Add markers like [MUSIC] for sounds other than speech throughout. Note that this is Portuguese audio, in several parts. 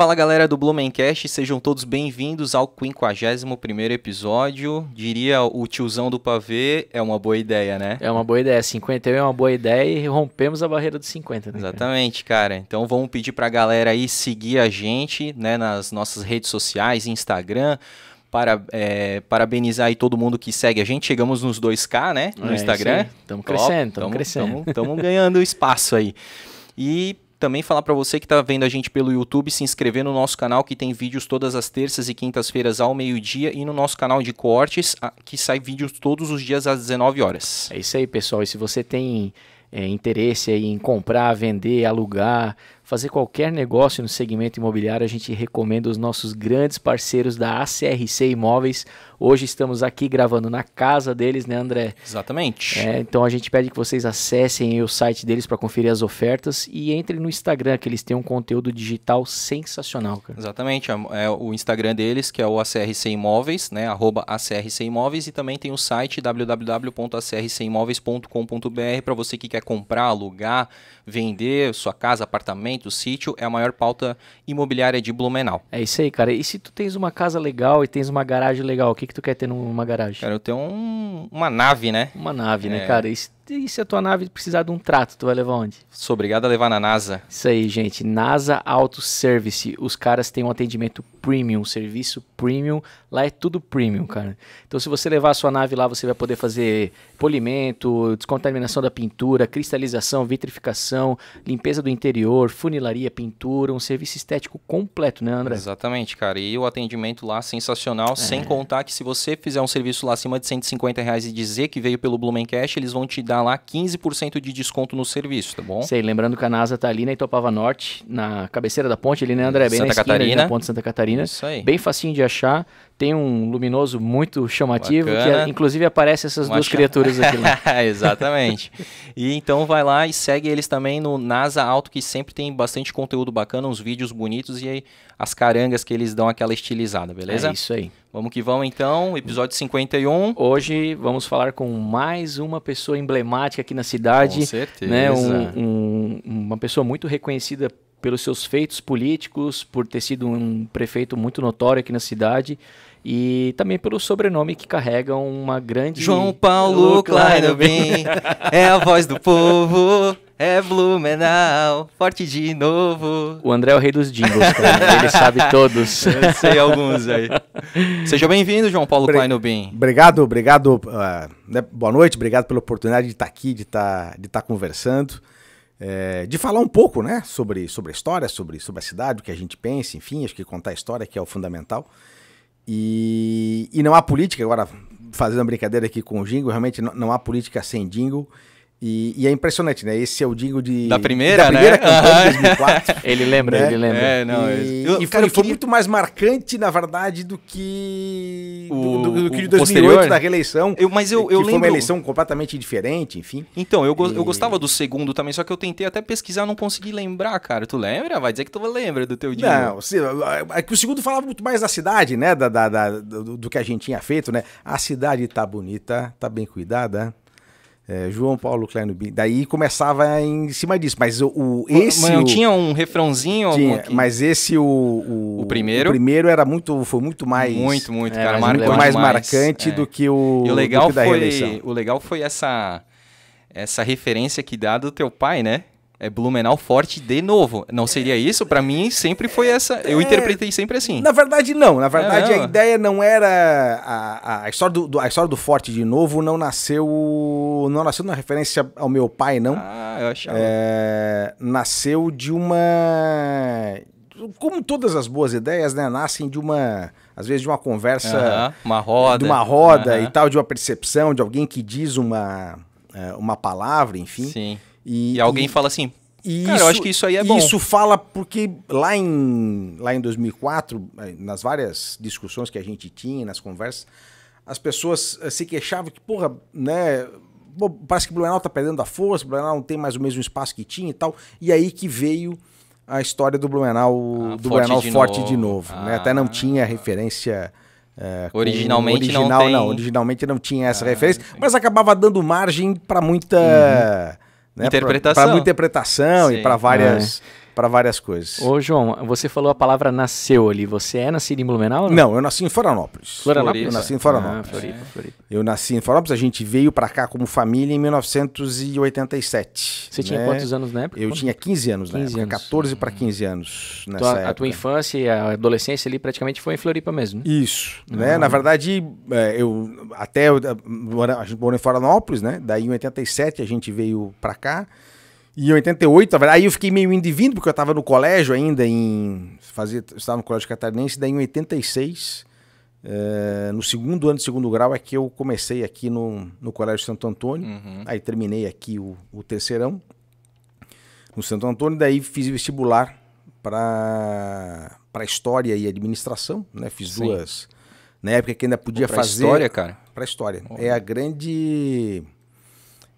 Fala galera do Blumencast, sejam todos bem-vindos ao 51 episódio. Diria o tiozão do pavê, é uma boa ideia, né? É uma boa ideia, 51 é uma boa ideia e rompemos a barreira dos 50, né? Exatamente, cara. Então vamos pedir pra galera aí seguir a gente, né, nas nossas redes sociais, Instagram, para, é, parabenizar aí todo mundo que segue a gente. Chegamos nos 2K, né? No é, Instagram. Estamos crescendo, estamos crescendo. Estamos ganhando espaço aí. E também falar para você que está vendo a gente pelo YouTube, se inscrever no nosso canal que tem vídeos todas as terças e quintas-feiras ao meio-dia e no nosso canal de cortes que sai vídeos todos os dias às 19 horas. É isso aí, pessoal. E se você tem é, interesse aí em comprar, vender, alugar, fazer qualquer negócio no segmento imobiliário, a gente recomenda os nossos grandes parceiros da ACRC Imóveis Hoje estamos aqui gravando na casa deles, né, André? Exatamente. É, então a gente pede que vocês acessem o site deles para conferir as ofertas e entrem no Instagram, que eles têm um conteúdo digital sensacional, cara. Exatamente. É, é o Instagram deles, que é o ACRC Imóveis, né? Arroba ACRC Imóveis e também tem o site www.acrcimóveis.com.br para você que quer comprar, alugar, vender sua casa, apartamento, sítio. É a maior pauta imobiliária de Blumenau. É isso aí, cara. E se tu tens uma casa legal e tens uma garagem legal, o que que tu quer ter numa garagem? Cara, eu tenho um, uma nave, né? Uma nave, né, é. né, cara? Isso e se a tua nave precisar de um trato, tu vai levar onde? Sou obrigado a levar na NASA. Isso aí, gente. NASA Auto Service. Os caras têm um atendimento premium, serviço premium. Lá é tudo premium, cara. Então, se você levar a sua nave lá, você vai poder fazer polimento, descontaminação da pintura, cristalização, vitrificação, limpeza do interior, funilaria, pintura. Um serviço estético completo, né, André? Exatamente, cara. E o atendimento lá sensacional. É. Sem contar que se você fizer um serviço lá acima de 150 reais e dizer que veio pelo Blumencast, eles vão te dar adicionar lá 15% de desconto no serviço, tá bom? Sei, lembrando que a NASA tá ali na Itopava Norte, na cabeceira da ponte, ali né? André Bem, Santa na esquina, Catarina. na ponte Santa Catarina. Isso aí. Bem facinho de achar tem um luminoso muito chamativo, é, Bacana. que inclusive aparece essas Uma duas criaturas aqui né? lá. [LAUGHS] Exatamente. e então vai lá e segue eles também no NASA Alto, que sempre tem bastante conteúdo bacana, uns vídeos bonitos e aí as carangas que eles dão aquela estilizada, beleza? É isso aí. Vamos que vamos então, episódio 51. Hoje vamos falar com mais uma pessoa emblemática aqui na cidade. Com certeza. Né? Um, um, uma pessoa muito reconhecida pelos seus feitos políticos, por ter sido um prefeito muito notório aqui na cidade e também pelo sobrenome que carrega uma grande. João Paulo Kleinobin [LAUGHS] é a voz do povo. É Blumenau, forte de novo. O André é o rei dos jingles, [LAUGHS] ele sabe todos. Eu sei alguns aí. Seja bem-vindo, João Paulo Bre Kleinobin. Obrigado, obrigado. Uh, né? boa noite, obrigado pela oportunidade de estar tá aqui, de tá, estar tá conversando. É, de falar um pouco né, sobre, sobre a história, sobre, sobre a cidade, o que a gente pensa, enfim, acho que contar a história que é o fundamental. E, e não há política, agora fazendo uma brincadeira aqui com o jingle, realmente não, não há política sem jingle. E, e, é impressionante, né? Esse é o Dingo de. Da primeira, da né? primeira né? campanha de 2004. [LAUGHS] [LAUGHS] ele lembra, né? ele lembra. É, não, e, eu, e cara, foi, queria... muito mais marcante, na verdade, do que. O, do, do, do que o, de 2008, posterior. da reeleição. Eu, mas eu, eu lembro. Foi uma eleição completamente diferente, enfim. Então, eu, go e... eu gostava do segundo também, só que eu tentei até pesquisar, não consegui lembrar, cara. Tu lembra? Vai dizer que tu lembra do teu Dingo. Não, é, é que o segundo falava muito mais da cidade, né? Da, da, da do, do que a gente tinha feito, né? A cidade tá bonita, tá bem cuidada é, João Paulo Kleinobin. Daí começava em cima disso. Mas o, o esse. Mas não o, tinha um refrãozinho? Tinha, que... mas esse, o, o, o. primeiro? O primeiro era muito. Foi muito mais. Muito, muito, é, cara. Mas muito mais demais, marcante é. do que o. E o legal foi. O legal foi essa. Essa referência que dá do teu pai, né? é Blumenau forte de novo. Não seria isso? Para mim sempre foi essa. Eu é. interpretei sempre assim. Na verdade não. Na verdade é, não. a ideia não era a, a história do, a história do forte de novo não nasceu não nasceu na referência ao meu pai não. Ah, eu achava. É, nasceu de uma como todas as boas ideias, né, nascem de uma, às vezes de uma conversa, uhum, uma roda, de uma roda uhum. e tal, de uma percepção de alguém que diz uma é, uma palavra, enfim. Sim. E, e alguém e, fala assim, e Cara, isso, eu acho que isso aí é bom. Isso fala porque lá em, lá em 2004, eh, nas várias discussões que a gente tinha, nas conversas, as pessoas eh, se queixavam que, porra, né? Bom, parece que Blumenau tá perdendo a força, Blumenau não tem mais o mesmo espaço que tinha e tal. E aí que veio a história do Blumenau, ah, do forte Blumenau de forte novo. de novo. Ah, né? Até não ah. tinha referência. É, originalmente original, não, tem... não, originalmente não tinha essa ah, referência, mas acabava dando margem para muita. Uhum né? Interpretação. Para interpretação Sim. e para várias. É para várias coisas. Ô, João, você falou a palavra nasceu ali. Você é nascido em Blumenau? Não, não eu nasci em Florianópolis. Florianópolis? Eu nasci em Florianópolis. Ah, Floripa, Floripa. Eu nasci em Florianópolis. A gente veio para cá como família em 1987. Você né? tinha quantos anos na época? Eu tinha 15 anos 15 na época. Anos. 14 para 15 anos nessa tua, época. A tua infância e a adolescência ali praticamente foi em Floripa mesmo. Isso. Uhum. Né? Na verdade, é, eu até eu, eh, a gente morou em Florianópolis, né? Daí em 87 a gente veio para cá. E em 88, aí eu fiquei meio indivíduo, porque eu estava no colégio ainda, em fazia, estava no colégio catarinense, daí em 86, é, eh, no segundo ano de segundo grau, é que eu comecei aqui no, no Colégio Santo Antônio, uhum. aí terminei aqui o, o terceirão, no Santo Antônio, daí fiz vestibular para para história e administração, né? Fiz Sim. duas na época que ainda podia pra fazer. Para história, cara. Para história. Oh. É a grande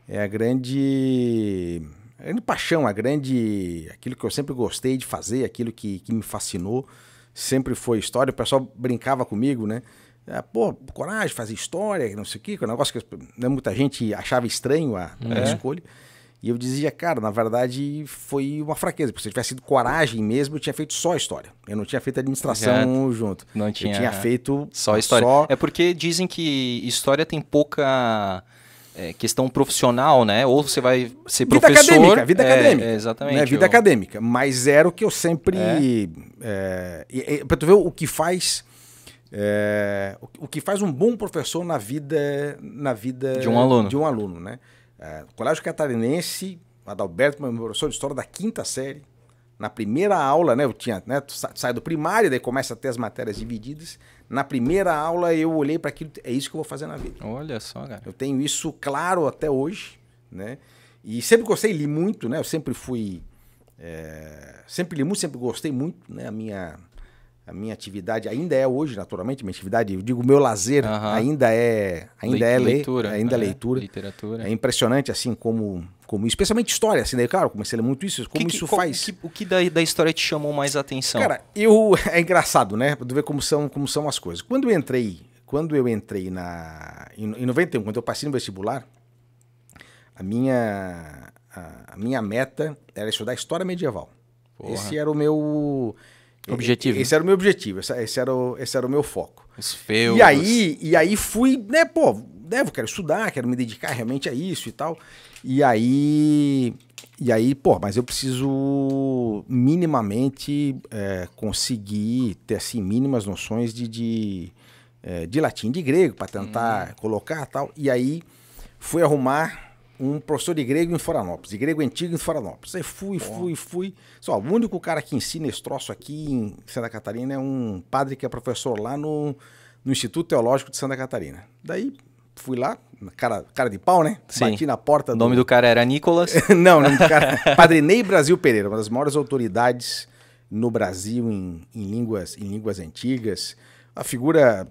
é a grande a é grande paixão, a grande. aquilo que eu sempre gostei de fazer, aquilo que, que me fascinou, sempre foi história. O pessoal brincava comigo, né? É, pô, coragem, fazer história, não sei o quê, que é um negócio que né, muita gente achava estranho a, a é. escolha. E eu dizia, cara, na verdade foi uma fraqueza, porque se eu tivesse sido coragem mesmo, eu tinha feito só história. Eu não tinha feito administração Exato. junto. Não tinha. Eu tinha feito só história. Só... É porque dizem que história tem pouca é, questão profissional, né? Ou você vai ser vida professor. Acadêmica, vida é, acadêmica. É, exatamente. Né? Vida eu... acadêmica. Mas era o que eu sempre. É. é para tu ver o que faz. É, o que faz um bom professor na vida na vida de um aluno de um aluno né é, o colégio catarinense Adalberto meu professor de história da quinta série na primeira aula né eu tinha né sai do primário daí começa a ter as matérias divididas na primeira aula eu olhei para aquilo, é isso que eu vou fazer na vida. Olha só, cara. Eu tenho isso claro até hoje, né? E sempre gostei, li muito, né? Eu sempre fui. É... sempre li muito, sempre gostei muito, né? A minha, a minha atividade ainda é hoje, naturalmente, minha atividade, eu digo meu lazer ainda é ainda é leitura, é ler, ainda é, leitura. Literatura. É impressionante assim como como, especialmente história, assim, né claro, comecei a ler muito isso, como que, isso que, faz. Que, o que da, da história te chamou mais atenção? Cara, eu [LAUGHS] é engraçado, né? Pra ver como são, como são as coisas. Quando eu entrei, quando eu entrei na em, em 91, quando eu passei no vestibular, a minha a, a minha meta era estudar história medieval. Porra. Esse era o meu objetivo. Esse era o meu objetivo, esse era o, esse era o meu foco. feudos. E aí, e aí fui, né, pô, né, quero estudar, quero me dedicar realmente a isso e tal. E aí, e aí, pô, mas eu preciso minimamente é, conseguir ter assim mínimas noções de, de, é, de latim, de grego, para tentar hum. colocar tal. E aí fui arrumar um professor de grego em Florianópolis, de grego antigo em Florianópolis. Aí fui, fui, fui. Só, o único cara que ensina esse troço aqui em Santa Catarina é um padre que é professor lá no, no Instituto Teológico de Santa Catarina. Daí fui lá, cara, cara de pau, né? Sim. Bati na porta. O nome do, do cara era Nicolas? [LAUGHS] não, o nome do cara. É Ney Brasil Pereira, uma das maiores autoridades no Brasil em, em línguas, em línguas antigas. Uma figura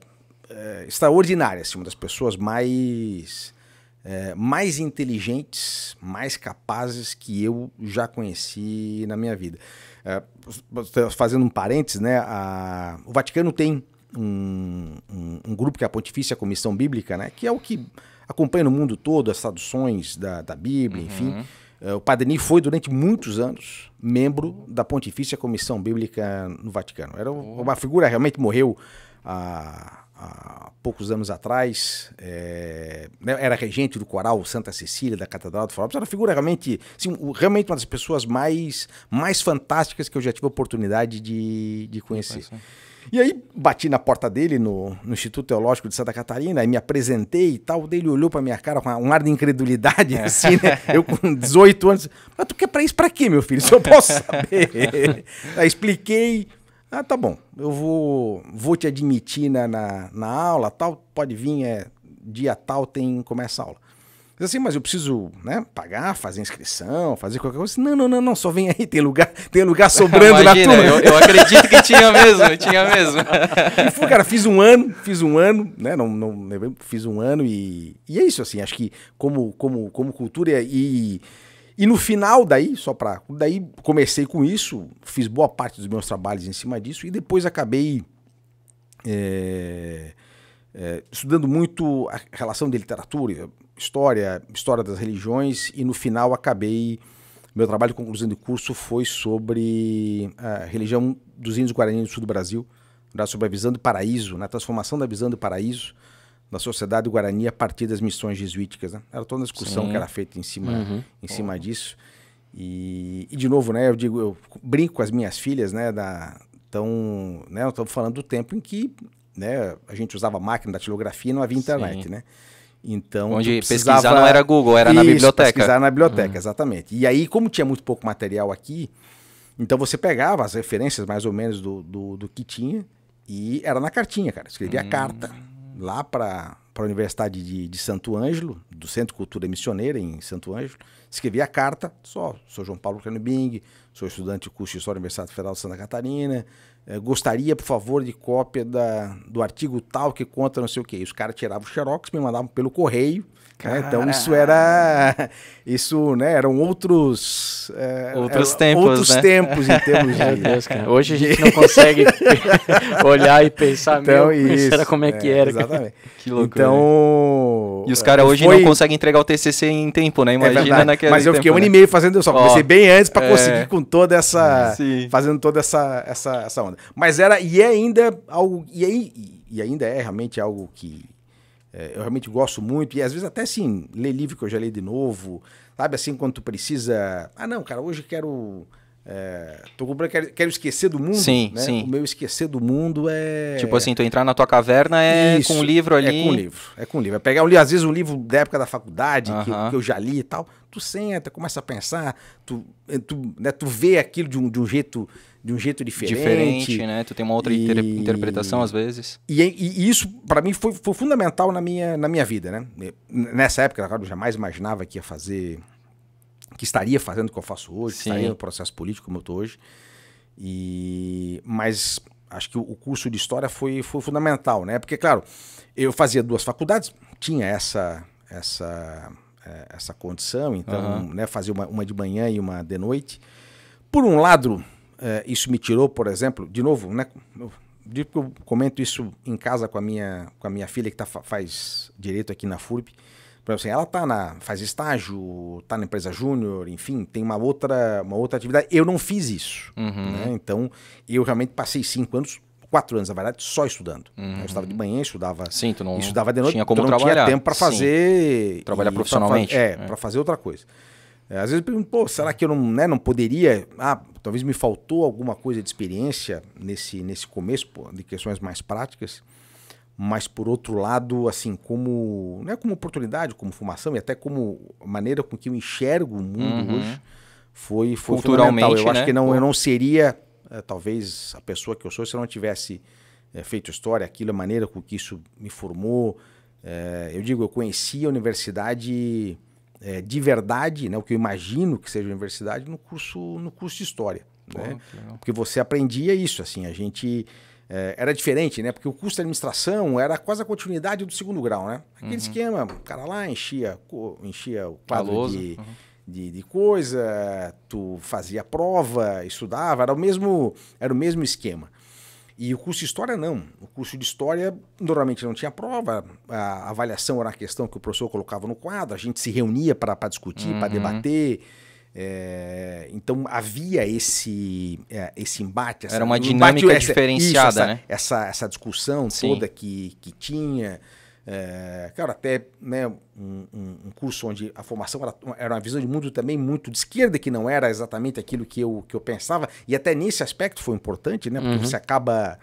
é, extraordinária, assim, uma das pessoas mais. É, mais inteligentes, mais capazes que eu já conheci na minha vida. É, fazendo um parênteses, né? A, o Vaticano tem um, um, grupo que é a Pontifícia Comissão Bíblica, né? que é o que acompanha no mundo todo as traduções da, da Bíblia, uhum. enfim. É, uh, o Ni foi, durante muitos anos, membro da Pontifícia Comissão Bíblica no Vaticano. Era uma figura, realmente morreu há, há poucos anos atrás. É, né, era regente do coral Santa Cecília, da Catedral de Florianópolis. Era uma figura realmente, assim, realmente uma das pessoas mais, mais fantásticas que eu já tive a oportunidade de, de conhecer. É e aí bati na porta dele no, no, Instituto Teológico de Santa Catarina, aí me apresentei e tal. Ele olhou para minha cara com um ar de incredulidade, é. [LAUGHS] assim, né? Eu com 18 anos. Mas tu quer para isso para quê, meu filho? Se eu posso [LAUGHS] saber. aí expliquei. Ah, tá bom. Eu vou, vou te admitir na, na, na aula, tal. Pode vir, é dia tal, tem começa a aula. Diz assim, mas eu preciso né, pagar, fazer inscrição, fazer qualquer coisa. Não, não, não, não, só vem aí, tem lugar, tem lugar [LAUGHS] sobrando Imagina, na turma. Eu, eu acredito que tinha mesmo, tinha mesmo. E, fui, cara, fiz um ano, fiz um ano, né? Não, não, né, fiz um ano e, e é isso, assim, acho que como, como, como cultura e. E no final daí, só para, daí comecei com isso, fiz boa parte dos meus trabalhos em cima disso e depois acabei é, é, estudando muito a relação de literatura história, história das religiões, e no final acabei. Meu trabalho conclusão de curso foi sobre a eh, religião dos índios Guarani do sul do Brasil, né, sobre a visão do paraíso, na né? transformação da visão do paraíso na sociedade guarani a partir das missões jesuíticas. Né? Era toda uma discussão Sim. que era feita em cima, uhum. em cima uhum. disso. E, e, de novo, né, eu digo, eu brinco com as minhas filhas, né, da tão, né, estamos falando do tempo em que, né, a gente usava máquina da tipografia e não havia internet, Sim. né? Então, onde precisava... pesquisar não era Google, era Isso, na biblioteca. Pesquisar na uhum. biblioteca, exatamente. E aí, como tinha muito pouco material aqui, então você pegava as referências mais ou menos do, do, do que tinha e era na cartinha, cara. Escrevia hum. carta lá para a Universidade de, de Santo Ângelo, do Centro Cultura Missioneira em Santo Ângelo. Escrevia a carta, só, sou João Paulo Canubing, sou estudante do curso de História da Universidade Federal de Santa Catarina, é, gostaria, por favor, de cópia da, do artigo tal que conta não sei o que. Os caras tiravam o xerox, me mandavam pelo correio né, então isso era [LAUGHS] isso, né? Eram outros é, outros é, tempos, outros né? tempos em termos [LAUGHS] de. Deus, Hoje a gente não [LAUGHS] consegue olhar e pensar então, isso, era como é, é que era. Exatamente. Que loucura. Então né? e os caras hoje foi... não conseguem entregar o TCC em tempo, né? É Imagina é naquele Mas eu fiquei tempo, um ano né? e meio fazendo, eu só comecei oh, bem antes para é. conseguir com toda essa Sim. fazendo toda essa, essa essa onda. Mas era e ainda algo e, aí, e ainda é realmente algo que é, eu realmente gosto muito, e às vezes até assim, ler livro que eu já li de novo, sabe? Assim, quando tu precisa. Ah, não, cara, hoje quero. É, tô comprando, quero, quero esquecer do mundo. Sim, né? sim. O meu esquecer do mundo é. Tipo assim, tu entrar na tua caverna é Isso, com um livro é ali. É com um livro. É com um livro. É pegar um livro, às vezes um livro da época da faculdade, uh -huh. que, eu, que, eu já li e tal. Tu senta, começa a pensar, tu, tu, né, tu vê aquilo de um, de um jeito de um jeito diferente. Diferente, né? Tu tem uma outra e... inter interpretação às vezes. E, e, e isso, para mim, foi, foi, fundamental na minha, na minha vida, né? Nessa época, claro, eu jamais imaginava que ia fazer. que estaria fazendo o que eu faço hoje, Sim. estaria no processo político como eu estou hoje. E... Mas acho que o curso de História foi, foi fundamental, né? Porque, claro, eu fazia duas faculdades, tinha essa. essa é, essa condição, então uhum. né, fazer uma, uma de manhã e uma de noite. Por um lado, eh, isso me tirou, por exemplo, de novo, né? Eu, eu comento isso em casa com a minha, com a minha filha que tá, faz direito aqui na FURP. Por exemplo, ela tá na, faz estágio, está na empresa júnior, enfim, tem uma outra, uma outra atividade. Eu não fiz isso. Uhum. Né? Então, eu realmente passei cinco anos quatro anos, na verdade, só estudando. Uhum. Eu estudava de manhã, estudava, Sim, tu não estudava de noite, tinha como tu não trabalhar. tinha tempo para fazer... Trabalhar profissionalmente. Pra, é, é. para fazer outra coisa. É, às vezes eu pergunto, pô, será que eu não, né, não poderia? Ah, talvez me faltou alguma coisa de experiência nesse, nesse começo, pô, de questões mais práticas. Mas, por outro lado, assim, como. Não é como oportunidade, como formação, e até como maneira com que eu enxergo o mundo uhum. hoje, foi, foi Culturalmente, Eu né? acho que não, eu não seria, é, talvez, a pessoa que eu sou se eu não tivesse é, feito história, aquilo, a maneira com que isso me formou. Eh, eu digo, eu conheci a universidade é, de verdade, né, o que eu imagino que seja universidade, no curso, no curso de História. né? Porque você aprendia isso, assim, a gente é, era diferente, né? Porque o curso de administração era quase a continuidade do segundo grau, né? Aquele uhum. esquema, o cara lá enchia, enchia o quadro de, uhum. de, de, coisa, tu fazia prova, estudava, era o mesmo, era o mesmo esquema. E o curso de História não. O curso de História normalmente não tinha prova, a avaliação era a questão que o professor colocava no quadro, a gente se reunia para discutir, uhum. para debater. É, então havia esse, é, esse embate. Essa, era uma dinâmica embate, essa, diferenciada, isso, essa, né? Essa, essa discussão Sim. toda que, que tinha. É, cara, até né, um, um, curso onde a formação era, era, uma visão de mundo também muito de esquerda, que não era exatamente aquilo que eu, que eu pensava, e até nesse aspecto foi importante, né? Porque uhum. você acaba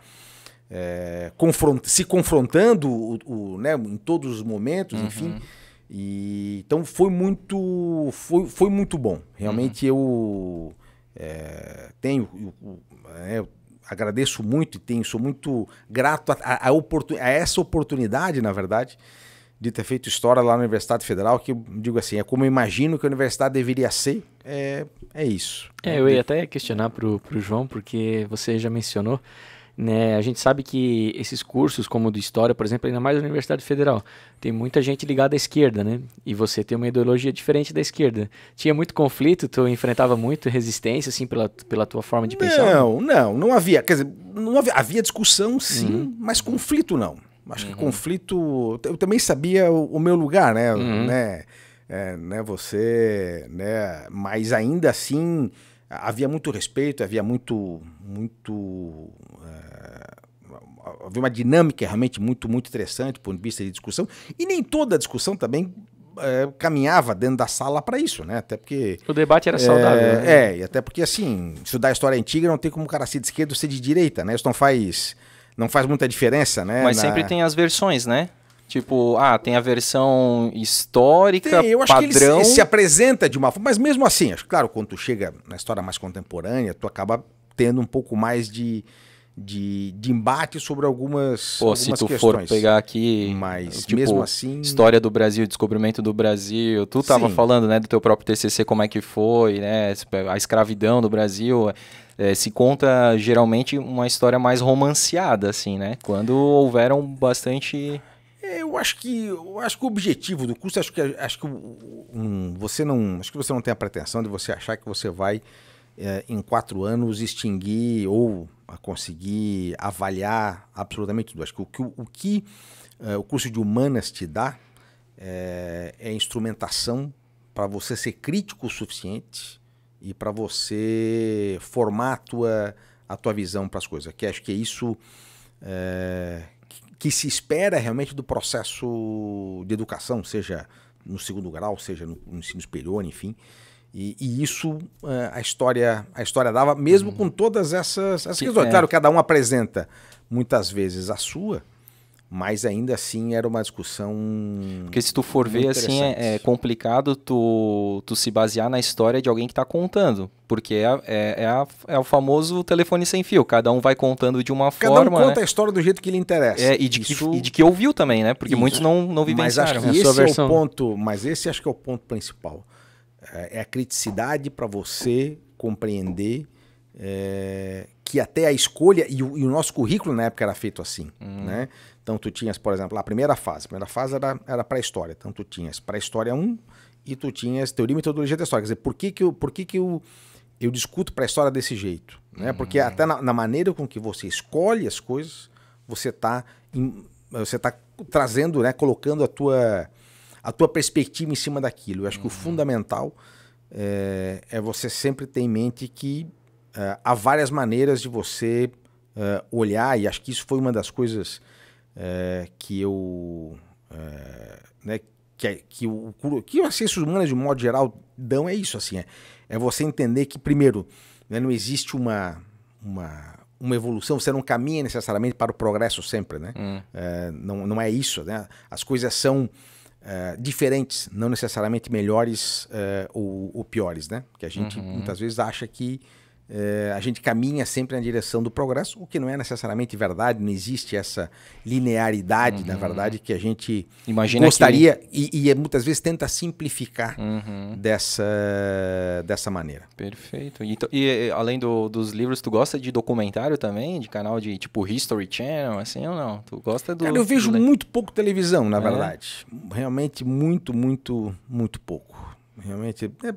é, confront, se confrontando o, o, né, em todos os momentos, uhum. enfim. E, então foi muito, foi, foi muito bom. Realmente uhum. eu é, tenho. Eu, eu, agradeço muito e tenho, sou muito grato a, a, a, oportun, a essa oportunidade, na verdade, de ter feito história lá na Universidade Federal, que digo assim, é como eu imagino que a universidade deveria ser, é, é isso. É, eu ia até questionar para o João, porque você já mencionou né? A gente sabe que esses cursos, como de história, por exemplo, é ainda mais na Universidade Federal, tem muita gente ligada à esquerda, né? E você tem uma ideologia diferente da esquerda. Tinha muito conflito, tu enfrentava muito resistência, assim, pela, pela tua forma de pensar? Não, não, não havia. Quer dizer, não havia, havia discussão, sim, uhum. mas conflito não. Acho uhum. que conflito. Eu também sabia o, o meu lugar, né? Uhum. né? É, né, você, né, mas ainda assim havia muito respeito, havia muito, muito havia uma dinâmica realmente muito, muito interessante do ponto de vista de discussão, e nem toda a discussão também é, caminhava dentro da sala para isso, né? Até porque. O debate era é, saudável. Né? É, e até porque, assim, estudar história antiga não tem como o cara ser de esquerda ou ser de direita, né? Isso não faz, não faz muita diferença, né? Mas Na... sempre tem as versões, né? Tipo, ah, tem a versão histórica, tem, eu acho padrão. Que ele se apresenta de uma forma, mas mesmo assim, acho, claro, quando tu chega na história mais contemporânea, tu acaba tendo um pouco mais de, de, de embate sobre algumas, Pô, algumas se tu questões. for pegar aqui, mas tipo, mesmo assim, história do Brasil, descobrimento do Brasil, tu estava falando, né, do teu próprio TCC como é que foi, né, a escravidão do Brasil, é, se conta geralmente uma história mais romanceada assim, né, quando houveram bastante eu acho que eu acho que o objetivo do curso acho que acho que um, você não acho que você não tem a pretensão de você achar que você vai é, em quatro anos extinguir ou ah, conseguir avaliar absolutamente tudo. Acho que o que o, que, é, o curso de humanas te dá é, é instrumentação para você ser crítico o suficiente e para você formar a tua, a tua visão para as coisas. Que acho que é isso é, que se espera realmente do processo de educação, seja no segundo grau, seja no, no ensino superior, enfim. E, e, isso eh, a história a história dava, mesmo hum. com todas essas, essas questões. É. Claro, cada um apresenta muitas vezes a sua, mas ainda assim era uma discussão. Porque se tu for ver, assim, é, é, complicado tu, tu se basear na história de alguém que está contando. Porque é, é, é, a, é, o famoso telefone sem fio. Cada um vai contando de uma Cada forma. Cada um conta né? a história do jeito que lhe interessa. É, e, de Isso... que, e de que ouviu também, né? Porque Isso. muitos não, não vivenciaram. Mas acho que esse é o ponto. Mas esse acho que é o ponto principal. É, é a criticidade para você compreender é, que até a escolha e o, e o, nosso currículo na época era feito assim, uhum. né? Então tu tinhas, por exemplo, a primeira fase, a primeira fase era, era pré-história, então tu tinhas pré-história 1 e tu tinhas teoria e metodologia da história, quer dizer, por que que eu, por que que eu, eu discuto pré-história desse jeito, né? Porque uhum. até na, na, maneira com que você escolhe as coisas, você está você tá trazendo, né, colocando a tua a tua perspectiva em cima daquilo. Eu acho uhum. que o uhum. fundamental é, é, você sempre ter em mente que uh, há várias maneiras de você uh, olhar, e acho que isso foi uma das coisas uh, que eu. né, que, é, que, o, que as ciências humanas, de um modo geral, dão é isso. assim É, é você entender que, primeiro, né, não existe uma, uma, uma evolução, você não caminha necessariamente para o progresso sempre. Né? Hum. não, não é isso. Né? As coisas são é, diferentes, não necessariamente melhores uh, ou, ou, piores, né? Que a gente uhum. muitas vezes acha que é, a gente caminha sempre na direção do progresso, o que não é necessariamente verdade, não existe essa linearidade, uhum. na verdade, que a gente Imagina gostaria que... e, e, é, muitas vezes tenta simplificar uhum. dessa, dessa maneira. Perfeito. Então, e, e além do, dos livros, tu gosta de documentário também, de canal de tipo History Channel, assim ou não? Tu gosta do. Cara, eu vejo do... muito pouco televisão, na é. verdade. Realmente muito, muito, muito pouco. Realmente. É,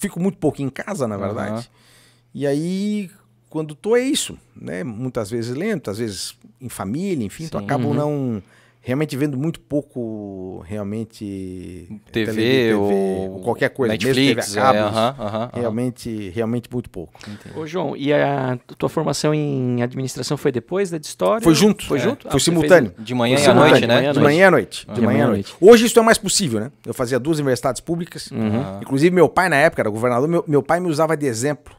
fico muito pouco em casa, na verdade. Uhum. E aí, quando tô, é isso, né? Muitas vezes lento, às vezes em família, enfim, então Sim. tu acabo uhum. não realmente vendo muito pouco realmente é, TV, TV ou qualquer coisa Netflix, mesmo TV a é, uh -huh, uh -huh, realmente realmente muito pouco Ô, João e a tua formação em administração foi depois da de história foi junto foi é. junto foi ah, simultâneo de manhã à noite né de manhã à noite de manhã à noite hoje isso é mais possível né eu fazia duas universidades públicas uhum. inclusive meu pai na época era governador meu, meu pai me usava de exemplo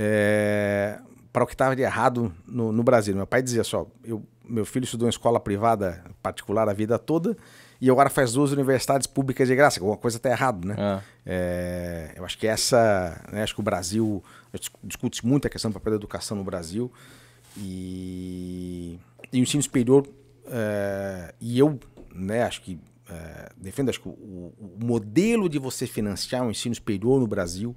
é, para o que estava de errado no, no, Brasil. Meu pai dizia só: eu, meu filho estudou em escola privada particular a vida toda e agora faz duas universidades públicas de graça. Alguma coisa está errado, né? Ah. É, eu acho que essa. Né, acho que o Brasil. Discute muito a questão do papel da educação no Brasil. E, e o ensino superior. É, e eu né, acho que. É, defendo acho que o, o modelo de você financiar o um ensino superior no Brasil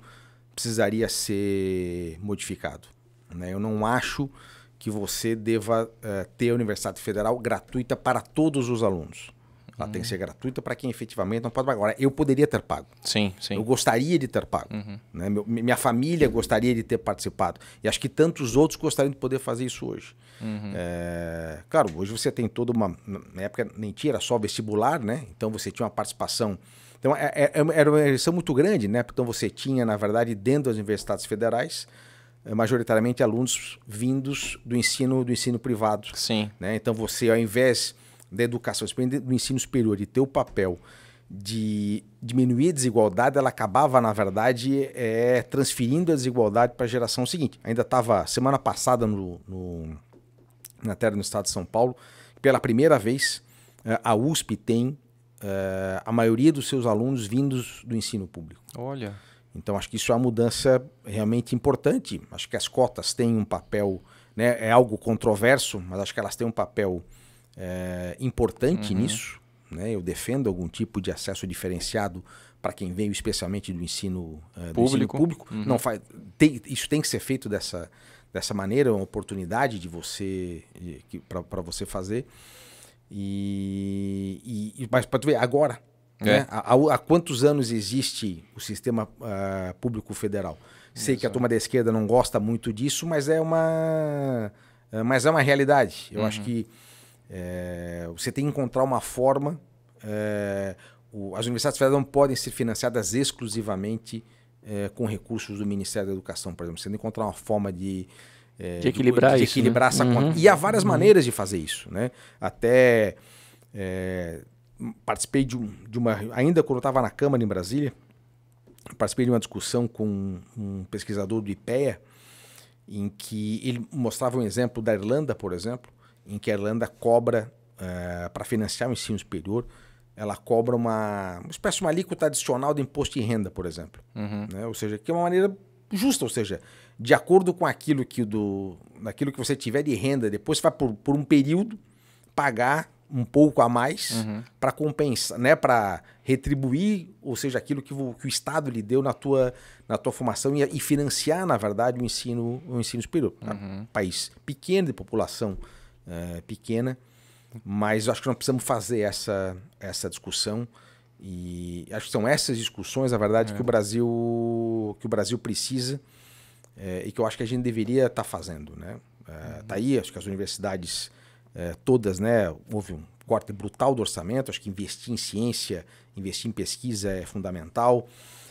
precisaria ser modificado. Né? Eu não acho que você deva eh, ter a Universidade Federal gratuita para todos os alunos. Ela uhum. tem que ser gratuita para quem efetivamente não pode pagar. Agora, eu poderia ter pago. Sim, sim. Eu gostaria de ter pago. Uhum. Né? Meu, minha família gostaria de ter participado. E acho que tantos outros gostariam de poder fazer isso hoje. Uhum. É, claro, hoje você tem toda uma. Na época nem tinha, era só vestibular, né? Então você tinha uma participação então, é, é, é era uma eleição muito grande, né? Então, você tinha, na verdade, dentro das universidades federais, eh, majoritariamente alunos vindos do ensino do ensino privado. Sim. Né? Então, você, ao invés da educação, do ensino superior e ter o papel de diminuir a desigualdade, ela acabava, na verdade, é, transferindo a desigualdade para a geração seguinte. Ainda estava, semana passada, no, no, na terra do estado de São Paulo, pela primeira vez, eh, a USP tem uh, a maioria dos seus alunos vindos do ensino público. Olha. Então acho que isso é uma mudança realmente importante. Acho que as cotas têm um papel, né, é algo controverso, mas acho que elas têm um papel uh, importante uhum. nisso. Né? Eu defendo algum tipo de acesso diferenciado para quem veio especialmente do ensino, uh, do público. Ensino público. Uhum. Não faz, tem, isso tem que ser feito dessa, dessa maneira, é uma oportunidade de você para você fazer. E, e mas para tu ver, agora, né? é. né? há, há, quantos anos existe o sistema uh, público federal? Sei Isso. que a turma da esquerda não gosta muito disso, mas é uma, é, mas é uma realidade. Eu uhum. acho que é, você tem que encontrar uma forma. É, o, as universidades federais não podem ser financiadas exclusivamente é, com recursos do Ministério da Educação, por exemplo. Você tem que encontrar uma forma de é, de equilibrar de, de né? equilibrar isso, essa né? conta. Uhum. E há várias uhum. maneiras de fazer isso, né? Até é, participei de, de, uma. Ainda quando eu estava na Câmara em Brasília, participei de uma discussão com um pesquisador do IPEA, em que ele mostrava um exemplo da Irlanda, por exemplo, em que a Irlanda cobra, uh, é, para financiar o ensino superior, ela cobra uma, uma espécie de uma alíquota adicional do imposto de renda, por exemplo. Uhum. Né? Ou seja, que é uma maneira justa, ou seja, de acordo com aquilo que, do, daquilo que você tiver de renda, depois você vai por, por um período pagar um pouco a mais uhum. para compensar, né, para retribuir, ou seja, aquilo que o, que o, Estado lhe deu na tua, na tua formação e, e financiar, na verdade, o ensino, o ensino superior. Tá? Uhum. País pequeno de população uh, pequena, mas acho que nós precisamos fazer essa, essa discussão e acho que são essas discussões, na verdade, é. que o é. Brasil que o Brasil precisa é, e que eu acho que a gente deveria estar tá fazendo, né? É, uhum. Tá aí, acho que as universidades é, todas, né? Houve um corte brutal do orçamento, acho que investir em ciência, investir em pesquisa é fundamental,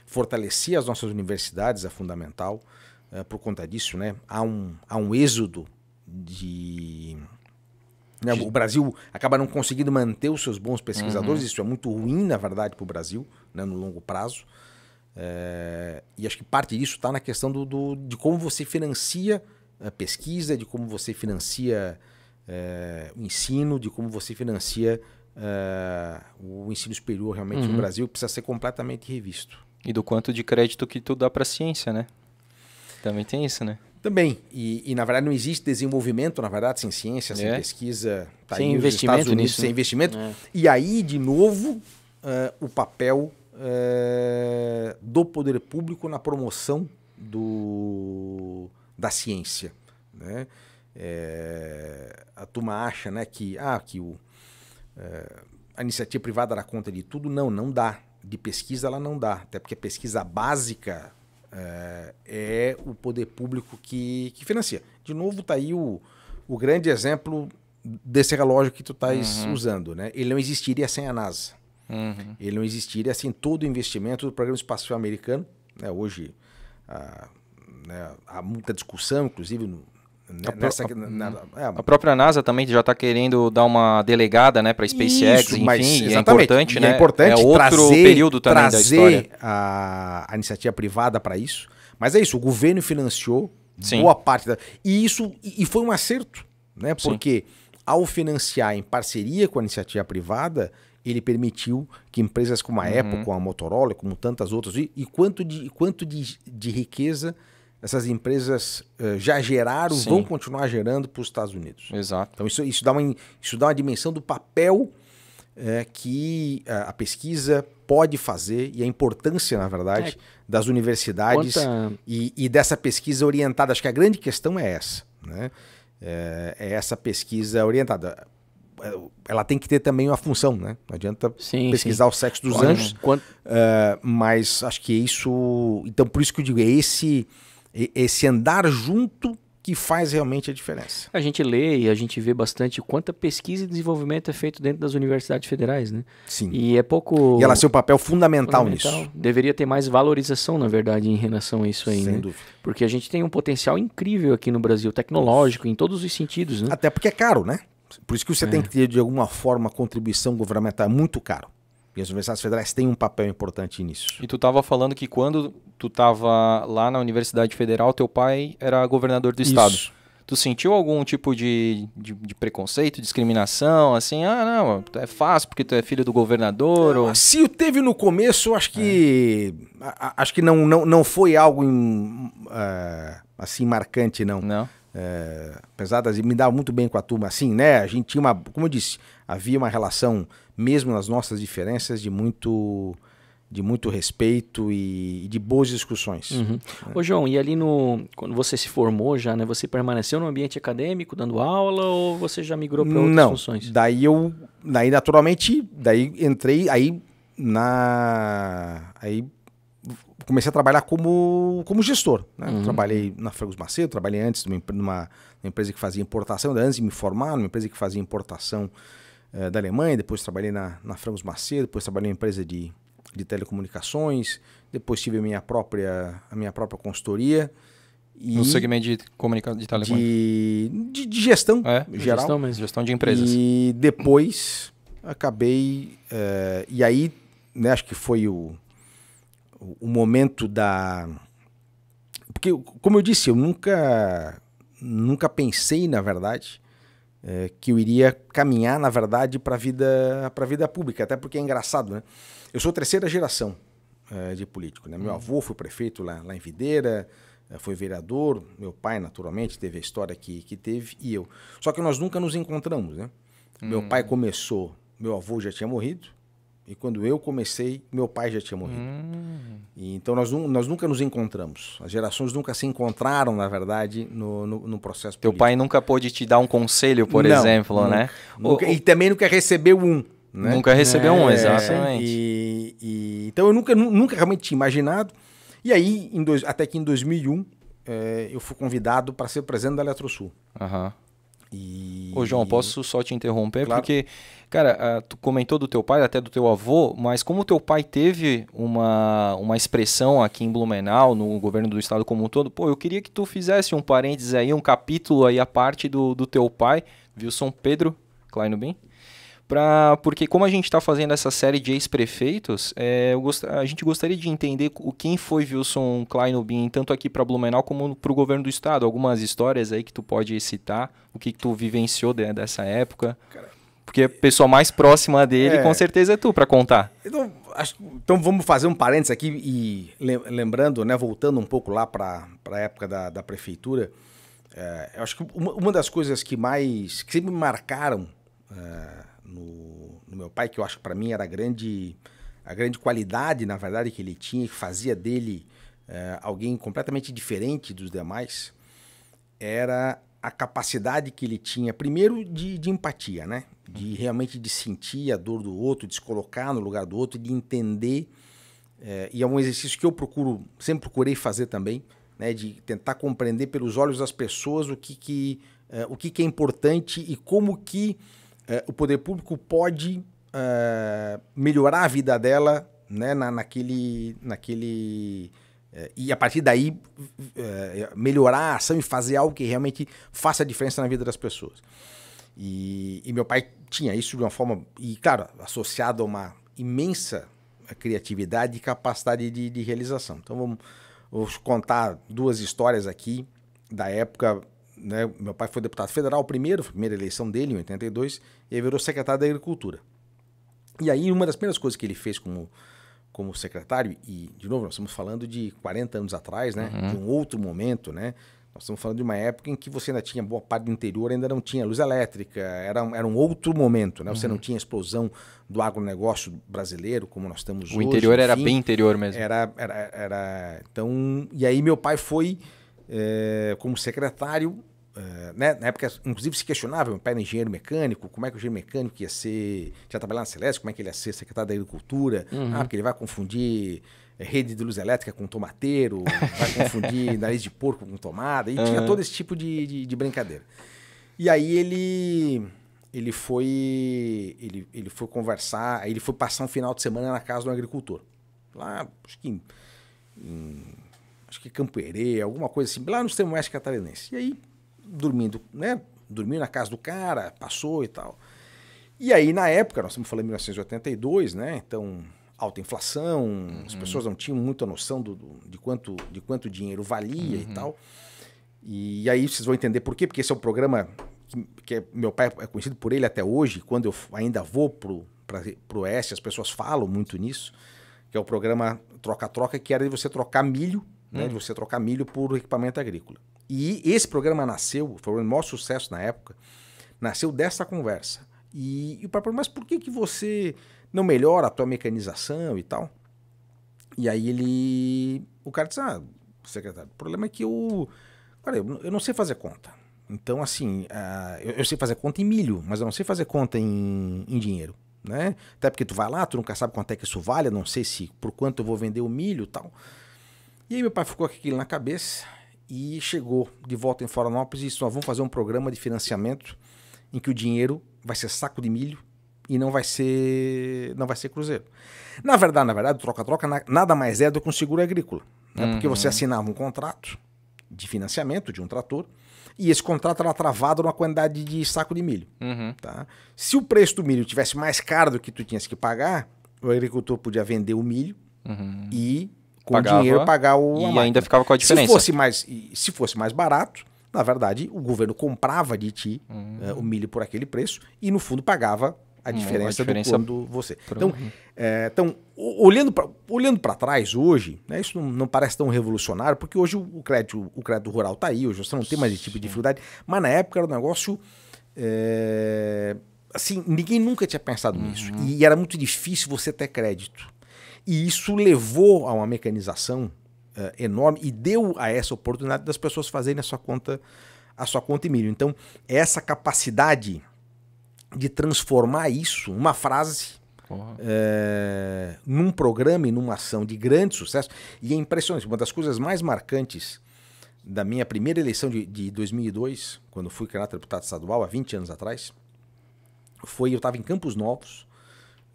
fortalecer as nossas universidades é fundamental. É, por conta disso, né? Há um, há um êxodo né? de o Brasil acaba não conseguindo manter os seus bons pesquisadores, uhum. isso é muito ruim, na verdade, para o Brasil, né, no longo prazo. É, e acho que parte disso está na questão do, do, de como você financia a pesquisa, de como você financia é, o ensino, de como você financia é, o ensino superior realmente uhum. no Brasil, precisa ser completamente revisto. E do quanto de crédito que tu dá para a ciência, né? Também tem isso, né? Também. E, e, na verdade não existe desenvolvimento, na verdade, sem ciência, sem é. pesquisa. Tá sem, investimento Unidos, nisso, né? sem investimento nisso. Sem investimento. E aí, de novo, uh, o papel é, do poder público na promoção do, da ciência. Né? É, a turma acha né, que, ah, que o, é, a iniciativa privada dá conta de tudo. Não, não dá. De pesquisa ela não dá, até porque a pesquisa básica é, o poder público que, que financia. De novo, está aí o, o grande exemplo desse relógio que tu estás uhum. usando. Né? Ele não existiria sem a NASA. Uhum. Ele não existiria. Assim, todo o investimento do programa espacial americano, né, hoje a, né, há muita discussão, inclusive, no, né, a, nessa, a, na, uhum. é, a, própria NASA também já está querendo dar uma delegada né, para a SpaceX, isso, enfim, mas, é importante, e é né? É importante é outro trazer, período também trazer da história. A, a iniciativa privada para isso. Mas é isso, o governo financiou Sim. boa parte da. E isso e foi um acerto, né? Porque Sim. ao financiar em parceria com a iniciativa privada, ele permitiu que empresas como a uhum. Apple, como a Motorola, como tantas outras, e, e quanto, de, quanto de, de riqueza essas empresas uh, já geraram, Sim. vão continuar gerando para os Estados Unidos. Exato. Então isso, isso, dá, uma, isso dá uma dimensão do papel eh, que a, a, pesquisa pode fazer e a importância, na verdade, é. das universidades Quanta... e, e, dessa pesquisa orientada. Acho que a grande questão é essa, né? é, é essa pesquisa orientada é, ela tem que ter também uma função, né? Não adianta sim, pesquisar sim. o sexo dos Olha, anjos. Uh, mas acho que é isso. Então, por isso que eu digo, é esse, é esse andar junto que faz realmente a diferença. A gente lê e a gente vê bastante quanta pesquisa e desenvolvimento é feito dentro das universidades federais, né? Sim. E é pouco. E ela tem um papel fundamental, fundamental, nisso. Deveria ter mais valorização, na verdade, em relação a isso aí, Sem né? Dúvida. Porque a gente tem um potencial incrível aqui no Brasil, tecnológico, em todos os sentidos, né? Até porque é caro, né? Por isso que você é. tem que ter, de alguma forma, contribuição governamental. É muito caro. E as universidades federais têm um papel importante nisso. E tu estava falando que quando tu estava lá na Universidade Federal, teu pai era governador do estado. Isso. Tu sentiu algum tipo de, de, de, preconceito, discriminação, assim? Ah, não, é fácil porque tu é filho do governador? Ah, ou... Se teve no começo, acho que é. a, acho que não, não, não foi algo em, uh, assim marcante, não. Não é, pesadas e me dava muito bem com a turma. Assim, né? A gente tinha uma, como eu disse, havia uma relação, mesmo nas nossas diferenças, de muito de muito respeito e, e de boas discussões. Uhum. É. Ô João, e ali no quando você se formou já, né? Você permaneceu no ambiente acadêmico dando aula ou você já migrou para outras Não, funções? Daí eu, daí naturalmente, daí entrei aí na aí comecei a trabalhar como, como gestor. Né? Uhum. Trabalhei na Fragos Macedo, trabalhei antes numa, numa, empresa que fazia importação, antes de me formar, numa empresa que fazia importação uh, da Alemanha, depois trabalhei na, na Macedo, depois trabalhei em empresa de, de telecomunicações, depois tive a minha própria, a minha própria consultoria. E no segmento de comunicação de telecomunicação? De, de, gestão é, geral. Gestão, gestão de empresas. E depois acabei... Uh, e aí, né, acho que foi o o momento da. Porque, como eu disse, eu nunca, nunca pensei, na verdade, é, que eu iria caminhar, na verdade, para vida, a vida pública. Até porque é engraçado, né? Eu sou terceira geração é, de político. Né? Meu uhum. avô foi prefeito lá, lá em Videira, é, foi vereador, meu pai, naturalmente, teve a história que, que teve, e eu. Só que nós nunca nos encontramos, né? Hum. Meu pai começou, meu avô já tinha morrido, e quando eu comecei, meu pai já tinha morrido. Hum. E, então nós, nós, nunca nos encontramos. As gerações nunca se encontraram, na verdade, no, no, no processo Teu político. pai nunca pôde te dar um conselho, por não, exemplo, nunca, né? Nunca, o, e também nunca recebeu um. Né? Nunca recebeu é, um, exatamente. E, e, então eu nunca, nunca realmente tinha imaginado. E aí, dois, até que em 2001, é, eh, eu fui convidado para ser presidente da Eletrosul. Aham. Uhum. E... Ô, João, posso só te interromper? Claro. Porque, cara, ah, tu comentou do teu pai, até do teu avô, mas como teu pai teve uma, uma expressão aqui em Blumenau, no governo do estado como um todo, pô, eu queria que tu fizesse um parênteses aí, um capítulo aí, a parte do, do teu pai, viu? São Pedro Kleinobin? Pra, porque como a gente está fazendo essa série de ex-prefeitos, é, a gente gostaria de entender o quem foi Wilson Kleinobin, tanto aqui para Blumenau como para o governo do estado. Algumas histórias aí que tu pode citar, o que, que tu vivenciou de, dessa época. porque a pessoa mais próxima dele, é, com certeza, é tu para contar. Então, acho, então, vamos fazer um parênteses aqui e lembrando, né, voltando um pouco lá para a época da, da prefeitura, é, eu acho que uma, uma, das coisas que mais que sempre me marcaram é, no, no meu pai, que eu acho que para mim era a grande, a grande qualidade, na verdade, que ele tinha, que fazia dele é, alguém completamente diferente dos demais, era a capacidade que ele tinha, primeiro, de, de empatia, né? De uhum. realmente de sentir a dor do outro, de se colocar no lugar do outro, de entender. É, e é um exercício que eu procuro, sempre procurei fazer também, né? De tentar compreender pelos olhos das pessoas o que, que, é, o que, que é importante e como que é, o poder público pode é, melhorar a vida dela né, na, naquele. naquele é, e a partir daí é, melhorar a ação e fazer algo que realmente faça a diferença na vida das pessoas. E, e meu pai tinha isso de uma forma, e claro, associado a uma imensa criatividade e capacidade de, de realização. Então vamos, vamos contar duas histórias aqui da época né, meu pai foi deputado federal, primeiro, primeira eleição dele, em 82, e aí virou secretário da Agricultura. E aí, uma das primeiras coisas que ele fez como, como secretário, e de novo, nós estamos falando de 40 anos atrás, né, uhum. de um outro momento, né, nós estamos falando de uma época em que você ainda tinha boa parte do interior, ainda não tinha luz elétrica, era, era um outro momento, né? Você uhum. não tinha explosão do agronegócio brasileiro como nós estamos o hoje. O interior enfim, era bem interior mesmo. Era, era, era. Então, e aí meu pai foi é, como secretário eh, né? Na época, inclusive, se questionava, meu pai era engenheiro mecânico, como é que o engenheiro mecânico ia ser, já trabalhava na Celeste, como é que ele ia ser secretário da Agricultura, uhum. ah, porque ele vai confundir eh, rede de luz elétrica com tomateiro, [LAUGHS] vai confundir nariz de porco com tomada, e uhum. tinha todo esse tipo de, de, de, brincadeira. E aí ele ele foi ele, ele foi conversar, ele foi passar um final de semana na casa do agricultor. Lá, acho que em, em acho que alguma coisa assim, lá no extremo oeste catarinense. E aí dormindo, né? Dormiu na casa do cara, passou e tal. E aí, na época, nós estamos falando em 1982, né? Então, alta inflação, uhum. as pessoas não tinham muita noção do, do, de, quanto, de quanto dinheiro valia uhum. e tal. E, e aí vocês vão entender por quê, porque esse é um programa que, que é, meu pai é conhecido por ele até hoje, quando eu ainda vou pro, o pro Oeste, as pessoas falam muito nisso, que é o programa Troca-Troca, que era de você trocar milho, uhum. né, hum. de você trocar milho por equipamento agrícola. E esse programa nasceu, foi o maior sucesso na época, nasceu dessa conversa. E, e o papai, mas por que, que você não melhora a tua mecanização e tal? E aí ele. O cara disse: Ah, secretário, o problema é que eu. Cara, eu, eu não sei fazer conta. Então, assim, uh, eu, eu, sei fazer conta em milho, mas eu não sei fazer conta em, em dinheiro. Né? Até porque tu vai lá, tu nunca sabe quanto é que isso vale, eu não sei se por quanto eu vou vender o milho e tal. E aí meu pai ficou com aquilo na cabeça e chegou de volta em Florianópolis e disse: Nós vamos fazer um programa de financiamento em que o dinheiro vai ser saco de milho e não vai ser não vai ser cruzeiro. Na verdade, na verdade, troca-troca nada mais é do que um seguro agrícola. Né? Uhum. Porque você uhum. assinava um contrato de financiamento de um trator e esse contrato era travado numa quantidade de saco de milho. Uhum. Tá? Se o preço do milho tivesse mais caro do que tu tinhas que pagar, o agricultor podia vender o milho uhum. e com Pagava, dinheiro pagar o. E ainda ficava com a diferença. Se fosse mais, se fosse mais barato, na verdade, o governo comprava de ti uhum. uh, o milho por aquele preço e, no fundo, pagava a diferença, uhum, a diferença quando você. Então, é, então olhando para olhando para trás hoje, né, isso não, não, parece tão revolucionário, porque hoje o crédito, o crédito rural está aí, hoje você não tem mais esse tipo de dificuldade, mas na época era um negócio. É, assim, ninguém nunca tinha pensado uhum. nisso. E era muito difícil você ter crédito. E isso levou a uma mecanização uh, enorme e deu a essa oportunidade das pessoas fazerem a sua conta a sua conta em milho. Então, essa capacidade de transformar isso, uma frase, eh, num programa e numa ação de grande sucesso. E é impressionante. Uma das coisas mais marcantes da minha primeira eleição de, de 2002, quando fui candidato a deputado estadual, há 20 anos atrás, foi eu estava em Campos Novos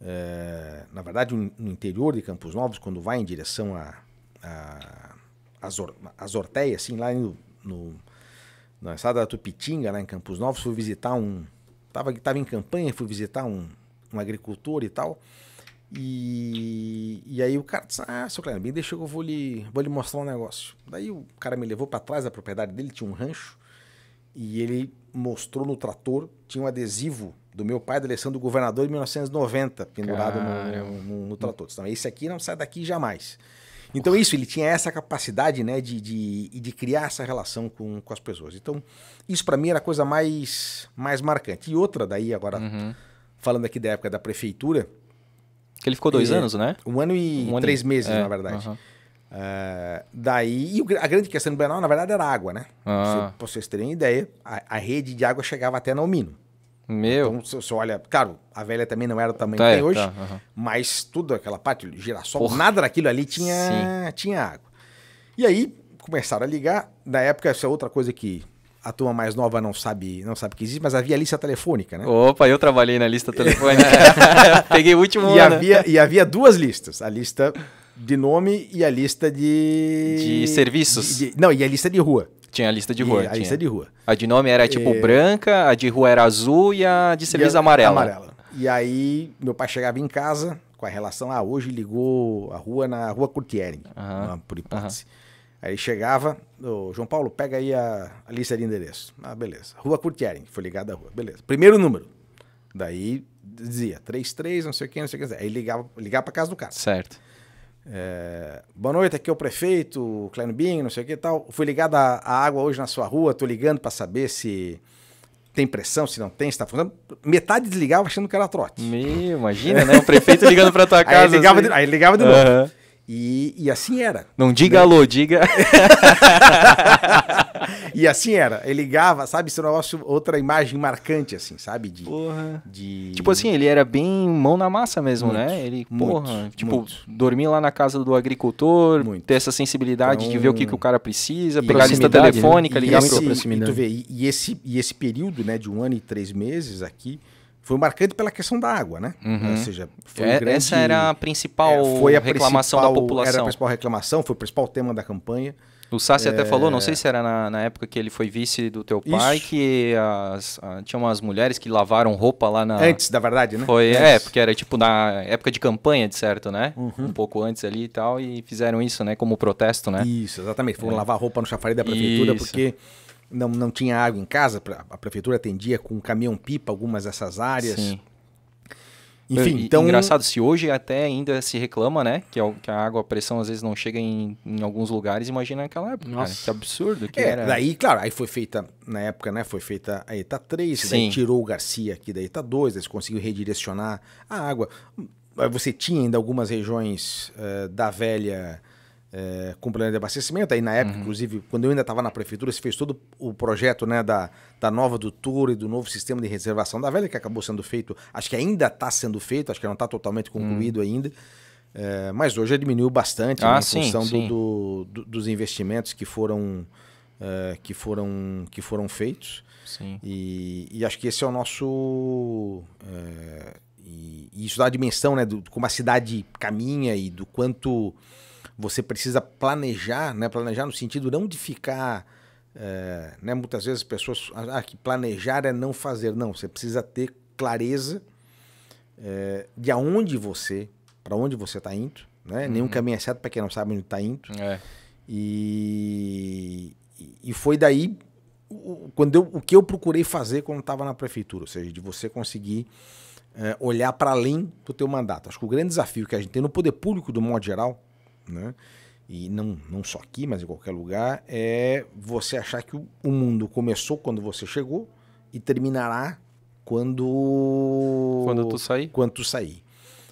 é, na verdade, no interior de Campos Novos, quando vai em direção a, a, a assim, lá no, no, na estrada da Tupitinga, lá em Campos Novos, fui visitar um. Tava, tava em campanha, fui visitar um, um agricultor e tal. E, e aí o cara disse: Ah, seu Kleber, deixa que eu vou lhe, vou lhe mostrar um negócio. Daí o cara me levou para trás da propriedade dele, tinha um rancho, e ele mostrou no trator, tinha um adesivo do meu pai da eleição do governador em 1990, pendurado no, no, no, trator. Então, esse aqui não sai daqui jamais. Então, Porra. isso, ele tinha essa capacidade, né, de, de, de criar essa relação com, com as pessoas. Então, isso para mim era a coisa mais, mais marcante. E outra, daí, agora, uhum. falando aqui da época da prefeitura. Que ele ficou dois é, anos, né? Um ano e um três e... meses, é, na verdade. Uhum. Uh, daí, e a grande questão do Blumenau, na verdade, era água, né? Ah. Se, pra vocês terem ideia, a, a, rede de água chegava até no Mino. Meu. Então você olha, claro, a velha também não era o tamanho tá, que tem hoje, tá, mas tudo aquela parte, girassol, Porra. nada daquilo ali tinha, tinha água. E aí começaram a ligar. Na época, essa é outra coisa que a turma mais nova não sabe, não sabe que existe, mas havia lista telefônica, né? Opa, eu trabalhei na lista [LAUGHS] telefônica. [LAUGHS] Peguei o último e ano. Havia, e havia duas listas. A lista de nome e a lista de. De serviços. De, de, não, e a lista de rua. Tinha a lista de rua. E a tinha. lista de rua. A de nome era tipo é. branca, a de rua era azul e a de serviço amarela. amarela. E aí, meu pai chegava em casa com a relação, ah, hoje ligou a rua na Rua Curtiering, por hipótese. Aí chegava, o João Paulo, pega aí a, a, lista de endereço. Ah, beleza. Rua Curtiering, foi ligada a rua, beleza. Primeiro número. Daí dizia 33, não sei o que, não sei o que. Aí ligava, ligava para casa do cara. Certo. É, boa noite, aqui é o prefeito, Kleino Bing, não sei o que e tal. Fui ligado à, água hoje na sua rua, tô ligando para saber se tem pressão, se não tem, se tá funcionando. Metade desligava achando que era trote. Me imagina, né? O prefeito ligando para tua casa. aí ligava, assim. de, aí ligava de novo. E, e assim era. Não né? diga né? alô, diga. [LAUGHS] e assim era. Ele ligava, sabe? Esse é negócio, outra imagem marcante, assim, sabe? De, porra. De... Tipo assim, ele era bem mão na massa mesmo, né? muito, né? Ele, muito, porra. tipo, muito. dormir lá na casa do agricultor, ter essa sensibilidade então, de ver o que, que o então, cara precisa, pegar a lista né? telefônica, né? ligar e esse, e, vê, e, e, esse, e esse período, né, de um ano e três meses aqui foi marcante pela questão da água, né? Uhum. Ou seja, foi é, um grande, essa era a principal é, foi a reclamação principal, da população. Era a principal reclamação, foi o principal tema da campanha. O Sassi é... até falou, não sei se era na, na, época que ele foi vice do teu pai, Isso. que as, a, tinha umas mulheres que lavaram roupa lá na. Antes, da verdade, né? Foi, é, porque era tipo na época de campanha, de certo, né? Uhum. Um pouco antes ali e tal, e fizeram isso, né? Como protesto, né? Isso, exatamente. Foram é. lavar roupa no chafariz da prefeitura, isso. porque não, não tinha água em casa, a prefeitura atendia com caminhão-pipa algumas dessas áreas. Sim. Enfim, então... Engraçado, se hoje até ainda se reclama, né? Que, a água, a pressão às vezes não chega em, em alguns lugares, imagina aquela época, Nossa. Cara, que absurdo que é, era. Daí, claro, aí foi feita, na época, né? Foi feita a ETA 3, Sim. daí tirou o Garcia aqui da ETA 2, eles conseguiram redirecionar a água. Você tinha ainda algumas regiões uh, da velha é, com plano de abastecimento. Aí na época, uhum. inclusive, quando eu ainda estava na prefeitura, se fez todo o projeto né, da, da nova doutora e do novo sistema de reservação da velha, que acabou sendo feito, acho que ainda está sendo feito, acho que não está totalmente concluído uhum. ainda. É, mas hoje diminuiu bastante ah, né, em sim, função sim. Do, do, dos investimentos que foram, é, que foram, que foram feitos. E, e, acho que esse é o nosso. É, e, e, isso dá a dimensão né, do, como a cidade caminha e do quanto você precisa planejar, né? Planejar no sentido não de ficar. É, né? Muitas vezes as pessoas. Ah, ah, que planejar é não fazer. Não, você precisa ter clareza é, de aonde você. para onde você está indo. Né? Uhum. Nenhum caminho é certo para quem não sabe onde está indo. É. E, e foi daí quando eu, o que eu procurei fazer quando estava na prefeitura, ou seja, de você conseguir é, olhar para além do teu mandato. Acho que o grande desafio que a gente tem no poder público, do modo geral, né? e não, não só aqui, mas em qualquer lugar, é você achar que o mundo começou quando você chegou e terminará quando. Quando tu sair. Quando tu sair.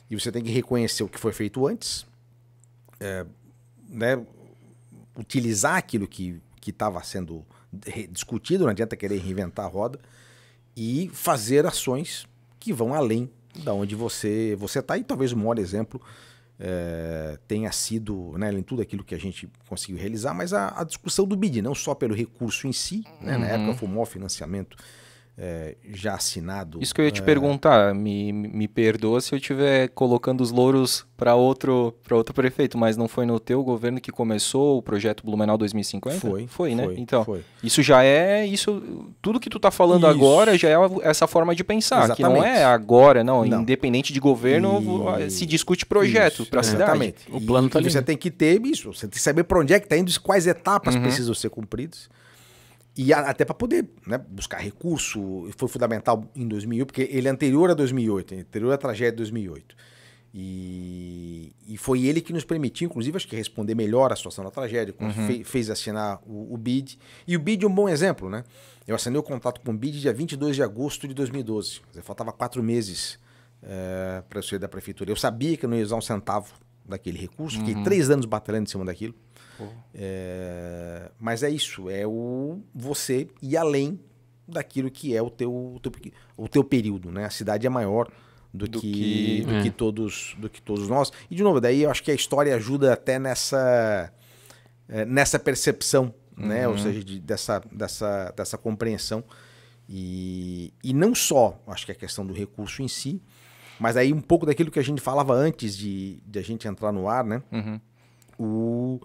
E você tem que reconhecer o que foi feito antes, é, né? utilizar aquilo que estava sendo discutido, não adianta querer reinventar a roda, e fazer ações que vão além da onde você está. E talvez o maior exemplo é, tenha sido, né, em tudo aquilo que a gente conseguiu realizar, mas a, a discussão do BID, não só pelo recurso em si, né, uhum. na época uhum. foi o maior financiamento é, já assinado. Isso que eu ia te é... perguntar, me, me perdoa se eu estiver colocando os louros para outro, outro prefeito, mas não foi no teu governo que começou o projeto Blumenau 2050? Foi. Foi, né? Foi, então, foi. isso já é. isso Tudo que tu está falando isso. agora já é essa forma de pensar, Exatamente. que não é agora, não. não. Independente de governo, e... se discute projeto para a cidade. Exatamente. O plano está ali. Você tem que ter isso, você tem que saber para onde é que está indo e quais etapas uhum. precisam ser cumpridas. E a, até para poder né, buscar recurso, foi fundamental em 2008, porque ele é anterior a 2008, anterior à tragédia de 2008. E, e foi ele que nos permitiu, inclusive, acho que responder melhor à situação da tragédia, uhum. fe, fez assinar o, o, BID. E o BID é um bom exemplo, né? Eu assinei o contato com o BID dia 22 de agosto de 2012. Dizer, faltava quatro meses é, eh, para eu sair da prefeitura. Eu sabia que eu não ia usar um centavo daquele recurso, uhum. fiquei três anos batalhando em cima daquilo. É, mas é isso, é o você ir além daquilo que é o teu, o teu, o teu período, né? A cidade é maior do, do que, que, do, é. que todos, do que todos nós. E, de novo, daí eu acho que a história ajuda até nessa, é, nessa percepção, uhum. né? Ou uhum. seja, de, dessa, dessa, dessa compreensão. E, e não só, acho que a questão do recurso em si, mas aí um pouco daquilo que a gente falava antes de, de a gente entrar no ar, né? Uhum. O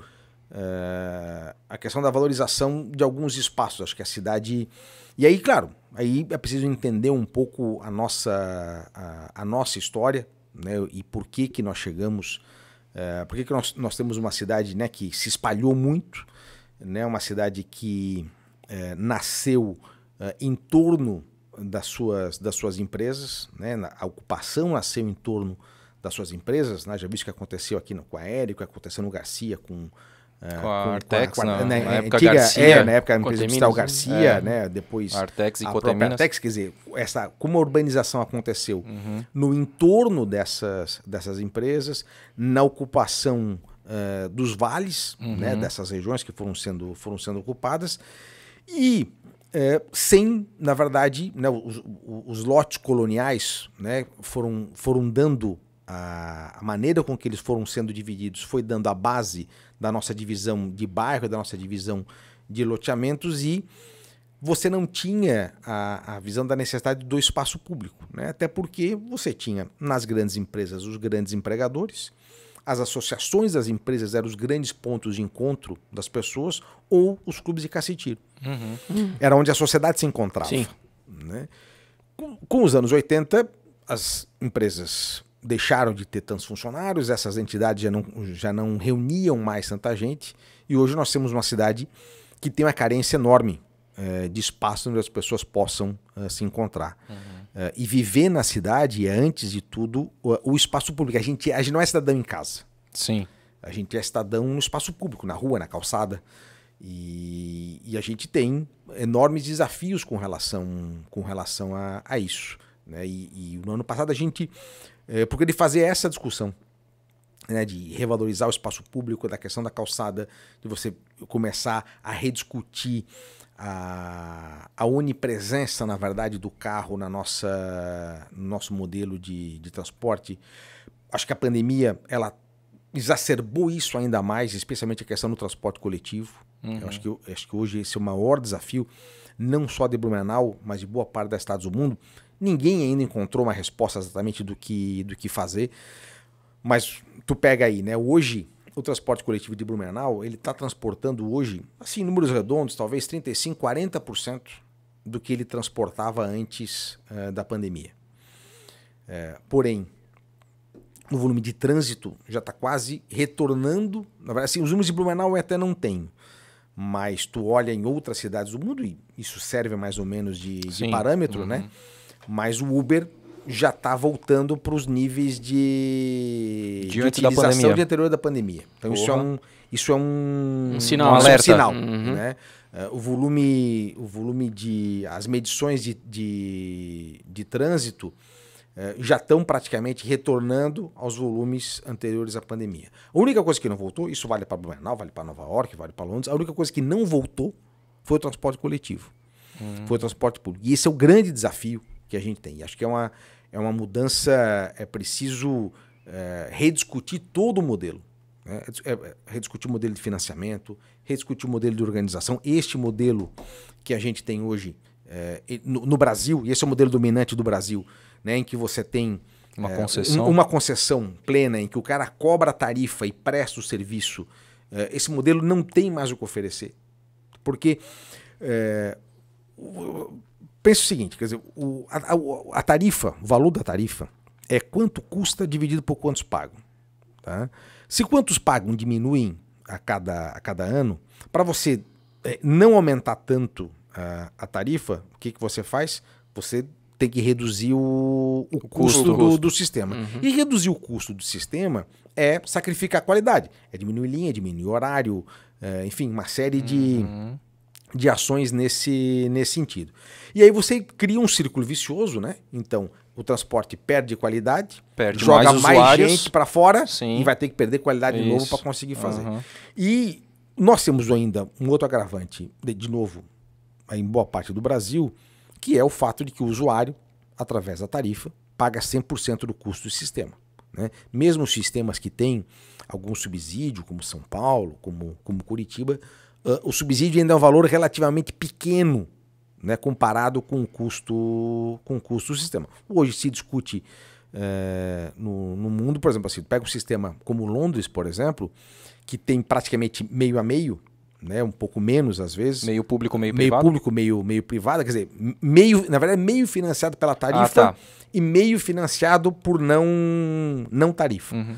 é, a questão da valorização de alguns espaços. Acho que a cidade. E aí, claro, aí é preciso entender um pouco a nossa, a, a nossa história né? e por que, que nós chegamos. É, por que, que nós, nós temos uma cidade né, que se espalhou muito, né, uma cidade que é, nasceu em torno das suas, das suas empresas, né, a ocupação nasceu em torno das suas empresas, né, já visto o que aconteceu aqui no, com a Érico, aconteceu no Garcia, com, é, com a Artex, com a, na, né, na, na, é, época antiga, Garcia. É, na época Conteminas, Hospital Garcia, né? é, né? Depois Artex e a própria Artex, quer dizer, essa, como a urbanização aconteceu uhum. no entorno dessas, dessas empresas, na ocupação uh, dos vales, né, uhum. né? Dessas regiões que foram sendo, foram sendo ocupadas. E eh, sem, na verdade, né, os, os, lotes coloniais né, foram, foram dando a, a, maneira com que eles foram sendo divididos foi dando a base da nossa divisão de bairro, da nossa divisão de loteamentos e você não tinha a, a visão da necessidade do espaço público, né? até porque você tinha nas grandes empresas os grandes empregadores, as associações das empresas eram os grandes pontos de encontro das pessoas ou os clubes de cacetiro. Uhum. uhum. Era onde a sociedade se encontrava. Né? Com, com, os anos 80, as empresas deixaram de ter tantos funcionários, essas entidades já não, já não reuniam mais tanta gente, e hoje nós temos uma cidade que tem uma carência enorme é, de espaço onde as pessoas possam é, se encontrar. Uhum. É, e viver na cidade é, antes de tudo, o, o, espaço público. A gente, é, a gente não é cidadão em casa. Sim. A gente é cidadão no espaço público, na rua, na calçada. E, e a gente tem enormes desafios com relação, com relação a, a isso. Né? E, e no ano passado a gente é, porque ele fazia essa discussão. Né, de revalorizar o espaço público, da questão da calçada, de você começar a rediscutir a, a onipresença, na verdade, do carro na nossa, no nosso modelo de, de transporte. Acho que a pandemia ela exacerbou isso ainda mais, especialmente a questão do transporte coletivo. Uhum. Eu acho uhum. que, acho que hoje esse é o maior desafio, não só de Blumenau, mas de boa parte das estados do mundo Ninguém ainda encontrou uma resposta exatamente do que, do que fazer. Mas tu pega aí, né? Hoje, o transporte coletivo de Blumenau, ele está transportando hoje, assim, números redondos, talvez 35, 40% do que ele transportava antes uh, da pandemia. Eh, porém, o volume de trânsito já está quase retornando. Na verdade, assim, os números de Blumenau eu até não tenho. Mas tu olha em outras cidades do mundo, e isso serve mais ou menos de, de parâmetro, né? uhum. né? Mas o Uber já está voltando para os níveis de, de, utilização de anterior da pandemia. Então isso é um isso é um, um sinal, um alerta. Um sinal, uhum. né? Uh, o volume o volume de as medições de, de, de trânsito eh, já estão praticamente retornando aos volumes anteriores à pandemia. A única coisa que não voltou, isso vale para Blumenau, vale para Nova York, vale para Londres, a única coisa que não voltou foi o transporte coletivo. Uhum. Foi o transporte público. E esse é o grande desafio que a gente tem. Acho que é uma, é uma mudança, é preciso é, rediscutir todo o modelo. Né? É, é, rediscutir o modelo de financiamento, rediscutir o modelo de organização. Este modelo que a gente tem hoje é, no, no, Brasil, e esse é o modelo dominante do Brasil, né, em que você tem uma é, concessão. Um, uma concessão plena, em que o cara cobra a tarifa e presta o serviço. É, esse modelo não tem mais o que oferecer. Porque pensa o seguinte, quer dizer, o, a, a, tarifa, o valor da tarifa é quanto custa dividido por quantos pagam. Tá? Se quantos pagam diminuem a cada, a cada ano, para você é, não aumentar tanto a, a tarifa, o que, que você faz? Você tem que reduzir o, o, o custo, custo, do, do sistema. Uhum. E reduzir o custo do sistema é sacrificar a qualidade. É diminuir linha, é diminuir horário, é, enfim, uma série de, uhum de ações nesse, nesse sentido. E aí você cria um círculo vicioso, né? Então, o transporte perde qualidade, perde joga mais, mais gente para fora Sim. e vai ter que perder qualidade Isso. de novo para conseguir fazer. Uhum. E nós temos ainda um outro agravante, de, de novo, em boa parte do Brasil, que é o fato de que o usuário, através da tarifa, paga 100% do custo do sistema. Né? Mesmo sistemas que têm algum subsídio, como São Paulo, como, como Curitiba, uh, o subsídio ainda é um valor relativamente pequeno né, comparado com o, custo, com o custo do sistema. Hoje se discute uh, no, no, mundo, por exemplo, assim, pega um sistema como Londres, por exemplo, que tem praticamente meio a meio, né, um pouco menos às vezes. Meio público, meio, meio privado. Meio público, meio, meio privado, quer dizer, meio, na verdade, meio financiado pela tarifa ah, tá. e meio financiado por não, não tarifa. Uhum.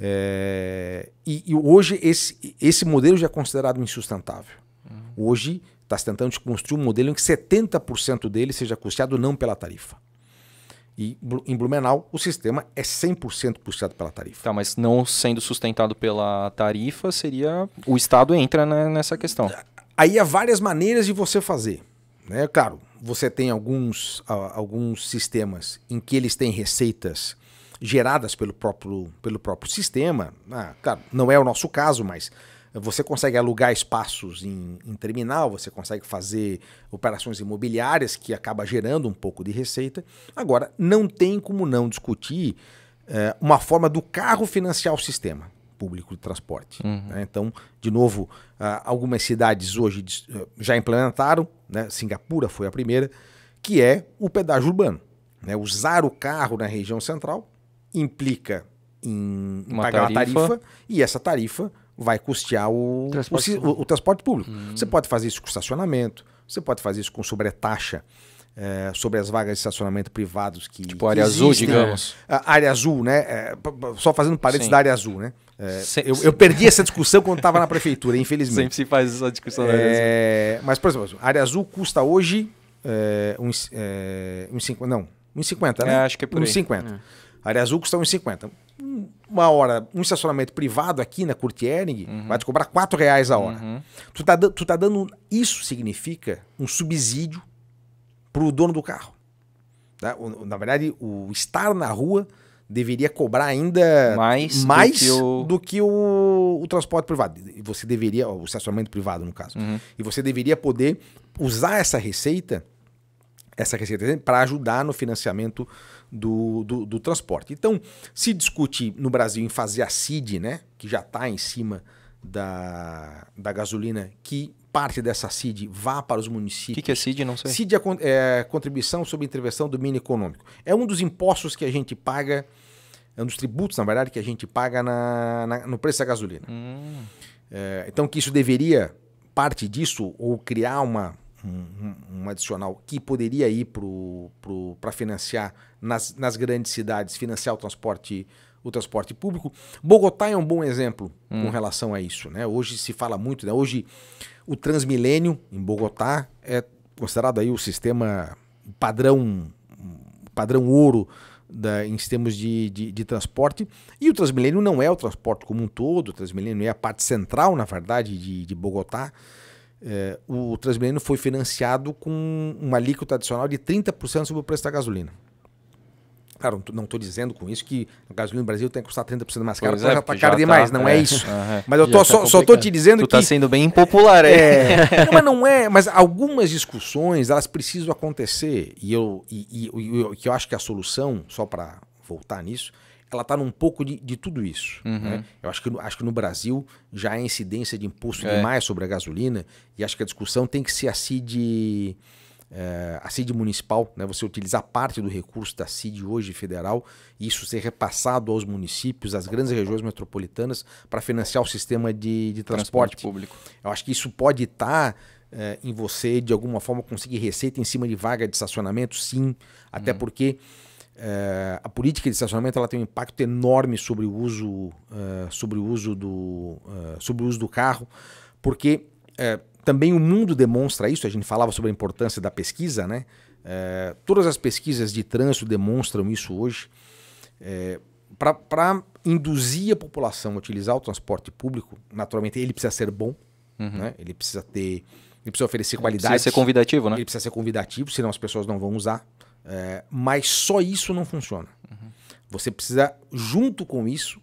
É, e, e, hoje esse, esse modelo já é considerado insustentável. Uhum. Hoje está se tentando construir um modelo em que 70% dele seja custeado não pela tarifa. E em Blumenau, o sistema é 100% custeado pela tarifa. Tá, mas não sendo sustentado pela tarifa, seria. O Estado entra nessa questão. Aí há várias maneiras de você fazer. Né? Claro, você tem alguns, alguns sistemas em que eles têm receitas geradas pelo próprio, pelo próprio sistema. Ah, claro, não é o nosso caso, mas você consegue alugar espaços em, em, terminal, você consegue fazer operações imobiliárias que acaba gerando um pouco de receita. Agora, não tem como não discutir é, uma forma do carro financiar o sistema público de transporte. Uhum. Né? Então, de novo, ah, algumas cidades hoje eh, já implementaram, né? Singapura foi a primeira, que é o pedágio urbano. Né? Usar o carro na região central implica em Uma pagar tarifa. uma tarifa e essa tarifa vai custear o transporte, o, o, o transporte público. Hum. Você pode fazer isso com estacionamento, você pode fazer isso com sobretaxa. É, sobre as vagas de estacionamento privados que. Tipo área existem. azul, digamos. É, a área azul, né? É, só fazendo parênteses da área azul, né? É, eu, eu, perdi essa discussão quando estava na prefeitura, infelizmente. Sempre se faz essa discussão é, Mas, por exemplo, a área azul custa hoje é, uns, é, uns cinco, não, 1,50, né? É, acho que é por 1,50. É. Área azul custa uns 50. Uma hora, um estacionamento privado aqui na Curtierig uhum. vai te cobrar 4 reais a hora. Uhum. Tu, tá, tu tá dando. Isso significa um subsídio para o dono do carro. Tá? O, na verdade, o estar na rua deveria cobrar ainda mais, mais do que, o... Do que o, o transporte privado. você deveria, o estacionamento privado, no caso. Uhum. E você deveria poder usar essa receita, essa receita para ajudar no financiamento do, do, do transporte. Então, se discute no Brasil em fazer a CID, né, que já está em cima da, da gasolina, que parte dessa CID vá para os municípios. O que, que, é CID? Não sei. CID é, é contribuição sobre intervenção do mínimo econômico. É um dos impostos que a gente paga, é um dos tributos, na verdade, que a gente paga na, na no preço da gasolina. Hum. É, então, que isso deveria, parte disso, ou criar uma um, um adicional que poderia ir para financiar nas, nas grandes cidades, financiar o transporte o transporte público. Bogotá é um bom exemplo hum. com relação a isso. Né? Hoje se fala muito, né? hoje o Transmilênio em Bogotá é considerado aí o sistema padrão, padrão ouro da, em termos de, de, de, transporte. E o Transmilênio não é o transporte como um todo, o Transmilênio é a parte central, na verdade, de, de Bogotá. É, o Transmilênio foi financiado com uma alíquota adicional de 30% sobre o preço da gasolina. Claro, não estou dizendo com isso que a gasolina no Brasil tem que custar 30% mais caro, pois é, já está cara demais, tá, não é, é isso. Uhum. Mas eu tô, tá só, estou te dizendo tu tá que... Tu está sendo bem impopular aí. É, é, não, mas não é, mas algumas discussões, elas precisam acontecer, e eu, e, e, e eu, que eu acho que a solução, só para voltar nisso, ela está num pouco de, de tudo isso. Uhum. Né? Eu acho que, acho que no Brasil já há incidência de imposto é. demais sobre a gasolina e acho que a discussão tem que ser a CID, é, eh, a CID municipal, né? você utilizar parte do recurso da CID hoje federal e isso ser repassado aos municípios, às grandes regiões metropolitanas para financiar o sistema de, de transporte. transporte. público. Eu acho que isso pode estar... Tá é, em você de alguma forma conseguir receita em cima de vaga de estacionamento, sim. Até uhum. porque é, a política de estacionamento ela tem um impacto enorme sobre o uso, uh, sobre o uso, do, uh, sobre o uso do carro, porque é, também o mundo demonstra isso. A gente falava sobre a importância da pesquisa, né? todas as pesquisas de trânsito demonstram isso hoje. Para induzir a população a utilizar o transporte público, naturalmente ele precisa ser bom, uhum. né? ele precisa ter. Ele precisa oferecer qualidade. Ele precisa ser convidativo, né? Ele precisa ser convidativo, senão as pessoas não vão usar. É, mas só isso não funciona. Uhum. Você precisa, junto com isso,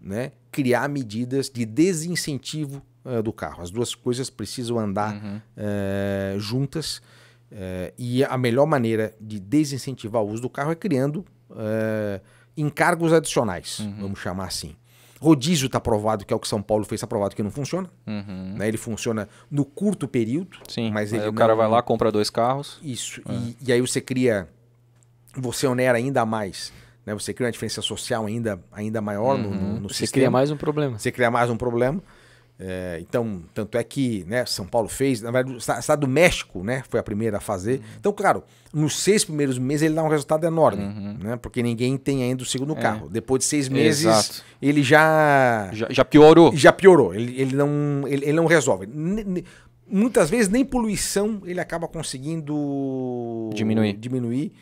né, criar medidas de desincentivo uh, do carro. As duas coisas precisam andar uhum. uh, juntas. Uh, e a melhor maneira de desincentivar o uso do carro é criando encargos adicionais, uhum. vamos chamar assim. Rodízio está provado, que é o que São Paulo fez, está provado que não funciona. Uhum. Né? Ele funciona no curto período. Sim, mas ele aí o cara vai lá, compra dois carros. Isso. É. E, e, aí você cria você onera é ainda mais. Né? Você cria uma diferença social ainda, ainda maior uhum. no, no, uhum. no você sistema. Você cria mais um problema. Você cria mais um problema. É, então, tanto é que né, São Paulo fez, na verdade, o Estado do México né, foi a primeira a fazer. Uhum. Então, claro, nos seis primeiros meses ele dá um resultado enorme, uhum. né, porque ninguém tem ainda o segundo é. carro. Depois de seis meses, Exato. ele já, já, já. piorou. Já piorou. Ele, ele, não, ele, ele não resolve. N muitas vezes, nem poluição ele acaba conseguindo diminuir. diminuir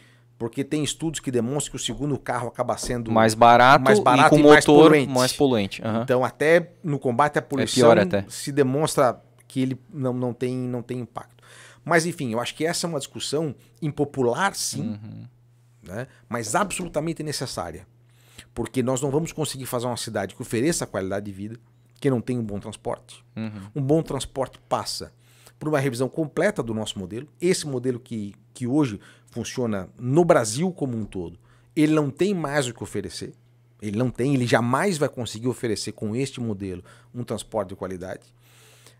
porque tem estudos que demonstram que o segundo carro acaba sendo mais barato, mais barato e com e mais motor poluente. mais poluente. Uhum. Então, até no combate à é poluição, é até. se demonstra que ele não, não, tem, não tem impacto. Mas, enfim, eu acho que essa é uma discussão impopular, sim, uhum. né? mas absolutamente necessária. Porque nós não vamos conseguir fazer uma cidade que ofereça qualidade de vida que não tenha um bom transporte. Uhum. Um bom transporte passa por uma revisão completa do nosso modelo. Esse modelo que, que hoje funciona no Brasil como um todo, ele não tem mais o que oferecer. Ele não tem, ele jamais vai conseguir oferecer com este modelo um transporte de qualidade.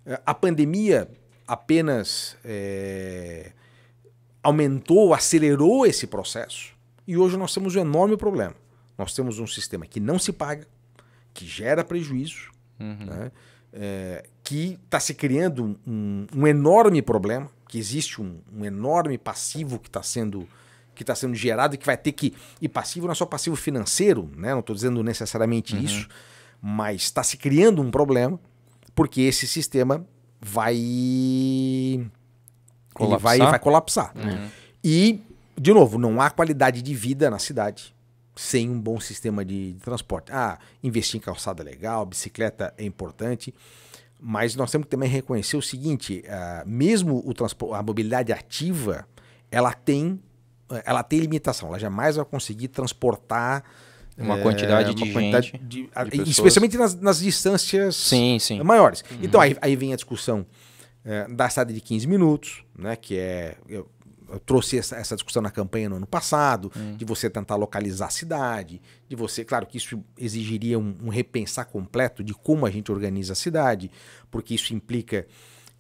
Eh, a pandemia apenas é, aumentou, acelerou esse processo e hoje nós temos um enorme problema. Nós temos um sistema que não se paga, que gera prejuízo, uhum. né? é, que está se criando um, um enorme problema que existe um, um enorme passivo que está sendo que está sendo gerado e que vai ter que e passivo não é só passivo financeiro, né? Não estou dizendo necessariamente uhum. isso, mas está se criando um problema porque esse sistema vai colapsar? Ele vai, vai colapsar. Uhum. É. E de novo, não há qualidade de vida na cidade sem um bom sistema de, de transporte. Ah, investir em calçada é legal, bicicleta é importante. Mas nós temos que também reconhecer o seguinte: uh, mesmo o a mobilidade ativa, ela tem, eh, ela tem limitação, ela jamais vai conseguir transportar uma é, quantidade eh, de uma quantidade de, ah, especialmente nas, nas, distâncias sim, sim. maiores. Uhum. Então aí, aí, vem a discussão eh, da estrada de 15 minutos, né, que é eu, trouxe essa, essa, discussão na campanha no ano passado, hum. de você tentar localizar a cidade, de você, claro que isso exigiria um, um repensar completo de como a gente organiza a cidade, porque isso implica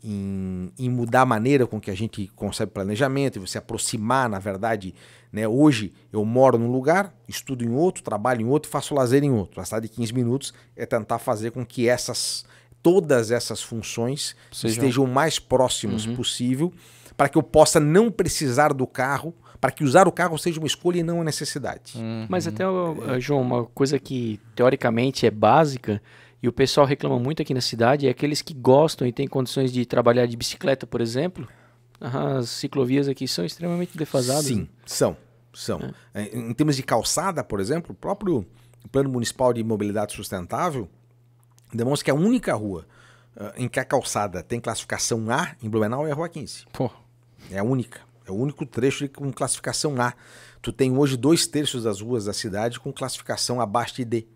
em, em, mudar a maneira com que a gente concebe planejamento, e você aproximar, na verdade, né? Hoje eu moro num lugar, estudo em outro, trabalho em outro, faço lazer em outro. A cidade de 15 minutos é tentar fazer com que essas todas essas funções Sejam... estejam o mais próximos uhum. possível para que eu possa não precisar do carro, para que usar o carro seja uma escolha e não uma necessidade. Uhum. Mas até, João, uma coisa que teoricamente é básica e o pessoal reclama muito aqui na cidade é aqueles que gostam e têm condições de trabalhar de bicicleta, por exemplo. As ciclovias aqui são extremamente defasadas. Sim, né? são. São. É. é. Em termos de calçada, por exemplo, o próprio Plano Municipal de Mobilidade Sustentável demonstra que a única rua uh, em que a calçada tem classificação A em Blumenau é a Rua 15. Pô. É a única. É o único trecho com classificação A. Tu tem hoje dois terços das ruas da cidade com classificação abaixo de D.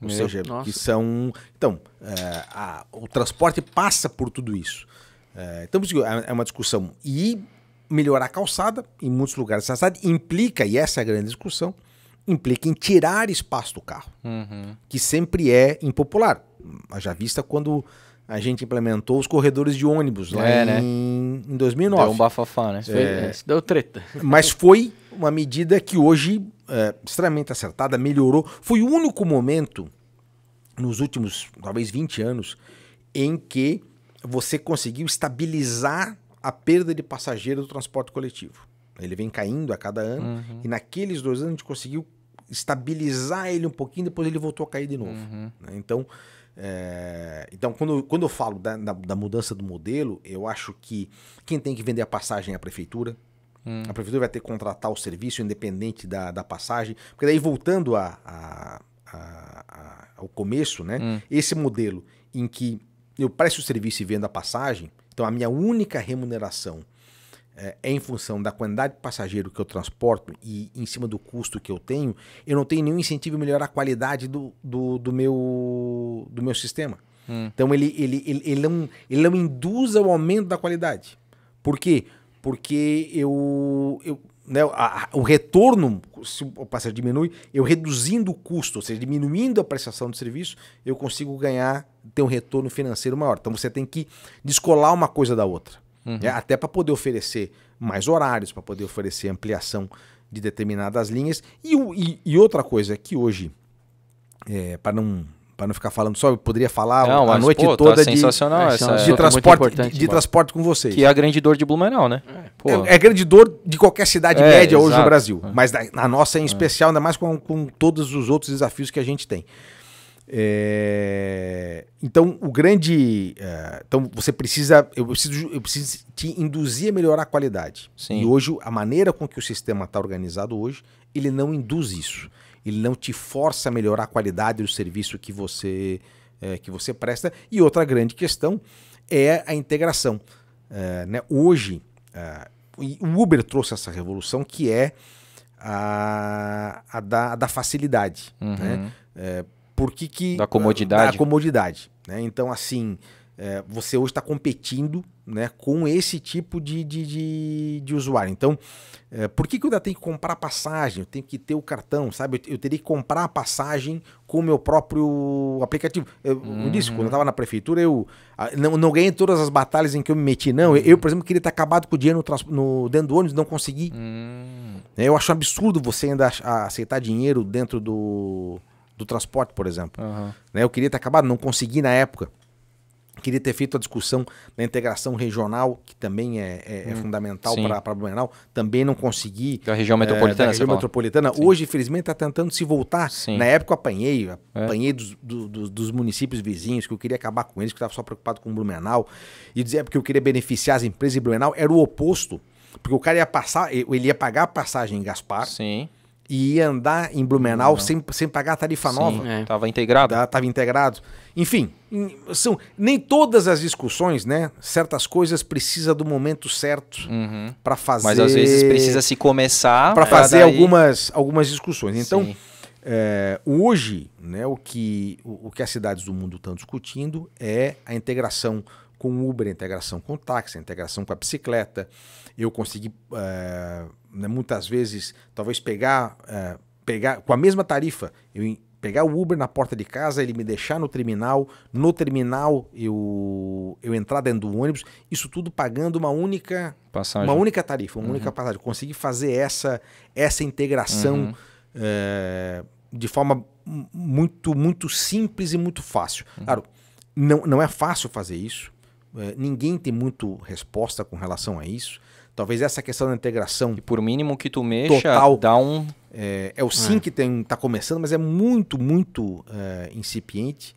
Ou Meu, seja, nossa. que são. Então, é, a, o transporte passa por tudo isso. Eh, então, é, então, é uma discussão. E melhorar a calçada, em muitos lugares da cidade, implica, e essa é a grande discussão, implica em tirar espaço do carro, uhum. que sempre é impopular. Já vista quando a gente implementou os corredores de ônibus é, lá em, né? em 2009. Deu um bafafá, né? É. Isso é... deu treta. [LAUGHS] Mas foi uma medida que hoje é, extremamente acertada, melhorou. Foi o único momento nos últimos, talvez 20 anos, em que você conseguiu estabilizar a perda de passageiro do transporte coletivo. Ele vem caindo a cada ano uhum. e naqueles dois anos a gente conseguiu estabilizar ele um pouquinho, depois ele voltou a cair de novo. Uhum. Né? Então, é, então, quando, quando eu falo da, da, da, mudança do modelo, eu acho que quem tem que vender a passagem é a prefeitura. Hum. A prefeitura vai ter que contratar o serviço independente da, da passagem. Porque daí, voltando a, a, a, ao começo, né? Hum. Esse modelo em que eu presto o serviço e vendo a passagem, então a minha única remuneração é, é, em função da quantidade de passageiro que eu transporto e em cima do custo que eu tenho, eu não tenho nenhum incentivo a melhorar a qualidade do, do, do meu, do meu sistema. Hum. Então ele, ele, ele, ele, não, ele não induz ao aumento da qualidade. Por quê? Porque eu, eu né, a, a, o retorno, se o passageiro diminui, eu reduzindo o custo, ou seja, diminuindo a prestação do serviço, eu consigo ganhar, ter um retorno financeiro maior. Então você tem que descolar uma coisa da outra. Uhum. É, até para poder oferecer mais horários, para poder oferecer ampliação de determinadas linhas. E, e, e outra coisa é que hoje, é, para não para não ficar falando só, eu poderia falar não, a noite pô, tá toda tá de, sensacional é de, essa, de transporte, de, de, transporte com vocês. Que é a grande dor de Blumenau, né? É, é, grande dor de qualquer cidade é, média exato, hoje no Brasil, é. mas a nossa em especial, ainda mais com, com todos os outros desafios que a gente tem. É, então, o grande. É, então, você precisa. Eu preciso, eu preciso te induzir a melhorar a qualidade. Sim. E hoje, a maneira com que o sistema está organizado hoje, ele não induz isso. Ele não te força a melhorar a qualidade do serviço que você, é, que você presta. E outra grande questão é a integração. É, né? Hoje, é, o Uber trouxe essa revolução que é a, a, da, a da facilidade. Né? Uhum. Né? por que que... Da comodidade. Da comodidade, né? Então, assim, é, você hoje está competindo né, com esse tipo de, de, de, de usuário. Então, é, por que, que eu ainda tenho que comprar passagem? Eu tenho que ter o cartão, sabe? Eu, eu teria que comprar a passagem com o meu próprio aplicativo. Eu uhum. disse, quando eu estava uhum. na prefeitura, eu ah, não, não ganhei todas as batalhas em que eu me meti, não. Uhum. Eu, por exemplo, queria ter acabado com o dinheiro no, no dentro do ônibus, não consegui. Uhum. Eu acho um absurdo você ainda aceitar dinheiro dentro do do transporte, por exemplo. Uhum. Né? Eu queria ter acabado, não consegui na época. Queria ter feito a discussão da integração regional, que também é, é, é hum, é fundamental para Blumenau. Também não consegui. Da região metropolitana. É, da região metropolitana. Hoje, infelizmente, está tentando se voltar. Sim. Na época, eu apanhei. É. Apanhei dos, do, dos, municípios vizinhos, que eu queria acabar com eles, que estava só preocupado com Blumenau. E dizer é que eu queria beneficiar as empresas de Blumenau era o oposto. Porque o cara ia passar, ele ia pagar a passagem em Gaspar. Sim e ia andar em Blumenau sem, sem pagar a tarifa Sim, nova. É. Tava integrado. Tá, tava integrado. Enfim, são nem todas as discussões, né? Certas coisas precisa do momento certo uhum. para fazer. Mas às vezes precisa se começar para fazer daí... algumas algumas discussões. Então, É, hoje, né, o, que, o, o, que as cidades do mundo estão discutindo é a integração com o Uber, a integração com o táxi, a integração com a bicicleta, eu consegui é, muitas vezes talvez pegar é, pegar com a mesma tarifa eu pegar o Uber na porta de casa ele me deixar no terminal no terminal eu eu entrar dentro do ônibus isso tudo pagando uma única passagem. uma única tarifa uma uhum. única passagem consegui fazer essa essa integração uhum. é, de forma muito muito simples e muito fácil uhum. claro não, não é fácil fazer isso ninguém tem muito resposta com relação a isso Talvez essa questão da integração. E por mínimo que tu mexa, total, dá um. É, é o sim é. que está começando, mas é muito, muito é, incipiente.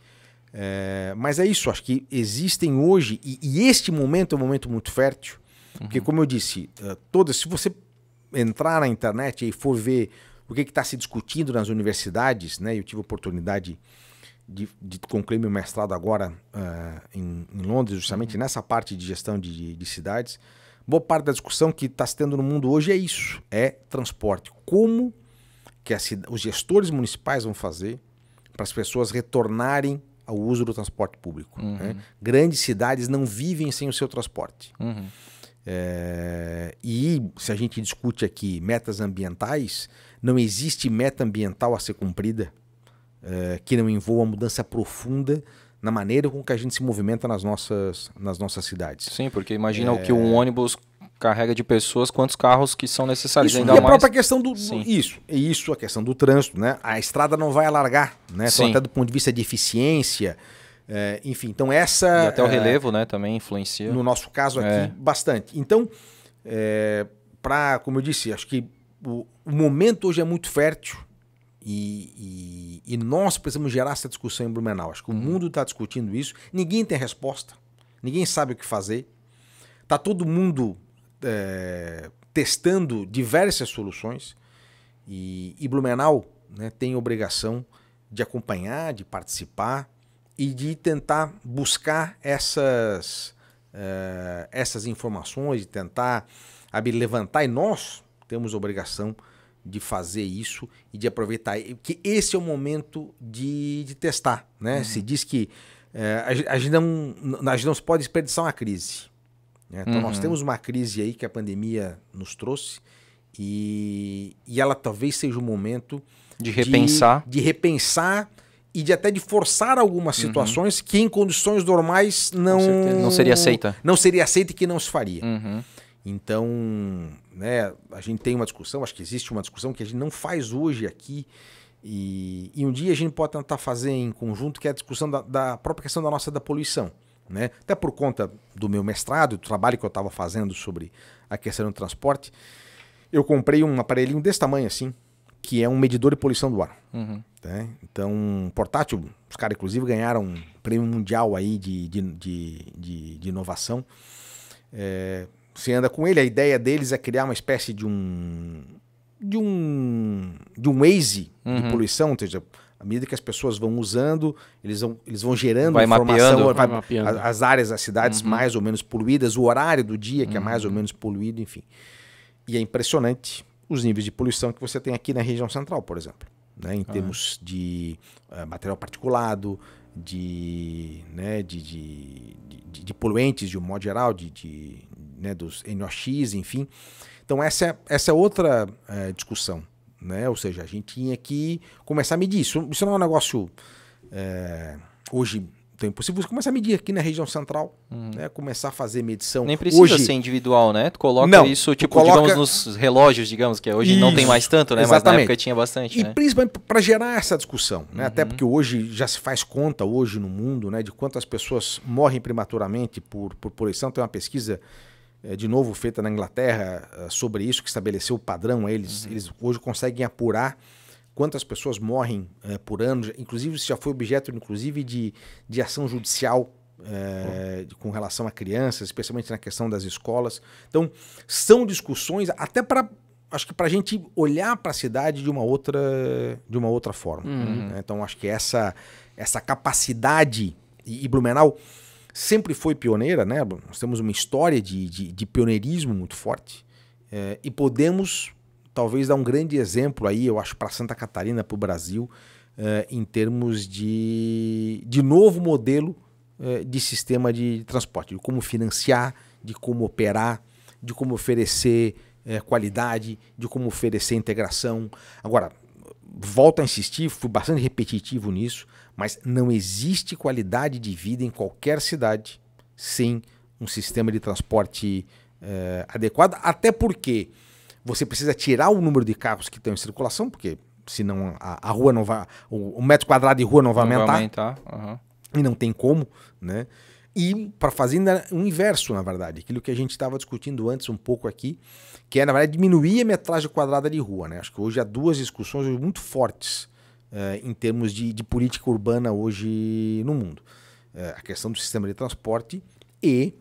É, mas é isso, acho que existem hoje, e, e, este momento é um momento muito fértil, porque, uhum. como eu disse, é, todas, se você entrar na internet e for ver o que está se discutindo nas universidades, né? Eu tive a oportunidade de, de concluir meu mestrado agora uh, em, em, Londres, justamente uhum. nessa parte de gestão de, de, de cidades boa parte da discussão que está se tendo no mundo hoje é isso: é transporte. Como que a, os gestores municipais vão fazer para as pessoas retornarem ao uso do transporte público? Uhum. Né? Grandes cidades não vivem sem o seu transporte. Uhum. É, e se a gente discute aqui metas ambientais, não existe meta ambiental a ser cumprida é, que não envolva uma mudança profunda na maneira com que a gente se movimenta nas nossas, nas nossas cidades. Sim, porque imagina é... o que um ônibus carrega de pessoas, quantos carros que são necessários. Isso, ainda e a mais... própria questão do, Sim. isso, isso a questão do trânsito, né? A estrada não vai alargar, né? Sim. Então até do ponto de vista de eficiência, é, enfim, então essa e até o é, relevo, é, né? Também influencia. No nosso caso aqui, é. bastante. Então, é, para como eu disse, acho que o, o momento hoje é muito fértil e, e, e, nós precisamos gerar essa discussão em Blumenau. Acho que o uhum. mundo está discutindo isso. Ninguém tem resposta. Ninguém sabe o que fazer. Está todo mundo é, testando diversas soluções. E, e Blumenau né, tem obrigação de acompanhar, de participar e de tentar buscar essas, é, essas informações, de tentar levantar. E nós temos obrigação de de fazer isso e de aproveitar. Que esse é o momento de, de testar. Né? Uhum. Se diz que é, a, a, gente não, a gente não pode desperdiçar uma crise. Né? Então, uhum. nós temos uma crise aí que a pandemia nos trouxe e, e ela talvez seja o momento de repensar. De, de repensar e de até de forçar algumas uhum. situações uhum. que em condições normais não não seria aceita não seria aceita e que não se faria uhum. Então, né, a gente tem uma discussão, acho que existe uma discussão que a gente não faz hoje aqui, e, e um dia a gente pode tentar fazer em conjunto, que é a discussão da, da própria questão da nossa da poluição. Né? Até por conta do meu mestrado, do trabalho que eu estava fazendo sobre a questão do transporte, eu comprei um aparelhinho desse tamanho assim, que é um medidor de poluição do ar. Uhum. Né? Então, um portátil, os caras inclusive ganharam um prêmio mundial aí de, de, de, de, de inovação. É, você anda com ele, a ideia deles é criar uma espécie de um. de um. de um Waze uhum. de poluição, ou seja, à medida que as pessoas vão usando, eles vão, eles vão gerando vai informação, mapeando, vai, mapeando. as áreas das cidades uhum. mais ou menos poluídas, o horário do dia que é mais ou uhum. menos poluído, enfim. E é impressionante os níveis de poluição que você tem aqui na região central, por exemplo. Né, em ah, termos é. de uh, material particulado, de, né, de, de, de, de, poluentes de um modo geral, de, de, né, dos NOx, enfim. Então essa é, essa é outra é, discussão, né? Ou seja, a gente tinha que começar a medir isso. Isso não é um negócio é, hoje tão impossível você começar a medir aqui na região central, uhum. né? Começar a fazer medição. Nem precisa hoje... ser individual, né? Tu coloca não, isso, tipo, coloca... digamos, nos relógios, digamos, que hoje isso. não tem mais tanto, né? Exatamente. Mas na época tinha bastante. E né? principalmente para gerar essa discussão, né? Uhum. Até porque hoje já se faz conta hoje no mundo, né? De quantas pessoas morrem prematuramente por, por poluição. Tem uma pesquisa é, de novo feita na Inglaterra é, sobre isso, que estabeleceu o padrão. Eles, uhum. eles hoje conseguem apurar quantas pessoas morrem é, por ano. Inclusive, isso já foi objeto inclusive de, de ação judicial é, uhum. com relação a crianças, especialmente na questão das escolas. Então, são discussões até para acho que para a gente olhar para a cidade de uma outra de uma outra forma. Uhum. Né? Então, acho que essa essa capacidade e, e Blumenau sempre foi pioneira, né? Nós temos uma história de, de, de pioneirismo muito forte é, e podemos talvez dar um grande exemplo aí, eu acho, para Santa Catarina, para o Brasil, é, em termos de, de novo modelo é, de sistema de transporte, de como financiar, de como operar, de como oferecer qualidade, de como oferecer integração. Agora, volto a insistir, fui bastante repetitivo nisso. Mas não existe qualidade de vida em qualquer cidade sem um sistema de transporte eh, adequado, até porque você precisa tirar o número de carros que estão em circulação, porque senão a, a rua não vai. O, o, metro quadrado de rua não vai não aumentar. Vai aumentar. Uhum. E não tem como, né? E para fazer ainda o inverso, na verdade, aquilo que a gente estava discutindo antes um pouco aqui, que é, na verdade, diminuir a metragem quadrada de rua. Né? Acho que hoje há duas discussões muito fortes uh, em termos de, de, política urbana hoje no mundo. Uh, a questão do sistema de transporte e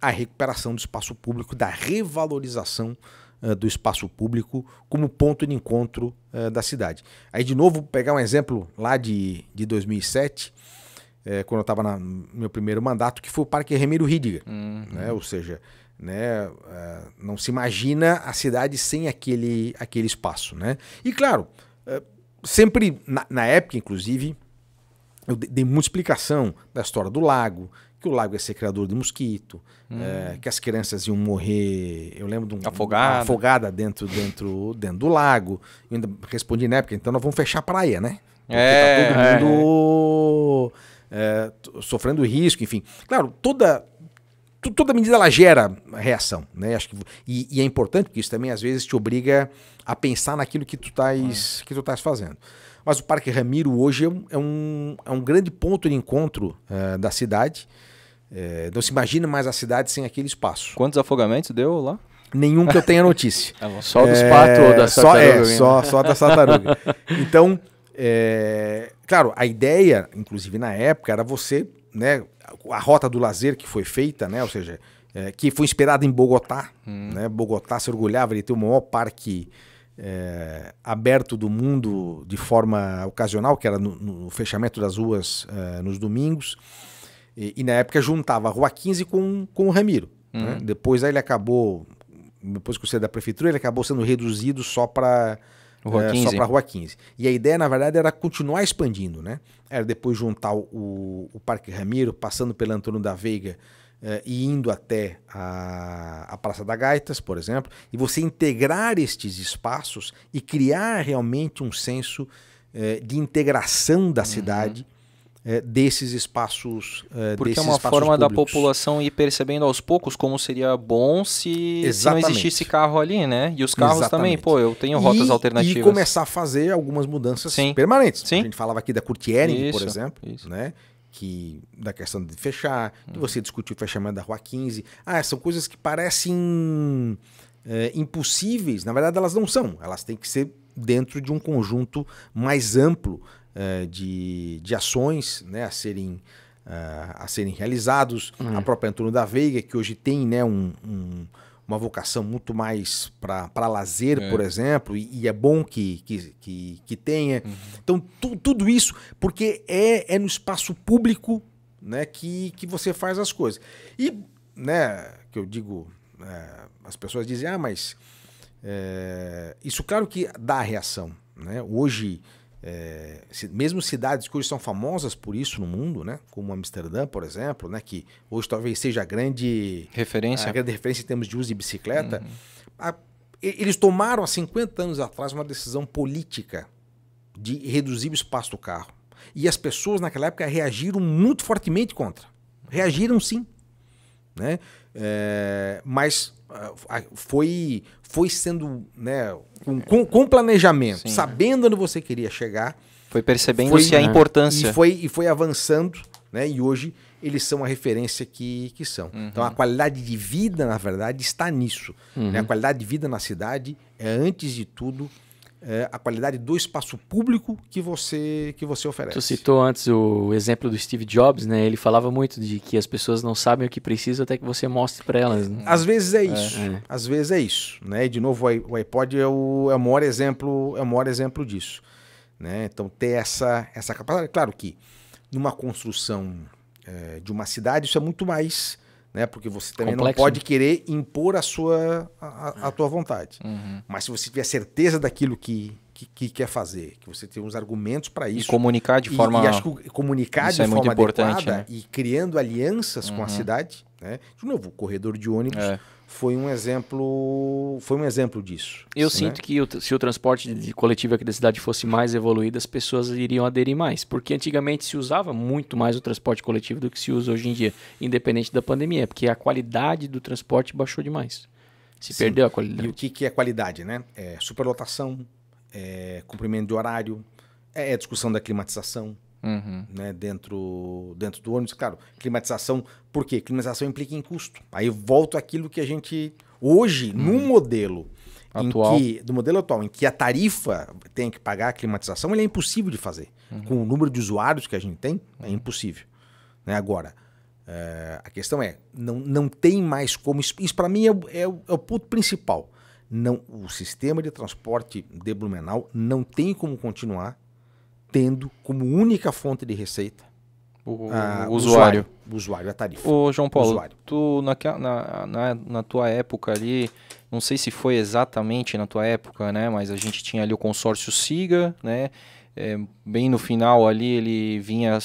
a recuperação do espaço público, da revalorização uh, do espaço público como ponto de encontro da cidade. Aí, de novo, pegar um exemplo lá de, de 2007, quando eu estava no meu primeiro mandato, que foi o Parque Remiro Rídiga. Uhum. Né? Ou seja, né? Uh, não se imagina a cidade sem aquele, aquele espaço, né? E claro, sempre, na, na época, inclusive, eu dei muita explicação da história do lago, que o lago ia ser criador de mosquito, hum. é, que as crianças iam morrer, eu lembro de um, afogada, afogada dentro, dentro, dentro do lago. Eu ainda respondi na época, então nós vamos fechar a praia, né? Porque tá é, tá todo é. mundo é. É, sofrendo risco, enfim. Claro, toda toda medida ela gera reação, né? Acho que, e, e, é importante porque isso também às vezes te obriga a pensar naquilo que tu estás é. que tu estás fazendo. Mas o Parque Ramiro hoje é um, é um, é um grande ponto de encontro uh, da cidade. Uh, não se imagina mais a cidade sem aquele espaço. Quantos afogamentos deu lá? Nenhum que eu tenha notícia. [LAUGHS] É, só dos é, ou da só, É, só, né? só da tartaruga. [LAUGHS] então, é, claro, a ideia, inclusive na época, era você né, a rota do lazer que foi feita, né? Ou seja, é, que foi inspirada em Bogotá. Hum. Né? Bogotá se orgulhava de ter o maior parque é, aberto do mundo de forma ocasional, que era no, no fechamento das ruas é, nos domingos. E, e, na época juntava a Rua 15 com, com o Ramiro. Né. Hum. Né? Depois aí ele acabou, depois que eu saí é da prefeitura, ele acabou sendo reduzido só para Rua é, só para Rua 15. E a ideia, na verdade, era continuar expandindo, né? Era depois juntar o, o Parque Ramiro, passando pelo Antônio da Veiga eh, e indo até a, a Praça da Gaitas, por exemplo, e você integrar estes espaços e criar realmente um senso eh, de integração da uhum. cidade é, desses espaços é, Porque desses é uma espaços forma públicos. da população ir percebendo aos poucos como seria bom se, se não existisse carro ali, né? E os carros Exatamente. também, pô, eu tenho rotas e, alternativas. E começar a fazer algumas mudanças Sim. permanentes. Sim. A gente falava aqui da Curtiering, por exemplo, isso. né? Que, da questão de fechar, que uhum. você discutiu o fechamento da Rua 15. Ah, são coisas que parecem é, impossíveis. Na verdade, elas não são. Elas têm que ser dentro de um conjunto mais amplo eh, de, de ações né, a serem Uh, a serem realizados. Uhum. A própria Antônio da Veiga, que hoje tem né, um, um, uma vocação muito mais para lazer, é. por exemplo, e, e, é bom que, que, que, que tenha. Uhum. Então, tu, tudo isso, porque é, é no espaço público né, que, que você faz as coisas. E, né, que eu digo, é, as pessoas dizem, ah, mas. É, isso, claro que dá reação. Né? Hoje, é, mesmo cidades que hoje são famosas por isso no mundo, né? como Amsterdã, por exemplo, né? que hoje talvez seja a grande referência, a grande referência em termos de uso de bicicleta, uhum. a, eles tomaram há 50 anos atrás uma decisão política de reduzir o espaço do carro. E as pessoas naquela época reagiram muito fortemente contra. Reagiram sim né? É, mas foi foi sendo né com, é. com, com planejamento Sim. sabendo onde você queria chegar foi percebendo foi, se a né? importância e foi e foi avançando né e hoje eles são a referência que, que são. Uhum. Então, a qualidade de vida, na verdade, está nisso. Uhum. Né? A uhum. qualidade de vida na cidade é, antes de tudo, é, a qualidade do espaço público que você que você oferece. Tu citou antes o exemplo do Steve Jobs, né? Ele falava muito de que as pessoas não sabem o que precisam até que você mostre para elas. Né? Às vezes é, é isso. É, é. Às vezes é isso, né? E de novo o iPod é o, é o maior exemplo é o maior exemplo disso, né? Então ter essa essa capacidade, claro que numa construção é, de uma cidade isso é muito mais né? Porque você também Complexo. não pode né? querer impor a sua a, a é. tua vontade. Uhum. Mas se você tiver certeza daquilo que, que, que quer fazer, que você tem uns argumentos para isso. E comunicar de forma. E, e acho que comunicar isso de é forma muito importante, adequada né? e criando alianças uhum. com a uhum. cidade. Né? De novo, o corredor de ônibus. É foi um exemplo foi um exemplo disso. Eu né? sinto que o, se o transporte de, coletivo aqui da cidade fosse mais evoluído, as pessoas iriam aderir mais, porque antigamente se usava muito mais o transporte coletivo do que se usa hoje em dia, independente da pandemia, porque a qualidade do transporte baixou demais. Se Sim. perdeu a qualidade. E o que, que é qualidade, né? É superlotação, é cumprimento de horário, é, é discussão da climatização, Uhum. Né, dentro, dentro do ônibus, claro, climatização, por quê? Climatização implica em custo. Aí volto àquilo que a gente, hoje, uhum. no modelo atual. Que, do modelo atual, em que a tarifa tem que pagar a climatização, ele é impossível de fazer. Uhum. Com o número de usuários que a gente tem, é impossível. Né? Agora, é, a questão é, não, não tem mais como. Isso, isso para mim é, é, é, o ponto principal. Não, o sistema de transporte de Blumenau não tem como continuar tendo como única fonte de receita o, a, usuário. O usuário, a tarifa. Ô, João Paulo, tu na, na, na, na tua época ali, não sei se foi exatamente na tua época, né? Mas a gente tinha ali o consórcio SIGA, né? é, bem no final ali ele vinha,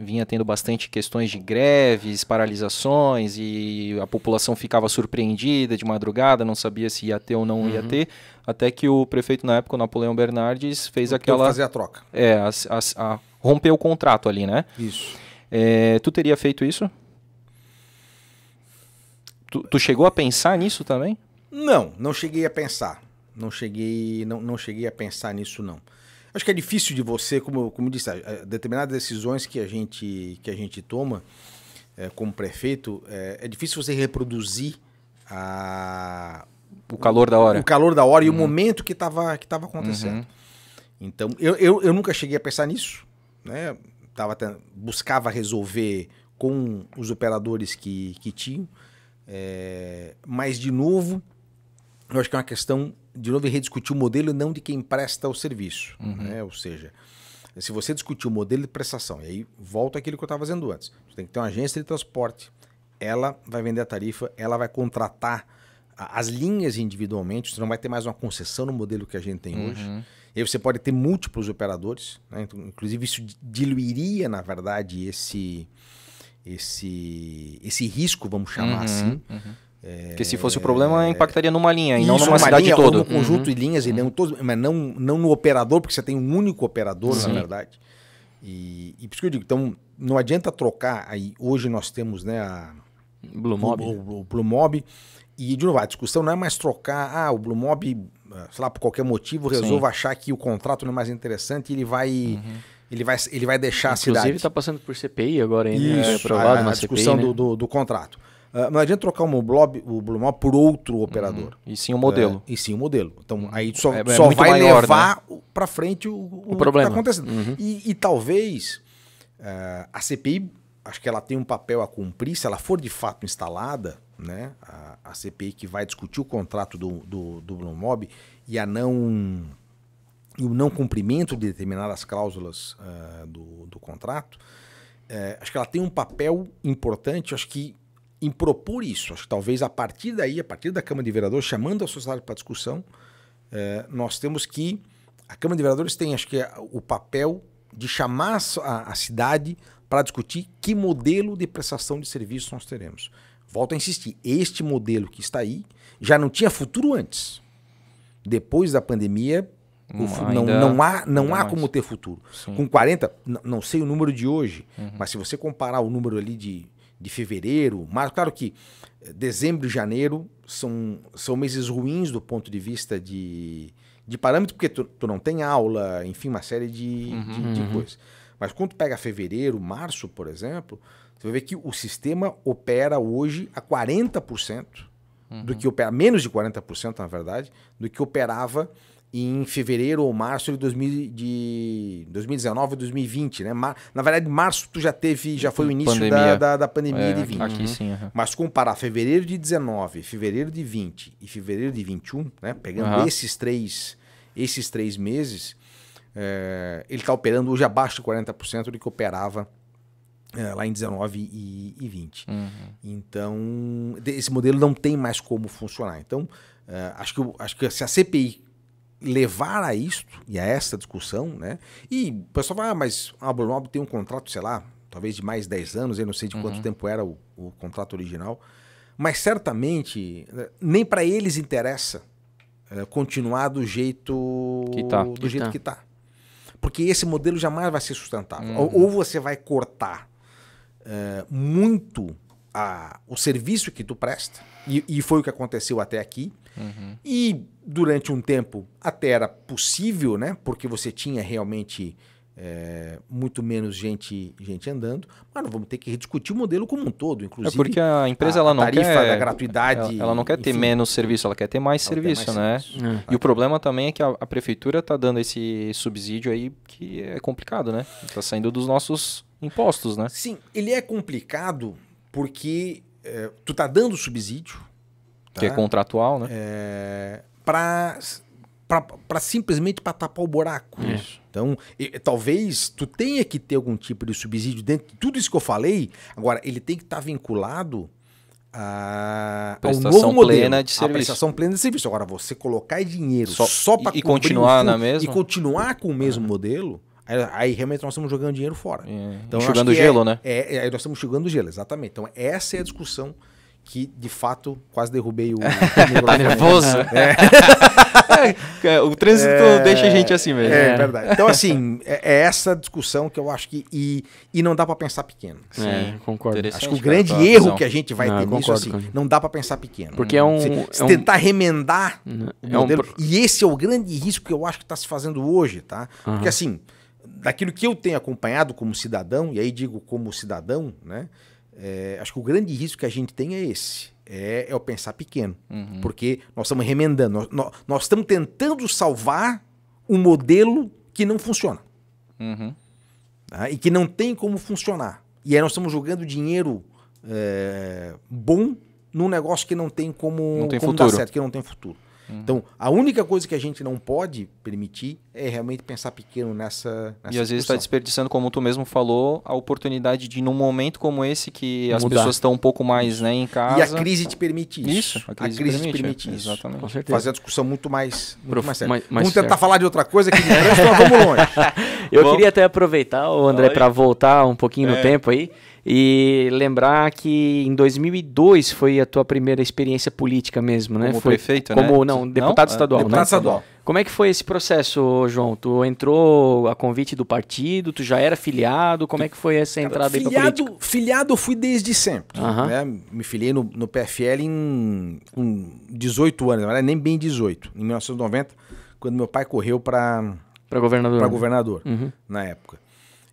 vinha tendo bastante questões de greves, paralisações e a população ficava surpreendida de madrugada, não sabia se ia ter ou não uhum. ia ter, até que o prefeito na época, o Napoleão Bernardes, fez aquela... fazer a troca. É, a, a, a, rompeu o contrato ali, né? Isso. É, tu teria feito isso? Tu, tu chegou a pensar nisso também? Não, não cheguei a pensar. Não cheguei, não, não cheguei a pensar nisso, não. Acho que é difícil de você, como, como disse, eh, determinadas decisões que a gente, que a gente toma é, como prefeito, é, é, difícil você reproduzir a, o calor da hora. O calor da hora uhum. e o uhum. momento que estava que tava acontecendo. Uhum. Então, eu, eu, eu, nunca cheguei a pensar nisso. Né? Tava buscava resolver com os operadores que, que tinham. É, mas, de novo, eu acho que é uma questão de novo, rediscutir o modelo não de quem presta o serviço. Uhum. Né? Ou seja, se você discutir o modelo de prestação, e aí volta aquilo que eu estava fazendo antes, você tem que ter uma agência de transporte, ela vai vender a tarifa, ela vai contratar as linhas individualmente, você não vai ter mais uma concessão no modelo que a gente tem uhum. hoje. E aí você pode ter múltiplos operadores, né? então, inclusive isso diluiria, na verdade, esse, esse, esse risco, vamos chamar uhum. assim. Uhum é... Porque se fosse o problema, é. impactaria numa linha e não numa cidade linha, toda. Ou no conjunto uhum. de linhas, e não uhum. todos, mas não, não no operador, porque você tem um único operador, Sim. na verdade. E, e por isso que eu digo, então não adianta trocar. Aí, hoje nós temos né, a, Blue Mob. O, o, Blue Mob. E, de novo, a discussão não é mais trocar, ah, o Blue Mob, ah, sei lá, por qualquer motivo, resolve achar que o contrato não é mais interessante e ele vai. Uhum. Ele vai, ele vai deixar Inclusive, a cidade. Inclusive, está passando por CPI agora ainda. Né? Isso, é aprovado a, a, a discussão CPI, né? do, do, do contrato. Uh, não adianta trocar um blob, o Blumal por outro uhum. operador. Uhum. E sim o modelo. É, e sim o modelo. Então uhum. aí só, é, é só vai maior, levar né? para frente o, o, o tá problema. que está acontecendo. Uhum. E, e, talvez uh, a CPI, acho que ela tem um papel a cumprir, se ela for de fato instalada, né? a, a CPI que vai discutir o contrato do, do, do Blumob e a não e o não cumprimento de determinadas cláusulas uh, do, do contrato, eh, acho que ela tem um papel importante, acho que em propor isso. Acho que talvez a partir daí, a partir da Câmara de Vereadores, chamando a sociedade para discussão, eh, nós temos que. A Câmara de Vereadores tem, acho que, o papel de chamar a, a cidade para discutir que modelo de prestação de serviços nós teremos. Volto a insistir: este modelo que está aí já não tinha futuro antes. Depois da pandemia, não, não, não, há, não há como ter futuro. Sim. Com 40, não sei o número de hoje, uhum. mas se você comparar o número ali de de fevereiro, março. Claro que eh, dezembro e janeiro são, são meses ruins do ponto de vista de, de parâmetro, porque tu, tu não tem aula, enfim, uma série de, uhum, de, de uhum. coisas. Mas quando tu pega fevereiro, março, por exemplo, tu vai ver que o sistema opera hoje a 40% uhum. do que opera, menos de 40%, na verdade, do que operava em fevereiro ou março de, 2000, de 2019 ou 2020, né? Mar... Na verdade, março tu já teve, já foi o início Da, da, da, pandemia é, de 20. Aqui, uhum. sim. Uhum. Mas comparar fevereiro de 19, fevereiro de 20 e fevereiro de 21, né? Pegando uhum. esses três, esses três meses, é... ele está operando hoje abaixo de 40% do que operava é, lá em 19 e, e 20. Uhum. Então, esse modelo não tem mais como funcionar. Então, eh, acho que, acho que se a CPI levar a isto e a esta discussão, né? E o pessoal vai, ah, mas a Brunob tem um contrato, sei lá, talvez de mais 10 anos, eu não sei de uhum. quanto tempo era o, o, contrato original, mas certamente né, nem para eles interessa é, continuar do jeito que tá. do que jeito tá. que está, Porque esse modelo jamais vai ser sustentável. Uhum. Ou, ou, você vai cortar é, muito a, o serviço que tu presta, e, e foi o que aconteceu até aqui, Uhum. E durante um tempo até era possível, né? Porque você tinha realmente é, muito menos gente, gente andando, mas vamos ter que discutir o modelo como um todo, é inclusive. É porque a empresa a, ela não tarifa, quer. tarifa da gratuidade. Ela, ela não quer enfim, ter menos serviço, ela quer ter mais serviço, ter mais né? Serviço. É. E o problema também é que a, a prefeitura está dando esse subsídio aí que é complicado, né? Está saindo dos nossos impostos, né? Sim, ele é complicado porque é, tu tá dando subsídio, Tá? Que é tá? contratual, né? É, para para simplesmente para tapar o buraco. Então, e, talvez tu tenha que ter algum tipo de subsídio dentro de tudo isso que eu falei. Agora, ele tem que estar tá vinculado a, prestação ao novo modelo, plena de serviço. A prestação plena de serviço. Agora, você colocar dinheiro só, só para e, e continuar na mesma e continuar com o mesmo é. modelo. Aí, aí, realmente nós estamos jogando dinheiro fora. É. Então, é gelo, né? é, né? É, aí nós estamos jogando gelo, exatamente. Então essa é a discussão que de fato quase derrubei o. [LAUGHS] tá nervoso? É. [LAUGHS] é. o trânsito é... deixa a gente assim mesmo. É, é, verdade. Então, assim, é, é, essa discussão que eu acho que. E, e não dá para pensar pequeno. É, Sim, É, concordo. Acho que o grande é erro que a gente vai não, ter nisso assim, não dá para pensar pequeno. Porque é um. Se, se tentar um... remendar o né, modelo. Um... E esse é o grande risco que eu acho que está se fazendo hoje, tá? Uhum. Porque, assim, daquilo que eu tenho acompanhado como cidadão, e aí digo como cidadão, né? É, acho que o grande risco que a gente tem é esse. É, é o pensar pequeno. Uhum. Porque nós estamos remendando. Nós, nós, nós, estamos tentando salvar um modelo que não funciona. Uhum. Tá? E que não tem como funcionar. E aí nós estamos jogando dinheiro é, bom num negócio que não tem como, não tem como futuro. dar certo, que não tem futuro. Uhum. Então, a única coisa que a gente não pode permitir é realmente pensar pequeno nessa. nessa e às vezes está desperdiçando, como tu mesmo falou, a oportunidade de, num momento como esse, que as pessoas estão um pouco mais né, em casa. E a crise te permite isso. isso a crise, a crise permite, te permite é, isso. Exatamente. Com certeza. Fazer a discussão muito mais, muito Prof, mais Mais, mais vamos tentar certo. falar de outra coisa que não vamos longe. [LAUGHS] Eu Bom. queria até aproveitar, André, para voltar um pouquinho é. no tempo aí. E lembrar que em 2002 foi a tua primeira experiência política mesmo, né? Como foi, prefeito, como, né? Não, deputado não? É, estadual. Né? Deputado né? estadual. Como é que foi esse processo, João? Tu entrou a convite do partido, tu já era filiado, como é que foi essa entrada Cara, filiado, aí pra política? Filiado fui desde sempre. Né? Me filiei no, no PFL em, com 18 anos, não era nem bem 18, em 1990, quando meu pai correu para... Para governador. Para né? governador, uhum. na época.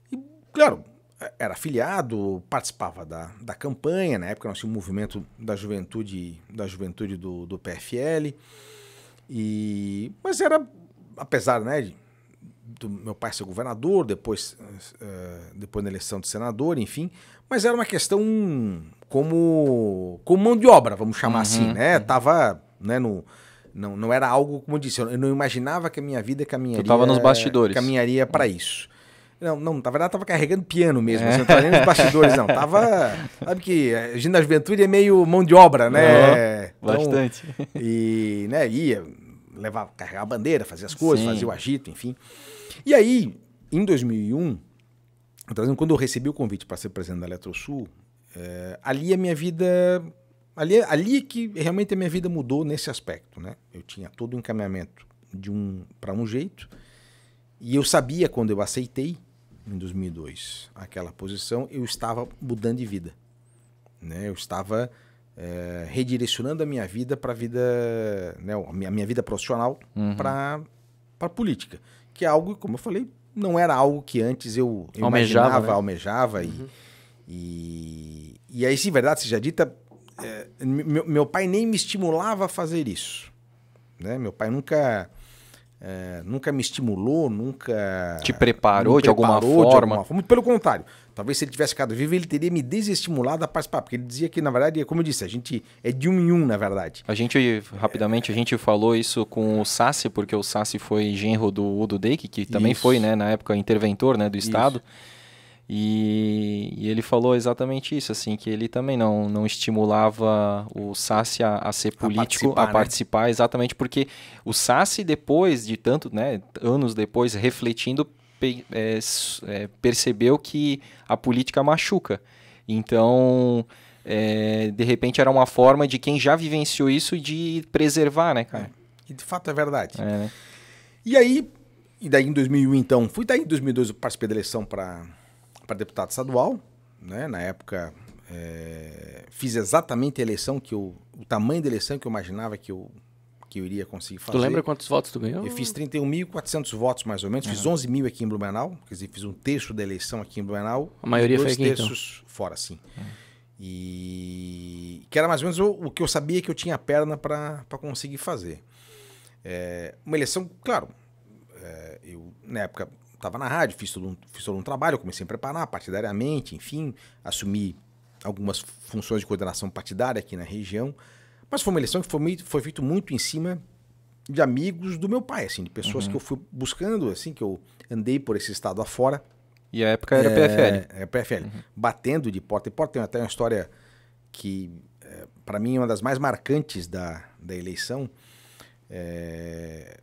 E, claro, era afiliado, participava da, da campanha, na época nós tínhamos o movimento da juventude, da juventude do, do PFL. E, mas era, apesar né, de, do meu pai ser governador, depois, uh, depois na eleição de senador, enfim, mas era uma questão como, como mão de obra, vamos chamar uhum. assim, né? Uhum. Tava né, no, não, não era algo, como eu disse, eu não imaginava que a minha vida caminharia. Tu tava nos bastidores. Caminharia para uhum. isso. Não, não, na verdade tava carregando piano mesmo, é. não tava nem nos bastidores, não. Tava. Sabe que a gente da juventude é meio mão de obra, né? então, bastante. E, né, ia, levava, carregava a bandeira, fazia as coisas, Sim. fazia o agito, enfim. E aí, em 2001, então, assim, quando eu recebi o convite para ser presidente da Eletrosul, é, ali a minha vida. Ali, ali que realmente a minha vida mudou nesse aspecto, né? Eu tinha todo o encaminhamento de um para um jeito. E eu sabia quando eu aceitei em 2002, aquela posição, eu estava mudando de vida. Né? Eu estava é, redirecionando a minha vida para a vida, né? a minha, a minha vida profissional uhum. para a política, que é algo, como eu falei, não era algo que antes eu, eu almejava, imaginava, né? almejava e, uhum. e, e aí, sim, verdade seja dita, é, meu, meu pai nem me estimulava a fazer isso. Né? Meu pai nunca é, nunca me estimulou, nunca. Te preparou, preparou de, alguma de alguma forma? Muito pelo contrário. Talvez se ele tivesse ficado vivo, ele teria me desestimulado a participar. Porque ele dizia que, na verdade, como eu disse, a gente é de um em um, na verdade. A gente, rapidamente, é... a gente falou isso com o Sassi, porque o Sassi foi genro do Udo Dake, que também isso. foi, né, na época, interventor né, do Estado. E, e ele falou exatamente isso, assim, que ele também não, não estimulava o Sassi a, a ser político, a participar, a né? participar né? exatamente porque o Sassi, depois de tanto, né, anos depois, refletindo, pe é, é, percebeu que a política machuca. Então, é, de repente, era uma forma de quem já vivenciou isso de preservar, né, cara? É. E de fato é verdade. É, né? E aí, e daí em 2001, então, fui daí em 2002 eu participei da eleição para deputado estadual né? Na época é, fiz exatamente a eleição que eu, o tamanho da eleição que eu imaginava que eu, que eu iria conseguir fazer. Tu lembra quantos votos tu ganhou? Eu fiz 31.400 votos, mais ou menos. Uhum. Fiz 11 mil aqui em Blumenau, quer dizer, fiz um terço da eleição aqui em Blumenau. A maioria dois foi aqui, então. terços então. fora, sim. Uhum. E que era mais ou menos o, o, que eu sabia que eu tinha perna para conseguir fazer. É, uma eleição, claro, é, eu, na época estava na rádio, fiz todo, um, fiz todo um trabalho, comecei a preparar partidariamente, enfim, assumi algumas funções de coordenação partidária aqui na região. Mas foi uma eleição que foi, foi feito muito em cima de amigos do meu pai, assim, de pessoas uhum. que eu fui buscando, assim, que eu andei por esse estado afora. E a época era é, PFL. É, PFL. Uhum. Batendo de porta em porta. Tem até uma história que, é, eh, para mim, é uma das mais marcantes da, da eleição. É,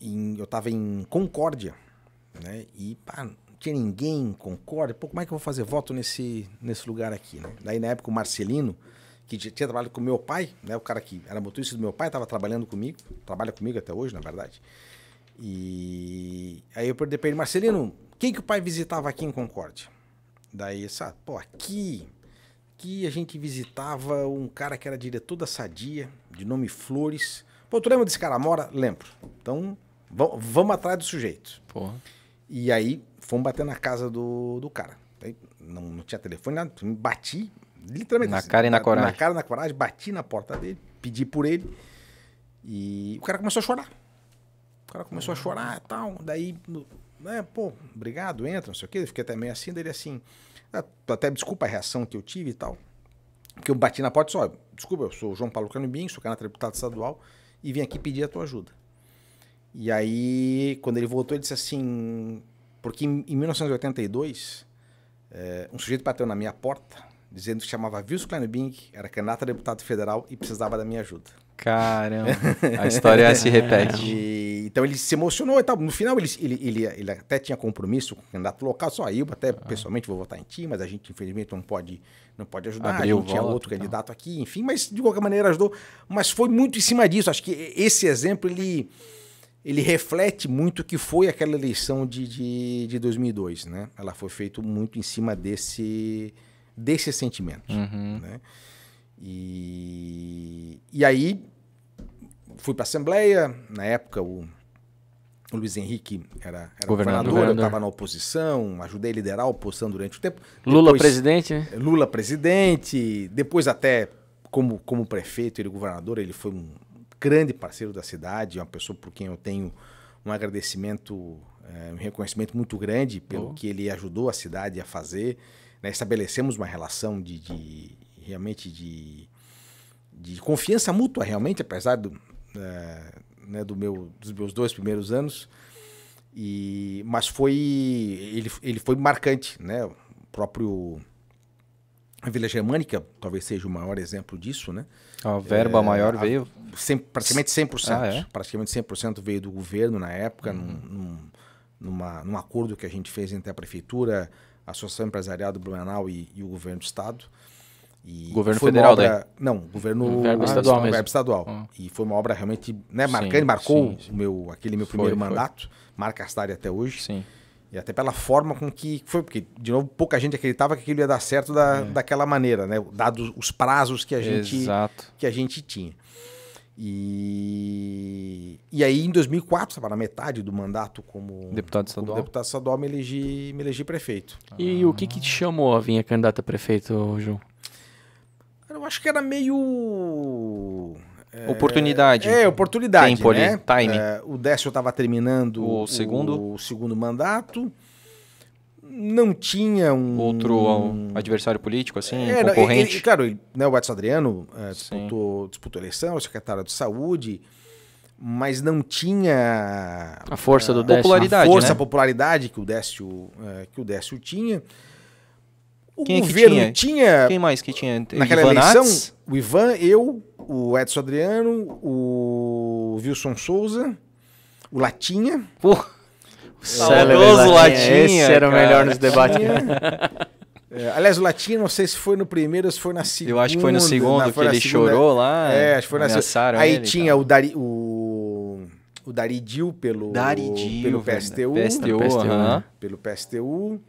em, eu estava em Concórdia, né? E pá, não tinha ninguém, concorda? Pô, como é que eu vou fazer voto nesse, nesse lugar aqui? Né? Daí na época o Marcelino, que tinha trabalhado com meu pai, né? o cara que era motorista do meu pai, estava trabalhando comigo, trabalha comigo até hoje, na verdade. E aí eu perguntei para ele, Marcelino, quem que o pai visitava aqui em Concórdia? Daí, sabe, ah, pô, aqui, aqui a gente visitava um cara que era diretor da Sadia, de nome Flores. Pô, tu lembra desse cara mora? Lembro. Então, vamos atrás do sujeito. Porra. E aí fomos bater na casa do, do cara. Aí, não, não tinha telefone, nada. Bati, literalmente. Na assim, cara e na coragem. Na cara e na coragem, bati na porta dele, pedi por ele. E o cara começou a chorar. O cara começou a chorar e tal. Daí, né, pô, obrigado, entra, não sei o quê. Eu fiquei até meio assim, dele assim. Ah, até desculpa a reação que eu tive e tal. Porque eu bati na porta e disse, olha, desculpa, eu sou o João Paulo Canibim, sou canal deputado estadual e vim aqui pedir a tua ajuda. E aí, quando ele voltou, ele disse assim. Porque em, em 1982, é, eh, um sujeito bateu na minha porta dizendo que chamava Wilson Kleinbink, era candidato a deputado federal e precisava da minha ajuda. Caramba, [LAUGHS] a história se repete. E, então ele se emocionou e tal. No final, ele, ele, ele, ele até tinha compromisso com o candidato local, só eu até ah. pessoalmente vou votar em ti, mas a gente infelizmente não pode, não pode ajudar. Abriu a gente tinha outro candidato aqui, enfim, mas de qualquer maneira ajudou. Mas foi muito em cima disso. Acho que esse exemplo, ele ele reflete muito o que foi aquela eleição de, de, de 2002, né? Ela foi feita muito em cima desse, desse sentimento, uhum. né? E, e aí fui para a Assembleia, na época o, o Luiz Henrique era, era governador, governador, eu estava na oposição, ajudei a liderar a oposição durante o tempo. Lula depois, presidente? Né? Lula presidente, depois até como, como prefeito, ele governador, ele foi um grande parceiro da cidade, é uma pessoa por quem eu tenho um agradecimento, eh, um reconhecimento muito grande pelo oh. que ele ajudou a cidade a fazer. Né? Estabelecemos uma relação de, de realmente de, de, confiança mútua, realmente, apesar do, eh, né, do meu, dos meus dois primeiros anos. E, mas foi ele, ele foi marcante, né? O próprio a Vila Germânica talvez seja o maior exemplo disso, né? A verba é, maior a, veio? Sem, praticamente 100%. Ah, é? Praticamente 100% veio do governo na época, uhum. num, numa, num acordo que a gente fez entre a Prefeitura, a Associação Empresarial do Blumenau e, e o Governo do Estado. E governo federal, obra, daí? Não, governo hum, verbo estadual. Ah, mesmo. Verbo estadual. Ah. E foi uma obra realmente né, marcante, marcou sim, sim. O meu, aquele meu foi, primeiro foi. mandato, marca a cidade até hoje. Sim. E até pela forma com que foi, porque, de novo, pouca gente acreditava que aquilo ia dar certo da, é. daquela maneira, né? Dados os prazos que a gente, Exato. Que a gente tinha. E, e aí, em 2004, estava na metade do mandato como deputado estadual, como deputado estadual me, elegi, me elegi prefeito. E ah. o que, que te chamou a vir a candidata a prefeito, João? Eu acho que era meio é, oportunidade. É, oportunidade. Tempo né? ali, time. É, o Décio estava terminando o, segundo. o segundo mandato. Não tinha um. Outro um... adversário político, assim, é, concorrente. Ele, claro, né, o Edson Adriano é, disputou, disputou eleição, secretário de saúde, mas não tinha. A força do é, Décio. A popularidade, a força, né? a popularidade que o Décio, é, que o Décio tinha. O Quem governo é que tinha? tinha... Quem mais que tinha? Naquela Ivan eleição, Nats? o Ivan, eu, o Edson Adriano, o Wilson Souza, o Latinha. Porra! Saudoso Latinha. Latinha. Esse era o melhor nos debates. É, aliás, o Latinha, não sei se foi no primeiro ou se foi na segunda. Eu acho que foi no segundo, na, que ele segunda. chorou lá. É, acho que foi na segunda. Aí tinha o, Dari, o, o Daridil pelo, Daridil, pelo PSTU. PSTU, PSTU, PSTU né? Pelo PSTU.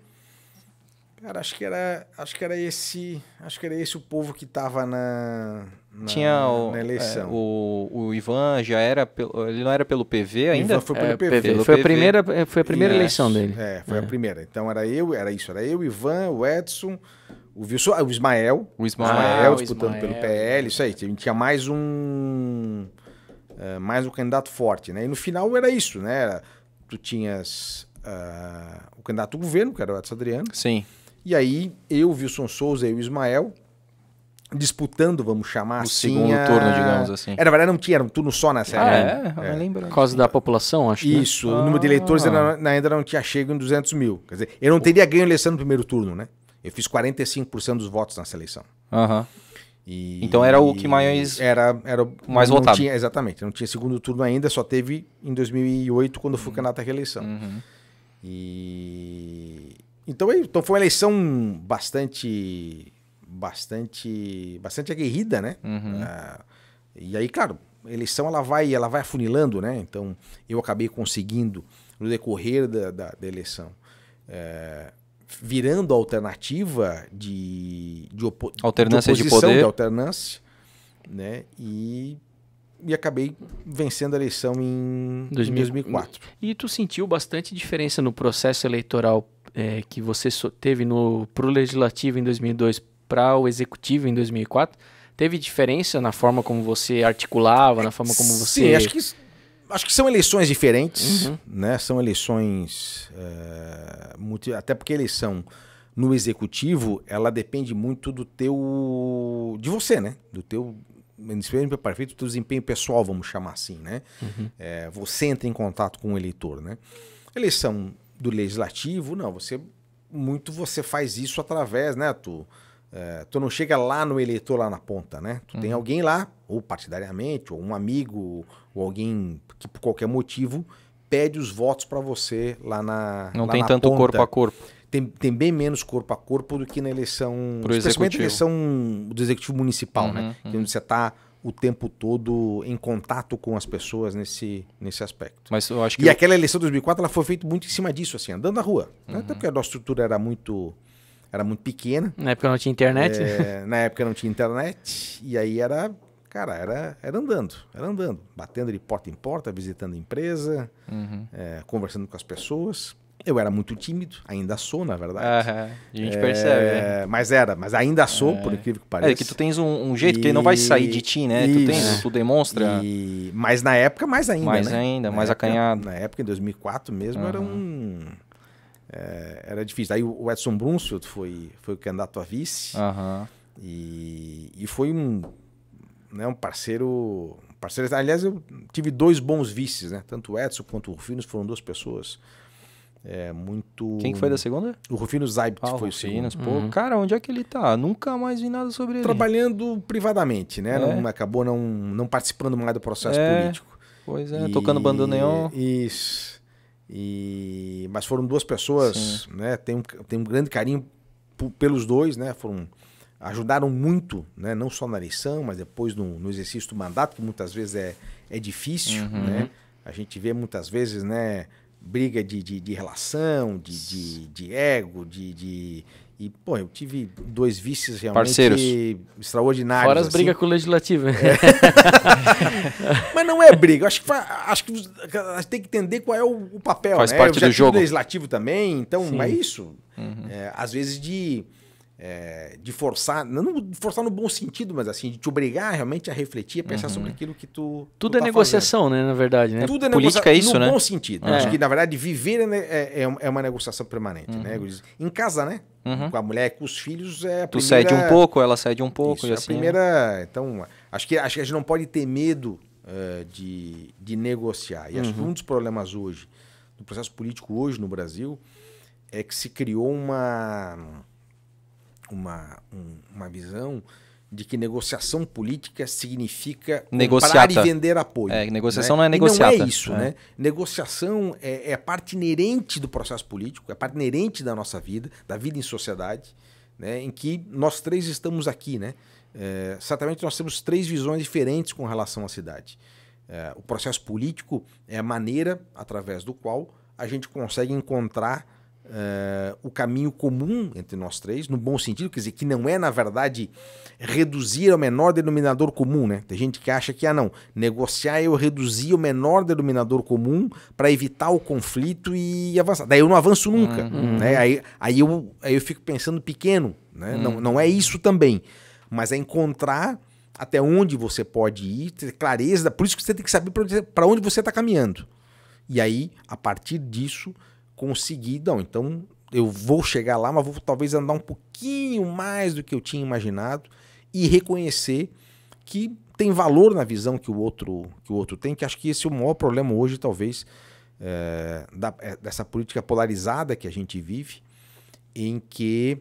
Cara, acho que era, acho que era esse, acho que era esse o povo que estava na, na, tinha o, na é, eleição. É, o, o, Ivan já era, pelo, ele não era pelo PV ainda? Ivan foi pelo é, PV. PV. foi PV. a primeira, foi a primeira yes. eleição dele. É, foi é. a primeira. Então era eu, era isso, era eu, o Ivan, o Edson, o Wilson, ah, o Ismael, o Ismael, Ismael ah, disputando Ismael. pelo PL, isso aí. Tinha mais um, é, mais um candidato forte, né? E no final era isso, né? tu tinhas uh, o candidato do governo, que era o Edson Adriano. Sim e aí, eu, Wilson Souza e o Ismael, disputando, vamos chamar o assim. segundo a... turno, digamos assim. Era, na verdade, não tinha, era um turno só na série. Ah, é? eu é? lembro. Por causa da população, acho. Né? Isso, né? o número de eleitores ah. ainda não tinha chego em 200 mil. Quer dizer, eu não teria ganho a eleição no primeiro turno, né? Eu fiz 45% dos votos na seleção. Aham. E... então era o que mais era era mais votado. Tinha, exatamente, não tinha segundo turno ainda, só teve em 2008 quando eu fui uhum. candidato à reeleição. Uhum. E então, é então foi uma eleição bastante bastante bastante aguerrida, né? Uhum. Ah, e aí, claro, a eleição ela vai ela vai afunilando, né? Então eu acabei conseguindo no decorrer da, da, da eleição é, virando a alternativa de, de opo alternância de, de poder, de alternância, né? E e acabei vencendo a eleição em 2000, 2004. E tu sentiu bastante diferença no processo eleitoral é, que você teve no pro legislativo em 2002 para o executivo em 2004, teve diferença na forma como você articulava, na forma como você Sim, acho que acho que são eleições diferentes, uhum. né? São eleições é, até porque eleição no executivo ela depende muito do teu de você, né? Do teu desempenho perfeito, do teu desempenho pessoal, vamos chamar assim, né? Uhum. É, você entra em contato com o eleitor, né? Eleição do legislativo, não. Você muito você faz isso através, né? Tu, é, tu não chega lá no eleitor lá na ponta, né? Tu uhum. tem alguém lá, ou partidariamente, ou um amigo, ou alguém que por qualquer motivo pede os votos para você lá na Não lá tem na tanto ponta. corpo a corpo. Tem, tem bem menos corpo a corpo do que na eleição, Pro especialmente na eleição do executivo municipal, uhum, né? Uhum. Que é uhum. você tá o tempo todo em contato com as pessoas nesse, nesse aspecto. Mas eu acho que e eu... aquela eleição de 2004 ela foi feita muito em cima disso, assim, andando na rua. Uhum. Né? Até uhum. porque a nossa estrutura era muito era muito pequena. Na época não tinha internet. É, na época não tinha internet. E aí era, cara, era, era andando, era andando, batendo de porta em porta, visitando a empresa, uhum. é, conversando com as pessoas. Eu era muito tímido, ainda sou, na verdade. Uhum. A gente é, percebe. É. Né? Mas era, mas ainda sou, é. por incrível que é, pareça. É que tu tens um, um jeito e... que ele não vai sair de ti, né? Isso. Tu tens, tu demonstra. E... Mas na época, mais ainda. Mais né? ainda, na mais época, acanhado. Na época, em 2004 mesmo, uhum. era um. É, era difícil. Aí o Edson Brunsfield foi, foi o candidato a vice. Uhum. E, e foi um, né, um parceiro. Parceiro, aliás, eu tive dois bons vices, né? Tanto o Edson quanto o Rufino foram duas pessoas é muito. Quem foi da segunda? O Rufino Zaibt ah, foi o segundo. Pô, uhum. cara, onde é que ele tá? Nunca mais vi nada sobre ele. Trabalhando privadamente, né? É. Não, acabou não, não participando mais do processo é. político. Pois é, e... tocando bandoneon. Isso. E... Mas foram duas pessoas, Sim. né? Tem um, tem um grande carinho pelos dois, né? Foram ajudaram muito, né? não só na eleição, mas depois no, no exercício do mandato, que muitas vezes é, é difícil. Uhum. Né? A gente vê muitas vezes né, briga de, de, de relação, de, de, de ego, de, de, E, pô, eu tive dois vices realmente Parceiros. extraordinários. Fora as assim. brigas com o legislativo. É. [LAUGHS] Mas não é briga. Acho que, acho que tem que entender qual é o, o papel. Faz né? parte do jogo. legislativo também, então é Sim. é isso. Uhum. É, às vezes de é, de forçar, não forçar no bom sentido, mas assim, de te obrigar realmente a refletir, a pensar uhum. sobre aquilo que tu. Tudo tu é tá é negociação, fazendo. né? Na verdade, né? Tudo é Política é isso, no né? bom sentido. É. Acho que, na verdade, viver é, né, é, é, é uma negociação permanente, né, uhum. né? Em casa, né? Uhum. Com a mulher, com os filhos, é a tu primeira... Tu cede um pouco, ela cede um pouco, isso, e assim. a né? primeira... Então, acho que, acho que a gente não pode ter medo uh, de, de negociar. E acho que uhum. um dos problemas hoje, do processo político hoje no Brasil, é que se criou uma uma, um, uma visão de que negociação política significa negociar comprar e vender apoio. É, né? negociação né? não é negociar. não é isso, é. né? Negociação é, é, parte inerente do processo político, é parte inerente da nossa vida, da vida em sociedade, né? em que nós três estamos aqui, né? É, certamente nós temos três visões diferentes com relação à cidade. É, o processo político é a maneira através do qual a gente consegue encontrar uh, o caminho comum entre nós três, no bom sentido, quer dizer, que não é, na verdade, reduzir ao menor denominador comum, né? Tem gente que acha que, ah, não, negociar é eu reduzir o menor denominador comum para evitar o conflito e avançar. Daí eu não avanço nunca, uhum. uhum. né? Aí, aí, eu, aí eu fico pensando pequeno, né? Uhum. Não, não é isso também, mas é encontrar até onde você pode ir, ter clareza, por isso que você tem que saber para onde você está caminhando. E aí, a partir disso, consegui, não, então eu vou chegar lá, mas vou talvez andar um pouquinho mais do que eu tinha imaginado e reconhecer que tem valor na visão que o outro que o outro tem, que acho que esse é o maior problema hoje, talvez, é, da, é, dessa política polarizada que a gente vive, em que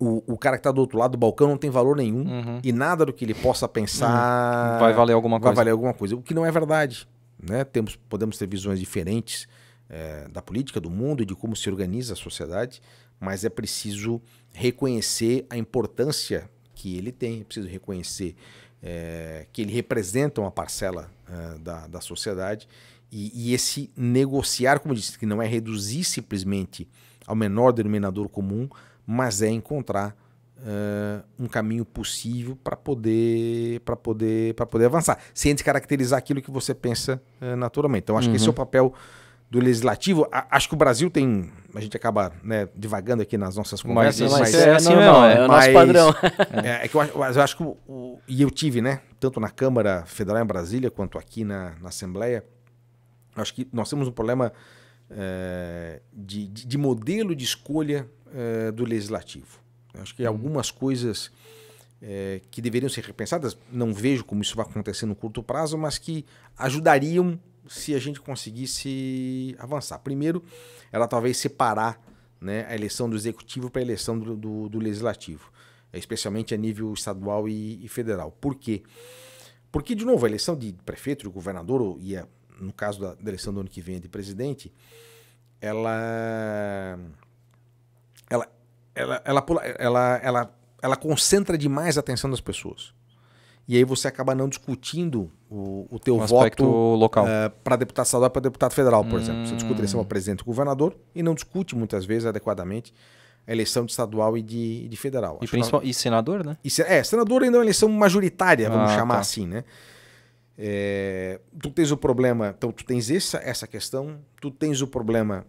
o, o cara que está do outro lado do balcão não tem valor nenhum uhum. e nada do que ele possa pensar uhum. vai valer alguma vai coisa. Vai valer alguma coisa, o que não é verdade. Né? Temos, podemos ter visões diferentes é, da política, do mundo e de como se organiza a sociedade, mas é preciso reconhecer a importância que ele tem, é preciso reconhecer é, que ele representa uma parcela é, da, da sociedade e, e, esse negociar, como eu disse, que não é reduzir simplesmente ao menor denominador comum, mas é encontrar Uh, um caminho possível para poder para poder para poder avançar sem descaracterizar aquilo que você pensa uh, naturalmente então acho uhum. que esse é o uhum. papel do legislativo. A, acho que o Brasil tem. A gente acaba né, divagando aqui nas nossas conversas. Mas, mas, mas é, é assim mesmo, é, é o nosso padrão. [LAUGHS] é, é, que eu, mas eu acho que. O, o, e eu tive, né? Tanto na Câmara Federal em Brasília, quanto aqui na, na Assembleia. Acho que nós temos um problema eh, de, de, de, modelo de escolha eh, do legislativo. Eu acho que uhum. algumas coisas. É, que deveriam ser repensadas. Não vejo como isso vai acontecer no curto prazo, mas que ajudariam se a gente conseguisse avançar. Primeiro, ela talvez separar né, a eleição do executivo para a eleição do, do, do, legislativo, especialmente a nível estadual e, e, federal. Por quê? Porque, de novo, a eleição de prefeito, de governador, e a, no caso da, eleição do ano que vem de presidente, ela. Ela, ela, ela, ela, ela, ela concentra demais a atenção das pessoas e aí você acaba não discutindo o, o teu um voto local eh, para deputado estadual para deputado federal, por hum. exemplo. Você hum. discute eleição para é presidente e governador e não discute muitas vezes adequadamente a eleição de estadual e de, de federal. E, principal, que... e senador, né? E, é, senador ainda é uma eleição majoritária, vamos ah, chamar tá. assim, né? É, tu tens o problema, então tu tens essa, essa questão, tu tens o problema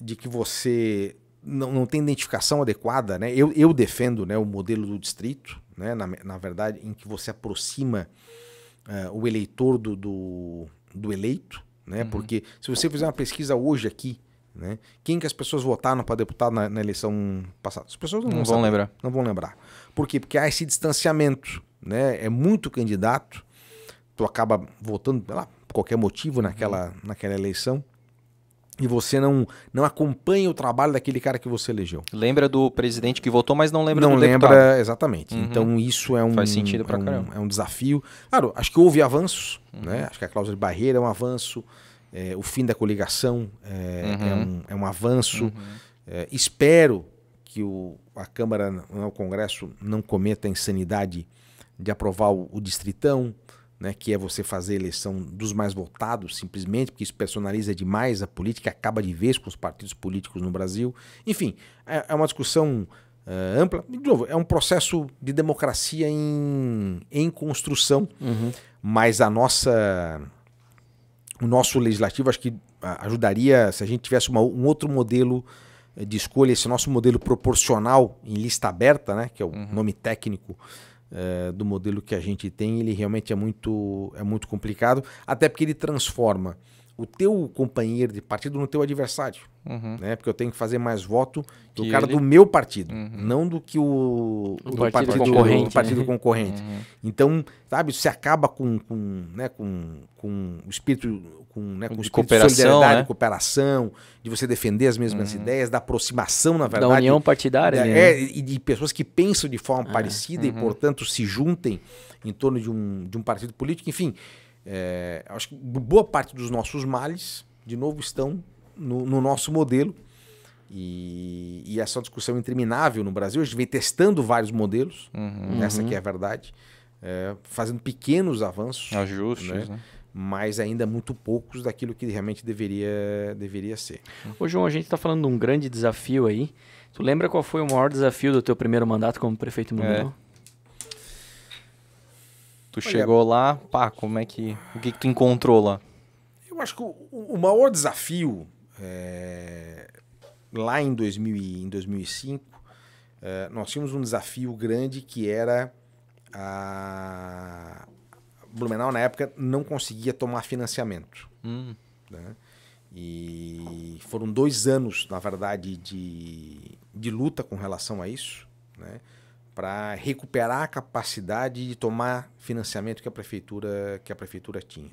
de que você não, não tem identificação adequada, né? Eu, eu defendo né, o modelo do distrito, né? na, na verdade, em que você aproxima uh, o eleitor do, do, do eleito, né? Uhum. Porque se você fizer uma pesquisa hoje aqui, né? Quem que as pessoas votaram para deputado na, na, eleição passada? As pessoas não, não vão saber, lembrar. Não vão lembrar. Por quê? Porque há esse distanciamento, né? É muito candidato, tu acaba votando, sei lá, por qualquer motivo naquela, uhum. naquela eleição e você não, não acompanha o trabalho daquele cara que você elegeu. Lembra do presidente que votou, mas não lembra não do lembra, deputado. exatamente. Uhum. Então isso é um faz sentido pra é um, caramba. É um desafio. Claro, acho que houve avanços, uhum. né? Acho que a cláusula de barreira é um avanço, é, o fim da coligação é, é uhum. é, um, é um avanço. Uhum. É, espero que o, a Câmara, é o Congresso, não cometa a insanidade de aprovar o, o distritão, né, que é você fazer a eleição dos mais votados, simplesmente, porque isso personaliza demais a política, acaba de vez com os partidos políticos no Brasil. Enfim, é, é uma discussão uh, ampla. De novo, é um processo de democracia em, em construção, uhum. mas a nossa. O nosso legislativo acho que ajudaria se a gente tivesse uma, um outro modelo de escolha, esse nosso modelo proporcional em lista aberta, né, que é o uhum. nome técnico eh, do modelo que a gente tem, ele realmente é muito, é muito complicado, até porque ele transforma o teu companheiro de partido no teu adversário uhum. né? Porque eu tenho que fazer mais voto do cara ele... do meu partido, uhum. não do que o, do, do partido, partido, concorrente. Do né? partido né? concorrente. Uhum. Então, sabe, se acaba com, com, né, com, com o espírito, com, né, com de, espírito cooperação, de solidariedade, né? cooperação, de você defender as mesmas uhum. ideias, da aproximação, na verdade. Da união partidária. Da, né? né? é, e de pessoas que pensam de forma ah, parecida e, uhum. portanto, se juntem em torno de um, de um partido político. Enfim, é, acho que boa parte dos nossos males, de novo, estão no, no nosso modelo. E, e, essa discussão é interminável no Brasil, a gente vem testando vários modelos, uhum. essa que é a uhum. verdade, é, fazendo pequenos avanços. É ajustes, né? né? mas ainda muito poucos daquilo que realmente deveria, deveria ser. Ô João, a gente está falando de um grande desafio aí. Tu lembra qual foi o maior desafio do teu primeiro mandato como prefeito municipal? É. Tu Olha, chegou lá, pá, como é que... O que, que tu encontrou lá? Eu acho que o, o maior desafio é, lá em, 2000, em 2005, é, nós tínhamos um desafio grande que era a Blumenau, na época, não conseguia tomar financiamento. Hum. Né? E foram dois anos, na verdade, de, de luta com relação a isso, né? para recuperar a capacidade de tomar financiamento que a prefeitura, que a prefeitura tinha.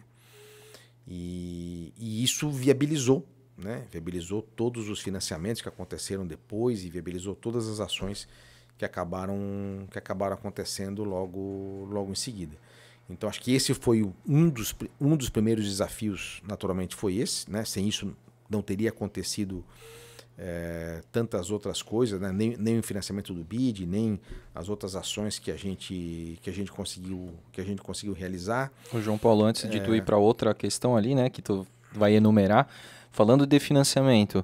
E, e isso viabilizou né? viabilizou todos os financiamentos que aconteceram depois e viabilizou todas as ações que acabaram, que acabaram acontecendo logo, logo em seguida. Então acho que esse foi um dos, um dos primeiros desafios, naturalmente, foi esse. Né? Sem isso não teria acontecido é, tantas outras coisas, né? nem, nem o financiamento do BID, nem as outras ações que a gente, que a gente, conseguiu, que a gente conseguiu realizar. O João Paulo, antes de é... tu ir é. para outra questão ali, né, que tu vai enumerar, Falando de financiamento,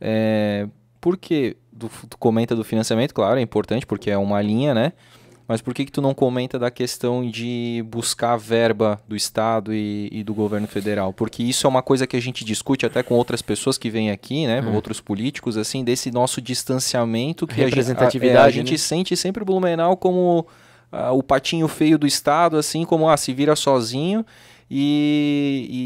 é, por que do, tu comenta do financiamento? Claro, é importante porque é uma linha, né? Mas por que, que tu não comenta da questão de buscar verba do Estado e, e do governo federal? Porque isso é uma coisa que a gente discute até com outras pessoas que vêm aqui, né? Uhum. Outros políticos, assim, desse nosso distanciamento que Representatividade, a, a, é, né? a gente sente sempre Blumenau como ah, o patinho feio do Estado, assim como ah, se vira sozinho e, e,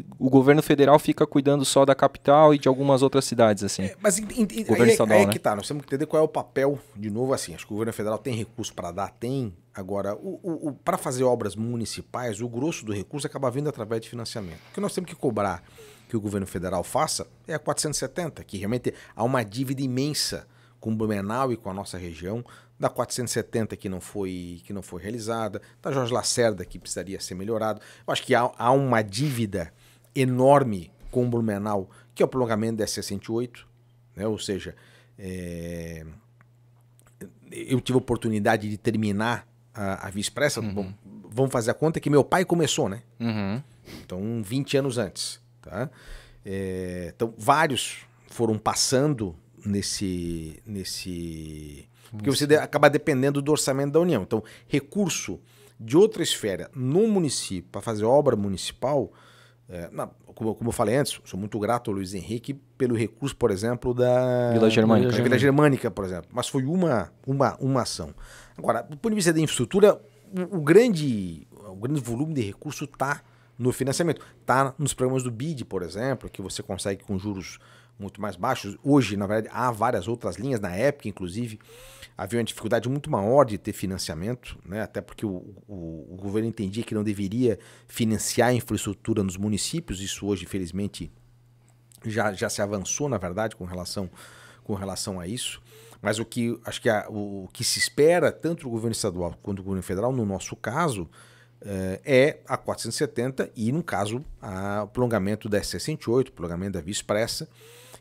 e, o governo federal fica cuidando só da capital e de algumas outras cidades, assim. É, mas ent, governo é, estadual, aí, é né? é que tá, nós temos que entender qual é o papel, de novo, assim, acho que o governo federal tem recurso para dar, tem. Agora, o, o, o para fazer obras municipais, o grosso do recurso acaba vindo através de financiamento. O que nós temos que cobrar que o governo federal faça é a 470, que realmente há uma dívida imensa com Blumenau e com a nossa região da 470 que não foi que não foi realizada, da Jorge Lacerda que precisaria ser melhorado. Eu acho que há, há uma dívida enorme com o Blumenau, que é o prolongamento da S68, né? ou seja, é... eu tive a oportunidade de terminar a, a Via Expressa, uhum. Bom, vamos fazer a conta que meu pai começou, né? Uhum. Então, 20 anos antes. Tá? É... Então, vários foram passando nesse, nesse porque você acaba dependendo do orçamento da União. Então, recurso de outra esfera no município para fazer obra municipal, é, não, como, como, eu falei antes, sou muito grato ao Luiz Henrique pelo recurso, por exemplo, da Vila Germânica. Da Vila Germânica, por exemplo. Mas foi uma, uma, uma ação. Agora, do ponto de vista da infraestrutura, o, o grande, o grande volume de recurso está no financiamento. Está nos programas do BID, por exemplo, que você consegue com juros muito mais baixos. Hoje, na verdade, há várias outras linhas. Na época, inclusive, havia uma dificuldade muito maior de ter financiamento, né? até porque o, o, o governo entendia que não deveria financiar a infraestrutura nos municípios. Isso hoje, felizmente, já, já se avançou, na verdade, com relação, com relação a isso. Mas o que acho que a, o que se espera, tanto do governo estadual quanto do governo federal, no nosso caso, eh, é a 470 e, no caso, o prolongamento da SC108, prolongamento da Via Expressa,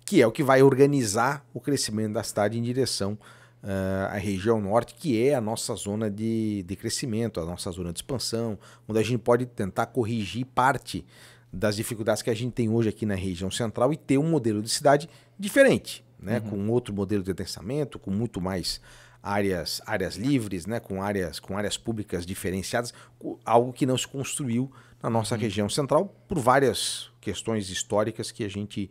que é o que vai organizar o crescimento da cidade em direção uh, à região norte, que é a nossa zona de, de crescimento, a nossa zona de expansão, onde a gente pode tentar corrigir parte das dificuldades que a gente tem hoje aqui na região central e ter um modelo de cidade diferente, né? Uhum. com outro modelo de pensamento, com muito mais áreas, áreas livres, né? com, áreas, com áreas públicas diferenciadas, algo que não se construiu na nossa uhum. região central por várias questões históricas que a gente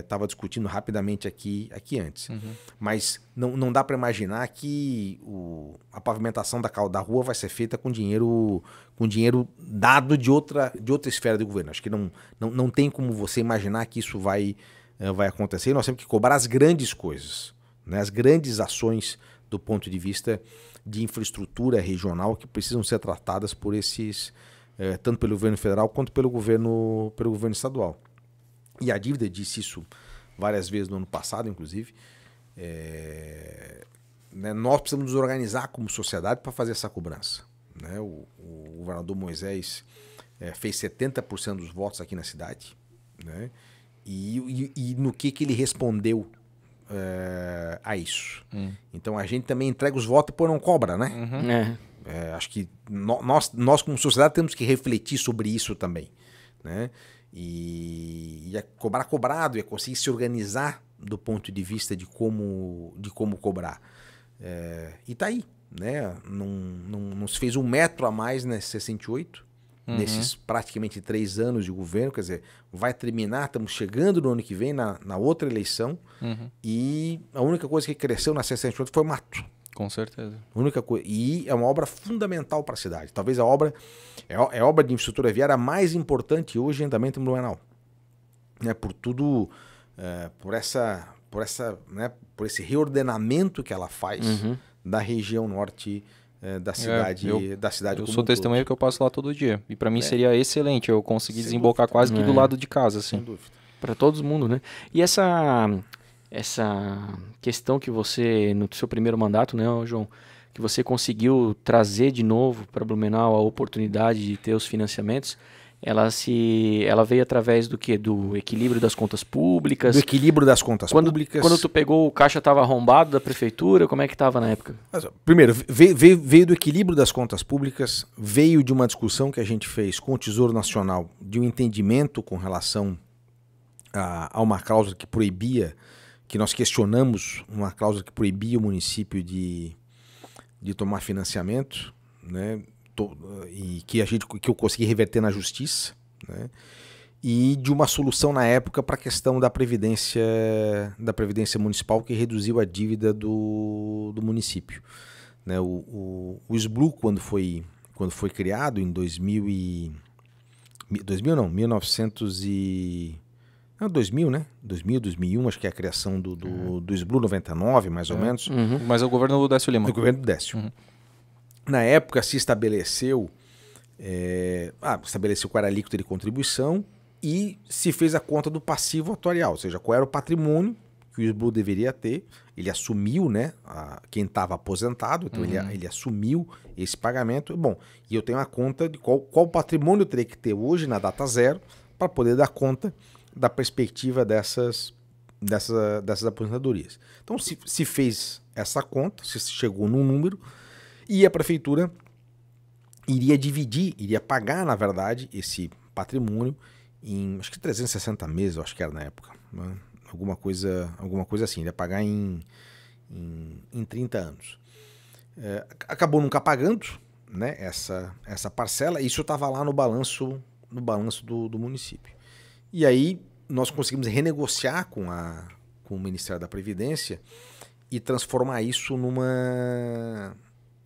estava é, discutindo rapidamente aqui, aqui antes. Uhum. Mas não, não dá para imaginar que o, a pavimentação da, da rua vai ser feita com dinheiro com dinheiro dado de outra, de outra esfera do governo. Acho que não, não, não tem como você imaginar que isso vai, é, vai acontecer. Nós temos que cobrar as grandes coisas, né? as grandes ações do ponto de vista de infraestrutura regional que precisam ser tratadas por esses é, tanto pelo governo federal quanto pelo governo, pelo governo estadual. E a dívida disse isso várias vezes no ano passado, inclusive. É, né, nós precisamos nos organizar como sociedade para fazer essa cobrança. Né? O, o, governador Moisés é, fez 70% dos votos aqui na cidade. Né? E, e, e, no que, que ele respondeu é, a isso. Hum. Então a gente também entrega os votos por não cobra, né? Uhum. É. É, acho que no, nós, nós, como sociedade, temos que refletir sobre isso também. Né? e ia é cobrar cobrado, ia é conseguir se organizar do ponto de vista de como, de como cobrar. É, e tá aí, né? Não, não, se fez um metro a mais nesse né? 68, uhum. nesses praticamente três anos de governo, quer dizer, vai terminar, estamos chegando no ano que vem, na, na outra eleição, uhum. e a única coisa que cresceu na 68 foi mato. Com certeza. única coisa. E é uma obra fundamental para a cidade. Talvez a obra. É, é obra de infraestrutura viária mais importante hoje em andamento no Blumenau. Né, por tudo. É, por essa. Por, essa, né, por esse reordenamento que ela faz uhum. da região norte é, da é, cidade é, eu, da cidade eu sou testemunha que eu passo lá todo dia e para mim é. seria excelente eu conseguir desembocar dúvida. quase que do é. lado de casa assim para todo mundo né e essa essa questão que você, no seu primeiro mandato, né, João, que você conseguiu trazer de novo para Blumenau a oportunidade de ter os financiamentos, ela se ela veio através do que do equilíbrio das contas públicas do equilíbrio das contas quando, públicas quando tu pegou o caixa estava arrombado da prefeitura como é que estava na época Mas, primeiro veio, veio, veio, do equilíbrio das contas públicas veio de uma discussão que a gente fez com o tesouro nacional de um entendimento com relação a, a uma cláusula que proibia que nós questionamos uma cláusula que proibia o município de, de tomar financiamento, né? e que a gente que eu consegui reverter na justiça, né? E de uma solução na época para a questão da previdência da previdência municipal que reduziu a dívida do, do município, né? O, o, o SBLU, quando foi quando foi criado em 2000 e 2000 não, 1900 e 2000, é, né? 2000, 2001, acho que é a criação do, do, é. do SBLU 99, mais ou é. menos. Uhum. Mas é o governo do Décio Lima. O governo do Décio. Uhum. Na época se estabeleceu, é, ah, estabeleceu qual era a alíquota de contribuição e se fez a conta do passivo atuarial, ou seja, qual era o patrimônio que o SBLU deveria ter. Ele assumiu, né? A, quem estava aposentado, então ele, uhum. ele assumiu esse pagamento. Bom, e eu tenho a conta de qual, qual patrimônio eu teria que ter hoje na data zero para poder dar conta da perspectiva dessas, dessas, dessas aposentadorias. Então, se, se fez essa conta, se chegou num número, e a prefeitura iria dividir, iria pagar, na verdade, esse patrimônio em acho que 360 meses, acho que era na época. Né? Alguma, coisa, alguma coisa assim, iria pagar em, em, em 30 anos. É, acabou nunca pagando né, essa, essa parcela, isso estava lá no balanço no balanço do, do município. E aí nós conseguimos renegociar com, a, com o Ministério da Previdência e transformar isso numa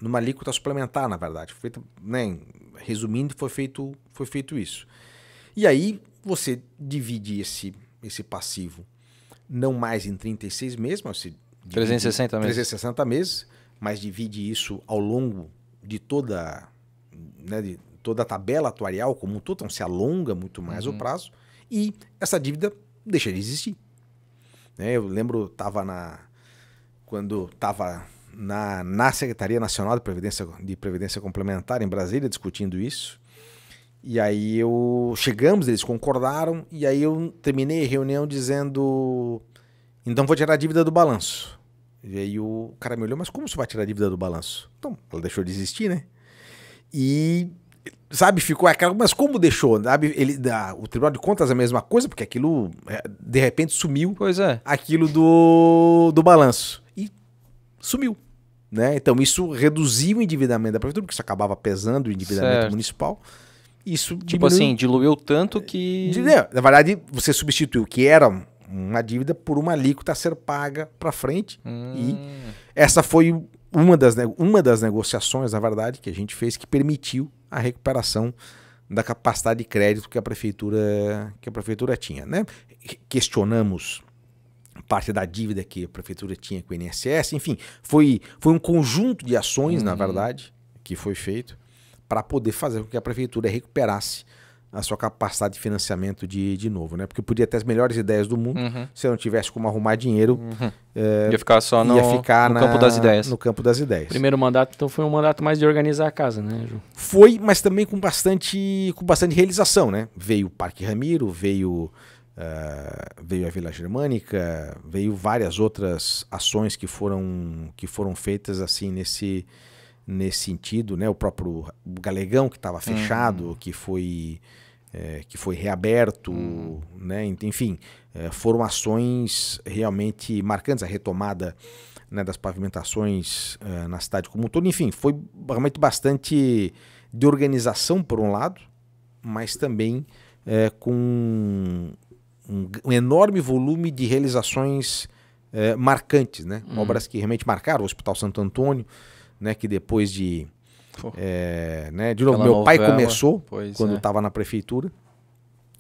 numa alíquota suplementar, na verdade. feito, né, resumindo, foi feito, foi feito isso. E aí você divide esse, esse passivo não mais em 36 meses, mas 360 meses. 360 meses, mas divide isso ao longo de toda, né, de toda a tabela atuarial como um todo, então se alonga muito mais uhum. o prazo e essa dívida deixa de existir. Né? Eu lembro, tava na quando estava na, na Secretaria Nacional de Previdência, de Previdência Complementar em Brasília discutindo isso. E aí eu chegamos, eles concordaram, e aí eu terminei a reunião dizendo: "Então vou tirar a dívida do balanço". E aí o cara me olhou: "Mas como você vai tirar a dívida do balanço?". Então, ela deixou de existir, né? E sabe, ficou aquela, mas como deixou, sabe? Ele, o Tribunal de Contas é a mesma coisa, porque aquilo é, de repente sumiu. Pois é. Aquilo do, do balanço. E sumiu. Né? Então isso reduziu o endividamento da prefeitura, porque isso acabava pesando o endividamento certo. municipal. Isso Tipo diminuiu. assim, diluiu tanto que. Né, na verdade, você substituiu o que era uma dívida por uma alíquota a ser paga para frente. Hum. E essa foi uma das, uma das negociações, na verdade, que a gente fez que permitiu a recuperação da capacidade de crédito que a prefeitura, que a prefeitura tinha. Né? Questionamos parte da dívida que a prefeitura tinha com o INSS, enfim, foi, foi um conjunto de ações, uhum. na verdade, que foi feito para poder fazer com que a prefeitura recuperasse a sua capacidade de financiamento de, de novo, né? Porque podia ter as melhores ideias do mundo, uhum. se eu não tivesse como arrumar dinheiro, uhum. é, ia ficar só no, ficar no na, campo das ideias. No campo das ideias. Primeiro mandato, então, foi um mandato mais de organizar a casa, né, Ju? Foi, mas também com bastante, com bastante realização, né? Veio o Parque Ramiro, veio Uh, veio a Vila Germânica, veio várias outras ações que foram, que foram feitas assim nesse, nesse sentido, né? O próprio Galegão que estava fechado, hum. que foi é, que foi reaberto, hum. né? enfim, é, foram ações realmente marcantes, a retomada né, das pavimentações é, na cidade como um todo, enfim, foi realmente bastante de organização por um lado, mas também é, com um, um, enorme volume de realizações é, marcantes, né? Hum. obras que realmente marcaram o Hospital Santo Antônio, né? que depois de é, né? De novo, Aquela meu pai começou pois, quando é. estava na prefeitura.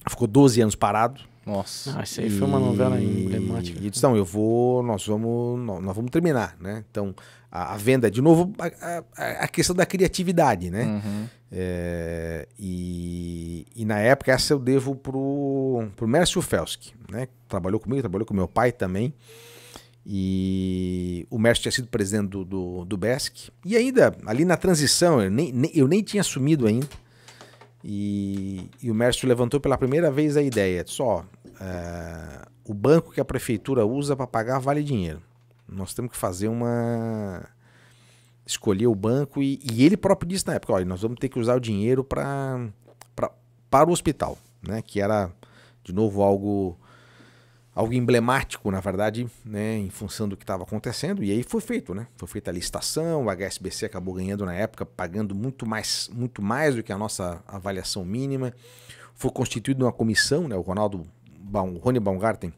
Ficou 12 anos parado. Nossa. Ah, isso aí e... foi uma novela emblemática. E então, eu vou, nós vamos, nós vamos terminar, né? Então, a, a venda, de novo, a, a, a, questão da criatividade, né? Uhum. É, e, e, na época essa eu devo pro, pro Mércio Felski, né? Trabalhou comigo, trabalhou com meu pai também. E o Mestre tinha sido presidente do, do, do BESC. E ainda, ali na transição, eu nem, nem eu nem tinha assumido ainda. E, e o Mestre levantou pela primeira vez a ideia: só uh, o banco que a prefeitura usa para pagar vale dinheiro. Nós temos que fazer uma. escolher o banco. E, e ele próprio disse na época: olha, nós vamos ter que usar o dinheiro pra, pra, para o hospital, né? que era, de novo, algo algo emblemático, na verdade, né, em função do que estava acontecendo. E aí foi feito, né? Foi feita a licitação, o HSBC acabou ganhando na época, pagando muito mais, muito mais do que a nossa avaliação mínima. Foi constituída uma comissão, né? O Ronaldo Baum, Rony Baumgarten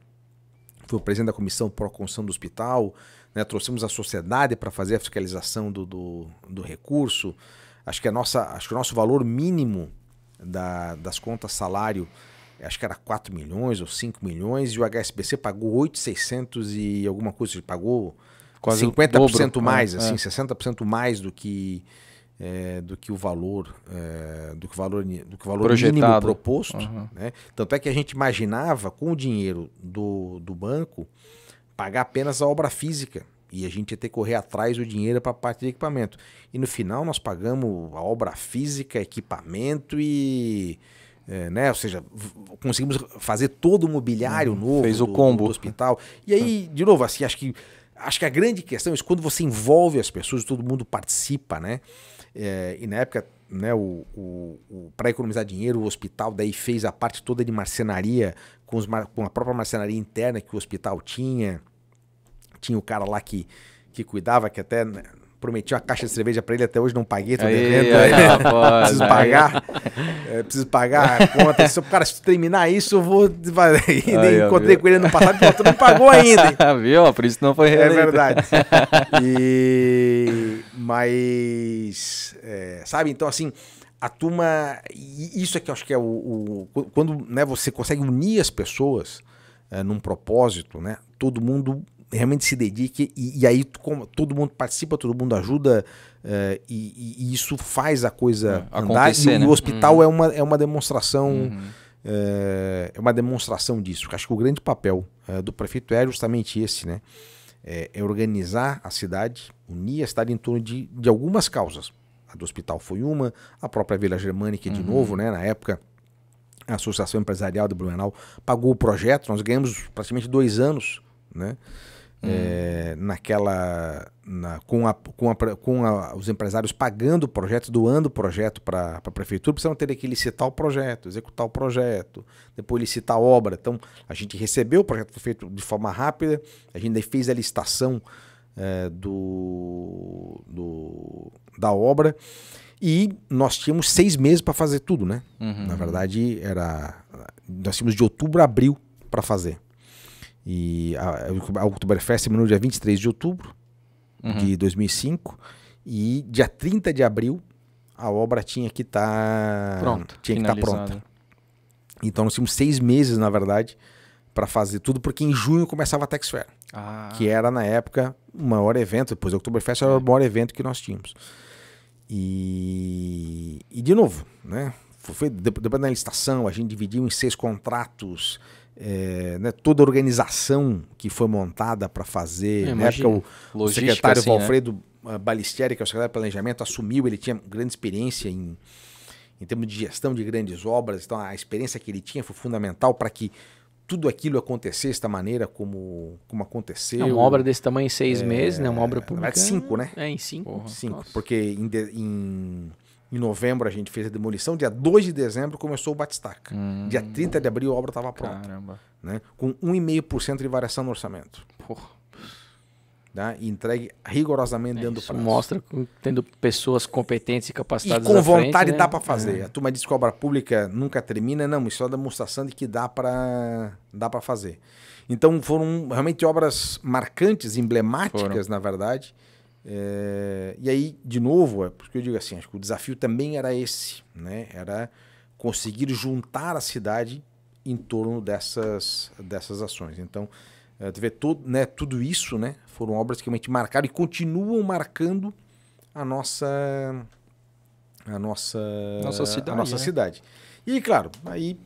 foi o presidente da comissão para a construção do hospital. Né? Trouxemos a sociedade para fazer a fiscalização do, do, do, recurso. Acho que, a nossa, acho que o nosso valor mínimo da, das contas salário acho que era 4 milhões ou 5 milhões, e o HSBC pagou 8,600 e alguma coisa, ele pagou Quase 50% dobro, mais, é. assim, 60% é. mais do que, é, do que o valor, é, do que o valor, do que o valor mínimo proposto. Uhum. Né? Tanto é que a gente imaginava, com o dinheiro do, do banco, pagar apenas a obra física. E a gente ia ter que correr atrás do dinheiro para a parte de equipamento. E no final nós pagamos a obra física, equipamento e é, né? Ou seja, conseguimos fazer todo o mobiliário hum, novo fez o do, combo. do hospital. E aí, de novo, assim, acho que, acho que a grande questão é quando você envolve as pessoas, todo mundo participa, né? É, e na época, né, o, o, o para economizar dinheiro, o hospital daí fez a parte toda de marcenaria, com, os, com a própria marcenaria interna que o hospital tinha. Tinha o cara lá que, que cuidava, que até né, prometi uma caixa de cerveja para ele, até hoje não paguei, tô devendo. Né? Tá [LAUGHS] preciso aí. pagar. É, preciso pagar a conta. Se, cara, se terminar isso, eu vou. [LAUGHS] Aí, encontrei com ele no passado, pô, não pagou ainda. [LAUGHS] viu? Por isso não foi é reeleito. É verdade. E... Mas. É, sabe, então assim. A turma, isso é que eu acho que é o. o quando né, você consegue unir as pessoas é, num propósito, né? Todo mundo realmente se dedique e, e aí como, todo mundo participa, todo mundo ajuda uh, e, e, isso faz a coisa é, andar. E, né? o hospital uhum. é, uma, é uma demonstração uhum. uh, é uma demonstração disso. Acho que o grande papel uh, do prefeito é justamente esse, né? É, é, organizar a cidade, unir a cidade em torno de, de algumas causas. A do hospital foi uma, a própria Vila Germânica uhum. de novo, né? Na época a Associação Empresarial de Blumenau pagou o projeto, nós ganhamos praticamente dois anos, né? Hum. É, naquela na, com, a, com, a, com a, os empresários pagando o projeto, doando o projeto para a prefeitura, precisam ter que licitar o projeto, executar o projeto, depois licitar a obra. Então, a gente recebeu o projeto feito de forma rápida, a gente fez a licitação é, do, do, da obra e nós tínhamos seis meses para fazer tudo, né? Uhum. Na verdade, era nós tínhamos de outubro a abril para fazer. E a, a Oktoberfest terminou dia 23 de outubro uhum. de 2005 e dia 30 de abril a obra tinha que tá, estar tá... pronta. Tinha que estar tá pronta. Então nós tínhamos seis meses, na verdade, para fazer tudo, porque em junho começava a Tex Fair, ah. que era na época o maior evento, depois do Oktoberfest era o maior evento que nós tínhamos. E, e de novo, né? Foi, depois da licitação, a gente dividiu em seis contratos é, né, toda a organização que foi montada para fazer. na época, o, o secretário assim, é. Valfredo né? Balistieri, que é o secretário de Planejamento, assumiu, ele tinha grande experiência em, em termos de gestão de grandes obras, então a experiência que ele tinha foi fundamental para que tudo aquilo acontecesse da maneira como, como aconteceu. É uma obra desse tamanho em seis é, meses, né? Uma obra pública. Cinco, né? É, em cinco. Porra, cinco. Porque em, de, em em novembro a gente fez a demolição, dia 2 de dezembro começou o Batistaca. Hum. Dia 30 de abril a obra estava pronta. Caramba. Né? Com 1,5% de variação no orçamento. Porra. Né? E entregue rigorosamente é dentro isso. do prazo. Mostra tendo pessoas competentes e capacitadas. E com vontade frente, né? dá para fazer. É. A turma diz que a obra pública nunca termina. Não, isso é uma demonstração de que dá para dá fazer. Então foram realmente obras marcantes, emblemáticas, foram. na verdade é, e aí, de novo, é porque eu digo assim, acho que o desafio também era esse, né? Era conseguir juntar a cidade em torno dessas, dessas ações. Então, eh, tu todo, né, tudo isso, né? Foram obras que realmente marcaram e continuam marcando a nossa a nossa nossa cidade. A nossa né? cidade. E claro, aí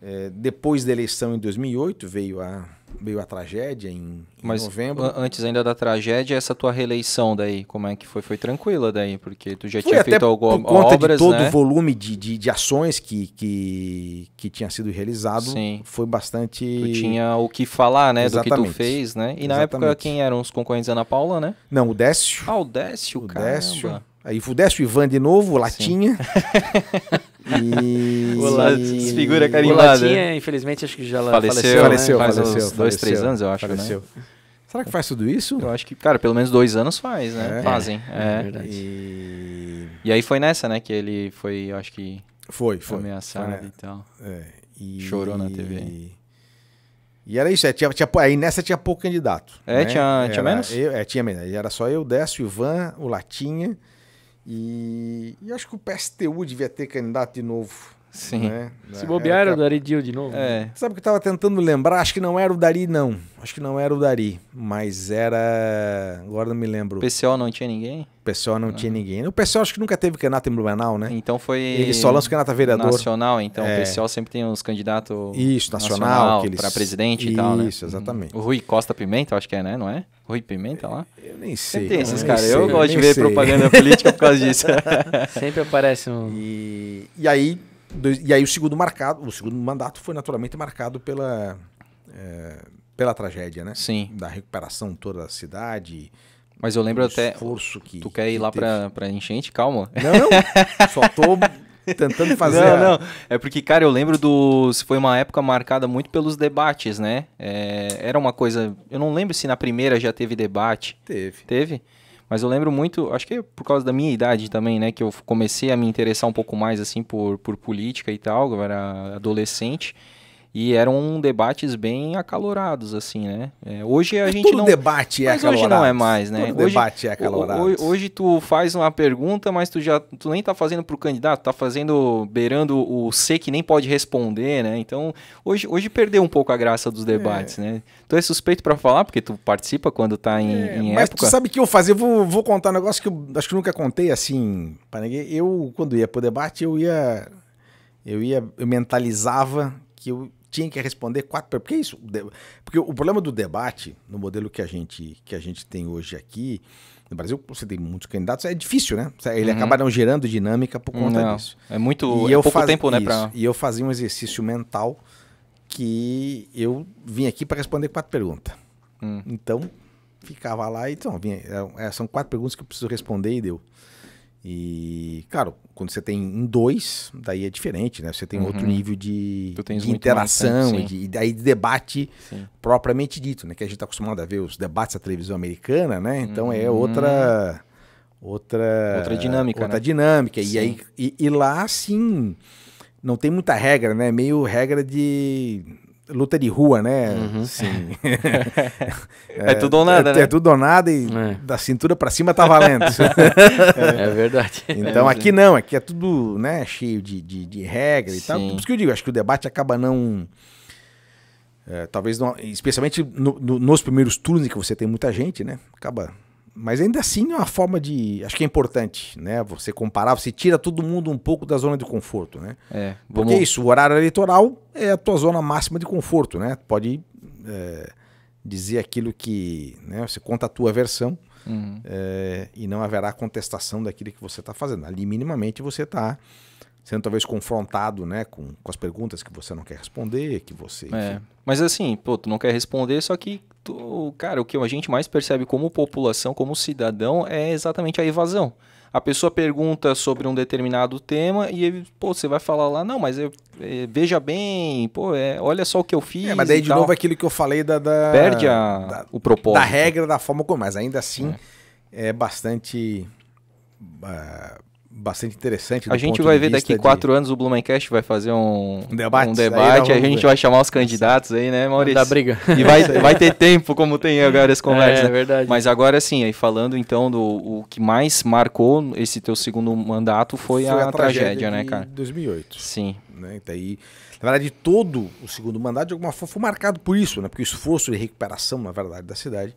é, depois da eleição em 2008 veio a veio a tragédia em, em Mas novembro. Antes ainda da tragédia, essa tua reeleição daí, como é que foi? Foi tranquila daí, porque tu já foi tinha feito algumas obras, de todo né? o volume de, de, de ações que, que, que tinha sido realizado, Sim. foi bastante... Tu tinha o que falar, né, Exatamente. do que tu fez, né? E na Exatamente. época quem eram os concorrentes? Ana Paula, né? Não, o Décio. Ah, o Décio, o caramba. Décio. Aí o Décio Ivan de novo, Latinha. [LAUGHS] E... O Latinha. Figura carimbada. O Latinha, é, infelizmente, acho que já faleceu. Faleceu, faleceu. Né? Faz faleceu, dois, faleceu, três anos, eu acho. Né? Faleceu. Né? Será que faz tudo isso? Eu acho que, cara, pelo menos dois anos faz, né? É, Fazem. É, é. verdade. E... e... aí foi nessa, né, que ele foi, eu acho que. Foi, foi. Ameaçado foi, né? e tal. É. E... Chorou na TV. E... E era isso, é, tinha, tinha, aí nessa tinha pouco candidato. É, né? tinha, tinha menos? Eu, é, tinha menos. Era só eu, Décio, Ivan, o Latinha e, e acho que o PSTU devia ter candidato de novo Sim. Né? Se é, bobear, era, o Dari Dio de novo. É. Né? Sabe o que eu estava tentando lembrar? Acho que não era o Dari, não. Acho que não era o Dari. Mas era. Agora não me lembro. O PCO não tinha ninguém? O PCO não, ah. tinha ninguém. O PCO acho que nunca teve candidato em Blumenau, né? Então foi. Ele só lança o candidato é vereador. Nacional, então. É. O PCO sempre tem uns candidatos. Isso, nacional. nacional Para presidente Isso, e tal. Né? Isso, né? exatamente. Uhum. O Rui Costa Pimenta, acho que é, né? Não é? Rui Pimenta lá? Eu nem sei. tem esses caras. Eu, eu gosto de ver sei. propaganda política por causa disso. [LAUGHS] [LAUGHS] sempre aparece um. E, e aí Dois, e aí o segundo marcado, o segundo mandato foi naturalmente marcado pela, é, pela tragédia, né? Sim. Da recuperação toda da cidade. Mas eu lembro até. Esforço que, tu quer ir que lá para pra enchente? Calma. Não, não. [LAUGHS] Só tô tentando fazer. Não, a... não. É porque, cara, eu lembro dos. Foi uma época marcada muito pelos debates, né? É, era uma coisa. Eu não lembro se na primeira já teve debate. Teve. Teve? Mas eu lembro muito, acho que é por causa da minha idade também, né? Que eu comecei a me interessar um pouco mais, assim, por, por política e tal. Eu era adolescente. E eram debates bem acalorados, assim, né? É, hoje a Mas gente todo não. debate é mas acalorado. hoje não é mais, né? hoje, debate é acalorado. Hoje, hoje, tu faz uma pergunta, mas tu já tu nem tá fazendo pro candidato, tá fazendo beirando o C que nem pode responder, né? Então, hoje, hoje perdeu um pouco a graça dos debates, é. né? Tu é suspeito para falar, porque tu participa quando tá em, é, em mas época. Mas tu sabe que eu fazia? Vou, vou contar um negócio que eu acho que nunca contei, assim, para ninguém. Eu, quando ia pro debate, eu ia. Eu ia. Eu mentalizava que eu tinha que responder quatro perguntas. Porque é isso, porque o problema do debate no modelo que a gente que a gente tem hoje aqui no Brasil, você tem muitos candidatos, é difícil, né? Ele uhum. acaba não gerando dinâmica por conta não, disso. É muito e é eu pouco faz... tempo, né? Pra... E eu fazia um exercício mental que eu vim aqui para responder quatro perguntas. Hum. Então ficava lá e então vinha, é, é, são quatro perguntas que eu preciso responder e deu. E, claro, quando você tem em dois, daí é diferente, né? Você tem uhum. outro nível de, de interação tempo, e, de, e daí de debate sim. propriamente dito, né? Que a gente está acostumado a ver os debates da televisão americana, né? Então é uhum. é outra outra outra dinâmica, outra né? dinâmica. E aí e, e lá sim não tem muita regra, né? Meio regra de luta de rua, né? Uhum. Sim. é, [LAUGHS] é, tudo ou nada, é, né? É tudo ou nada e é. da cintura para cima tá valendo. [LAUGHS] É, é, verdade. Então é aqui não, aqui é tudo né, cheio de, de, de regra Sim. e tal. Por isso que eu digo, acho que o debate acaba não... É, talvez não, especialmente no, no, nos primeiros turnos em que você tem muita gente, né? Acaba mas ainda assim é uma forma de. Acho que é importante, né? Você comparar, você tira todo mundo um pouco da zona de conforto, né? É, vamos... Porque é isso, o horário eleitoral é a tua zona máxima de conforto, né? Pode é, dizer aquilo que. Né? Você conta a tua versão uhum. é, e não haverá contestação daquilo que você está fazendo. Ali, minimamente, você está sendo talvez confrontado né, com, com as perguntas que você não quer responder, que você. É. Mas assim, pô, tu não quer responder, só que, tu, cara, o que a gente mais percebe como população, como cidadão, é exatamente a evasão. A pessoa pergunta sobre um determinado tema e ele, pô, você vai falar lá, não, mas eu, é, veja bem, pô, é, olha só o que eu é, fiz. É, mas daí de tal. novo aquilo que eu falei da. da Perde a, da, o propósito. Da regra, da forma como, mas ainda assim é, é bastante. Uh, bastante interessante. A gente vai ver daqui de... quatro anos o Blumencast vai fazer um, um debate, um debate a gente ver. vai chamar os candidatos aí, né, Maurício? Da briga. E vai, [LAUGHS] vai ter tempo, como tem agora as conversas. É, é verdade. Mas agora sim, aí falando então do o que mais marcou esse teu segundo mandato foi, foi a, a, tragédia, tragédia né, cara? 2008. Sim. Né? Então, aí, na verdade, todo o segundo mandato de alguma forma foi marcado por isso, né? Porque o esforço de recuperação, na verdade, da cidade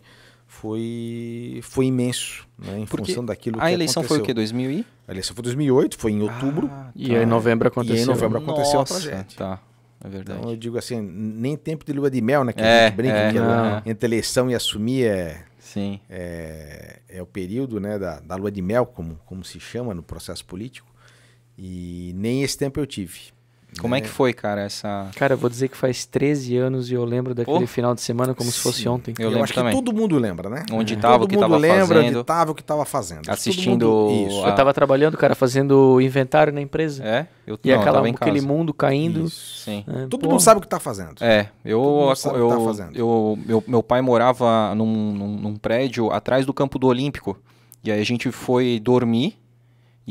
foi, foi imenso, né? Em Porque função daquilo que a eleição foi o quê? 2000 e? A eleição foi 2008, foi em outubro. Ah, tá. E em novembro aconteceu. E em novembro aconteceu Nossa, a tragédia. Tá. É verdade. Então eu digo assim, nem tempo de lua de mel, né? Que é, a gente brinca é, que é entre eleição e assumir é, Sim. É, é o período né, da, da lua de mel, como, como se chama no processo político. E nem esse tempo eu tive. Como é. que é. foi, cara, essa. Cara, eu vou dizer que faz 13 anos e eu lembro daquele oh. final de semana como Sim. se fosse ontem. Eu, eu lembro acho também. que todo mundo lembra, né? Onde estava, é. o que estava lembra, fazendo. Onde estava, o que estava fazendo. Assistindo. Isso. A... Eu estava trabalhando, cara, fazendo inventário na empresa. É? Eu, e não, aquela, eu aquele mundo caindo. Isso. Sim. É, todo porra. mundo sabe o que está fazendo. É, eu. Tá eu, tá fazendo. eu, eu meu pai morava num, num, num prédio atrás do campo do Olímpico. E aí a gente foi dormir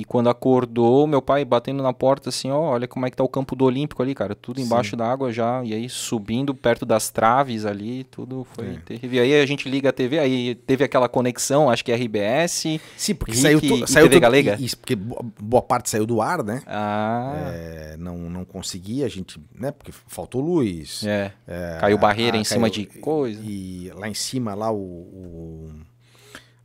e quando acordou, meu pai batendo na porta assim, ó, olha como é que tá o campo do Olímpico ali, cara, tudo embaixo da água já, e aí subindo perto das traves ali, tudo foi é. terrível. E aí a gente liga a TV, aí teve aquela conexão, acho que é RBS. Sim, porque Rick saiu, saiu TV tudo, Galega. Isso, porque boa parte saiu do ar, né? Ah. É, não, não conseguia, a gente, né, porque faltou luz. É. é caiu barreira a, ah, em caiu, cima de coisa. E lá em cima lá o, o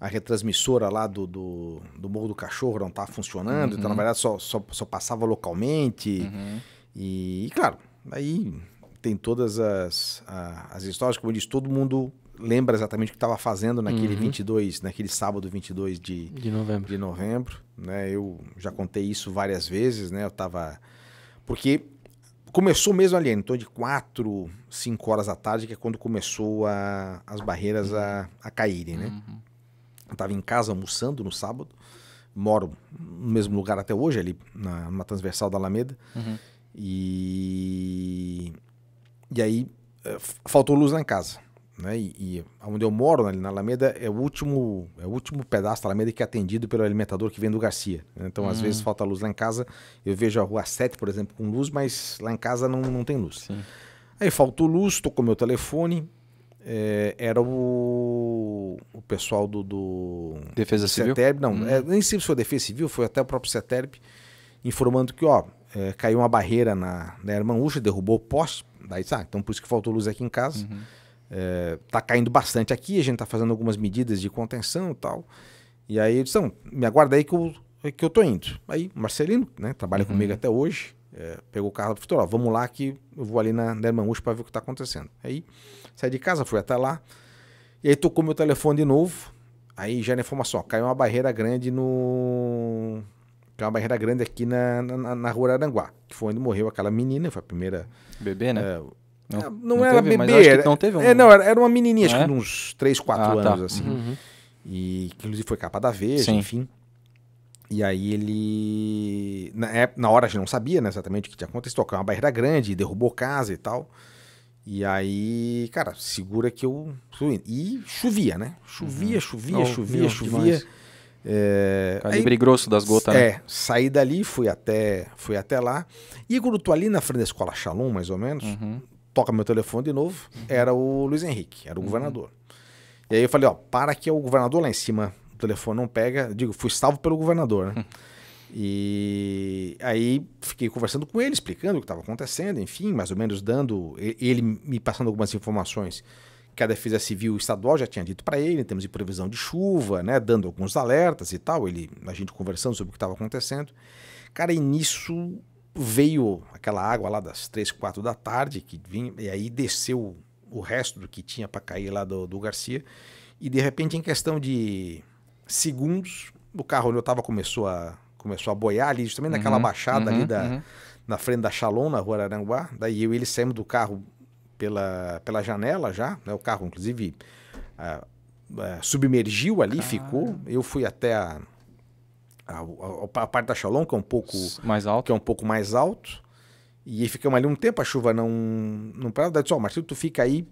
a retransmissora lá do, do, do Morro do Cachorro não estava tá funcionando, uhum. então na uhum. verdade só, só, só passava localmente. Uhum. E, e, claro, aí tem todas as, a, as histórias, como eu disse, todo mundo lembra exatamente o que estava fazendo naquele uhum. 22, naquele sábado 22 de, de novembro. De novembro né? Eu já contei isso várias vezes, né? Eu estava... Porque começou mesmo ali, então de 4, 5 horas da tarde, que é quando começou a, as barreiras a, a caírem, né? Uhum estava em casa almoçando no sábado. Moro no mesmo lugar até hoje, ali na, transversal da Alameda. Uhum. E, e aí eh, faltou luz lá em casa. Né? E, e onde eu moro, ali na Alameda, é o último é o último pedaço da Alameda que é atendido pelo alimentador que vem do Garcia. Né? Então, às hum. vezes, falta luz lá em casa. Eu vejo a rua 7, por exemplo, com luz, mas lá em casa não, não tem luz. Sim. Aí faltou luz, estou com meu telefone, é, era o, o pessoal do, do Defesa Civil? CETERB, não, hum. é, nem sei se foi Defesa Civil, foi até o próprio CETERB, informando que ó, é, caiu uma barreira na, na Irmãúcha, derrubou o poste, daí tá, ah, então por isso que faltou luz aqui em casa. Uhum. É, tá caindo bastante aqui, a gente tá fazendo algumas medidas de contenção e tal. E aí eles são, me aguarda aí que eu, é que eu tô indo. Aí, Marcelino, né, trabalha uhum. comigo até hoje, é, pegou o carro e falou: vamos lá que eu vou ali na, na Irmãúcha para ver o que tá acontecendo. Aí Saí de casa, fui até lá. E aí tocou meu telefone de novo. Aí já na informação, ó, caiu uma barreira grande no. Caiu uma barreira grande aqui na, na, na rua Aranguá, que foi onde morreu aquela menina, foi a primeira. Bebê, né? É, não, eh, não, não era teve, bebê. Era, não teve é, um... É, não, era, era uma menininha, acho é? que de uns 3, 4 ah, tá. anos, tá. assim. Uhum. E que inclusive foi capa da Veja, Sim. enfim. E aí ele. Na, na hora a gente não sabia né, exatamente o que tinha acontecido, tocou uma barreira grande, derrubou casa e tal. E aí, cara, segura que eu. E chovia, né? Chovia, uhum. chovia, oh, chovia, meu, chovia. É, Calibre aí, grosso das gotas, né? é, né? saí dali, fui até, fui até lá. E quando tô ali na frente da escola Shalom, mais ou menos, uhum. toca meu telefone de novo, uhum. era o Luiz Henrique, era o uhum. governador. E aí eu falei, ó, para que o governador lá em cima, o telefone não pega. digo, fui salvo pelo governador, né? [LAUGHS] E aí fiquei conversando com ele, explicando o que estava acontecendo, enfim, mais ou menos dando. Ele me passando algumas informações que a Defesa Civil Estadual já tinha dito para ele, em termos de previsão de chuva, né, dando alguns alertas e tal, ele, a gente conversando sobre o que estava acontecendo. Cara, e nisso veio aquela água lá das 3, 4 da tarde, que vinha, e aí desceu o resto do que tinha para cair lá do, do, Garcia, e de repente, em questão de segundos, o carro onde eu estava começou a começou a boiar ali, justamente uhum, naquela uhum, baixada uhum, ali da, uhum. na frente da Shalom, na rua Aranguá. Daí eu e ele saímos do carro pela, pela janela já, né? o carro inclusive uh, uh, submergiu ali, ficou. Eu fui até a, a, a, a parte da Shalom, que é um pouco mais alto. Que é um pouco mais alto. E ficamos ali um tempo, a chuva não, não parava. Daí disse, ó, oh, Marcelo, tu fica aí,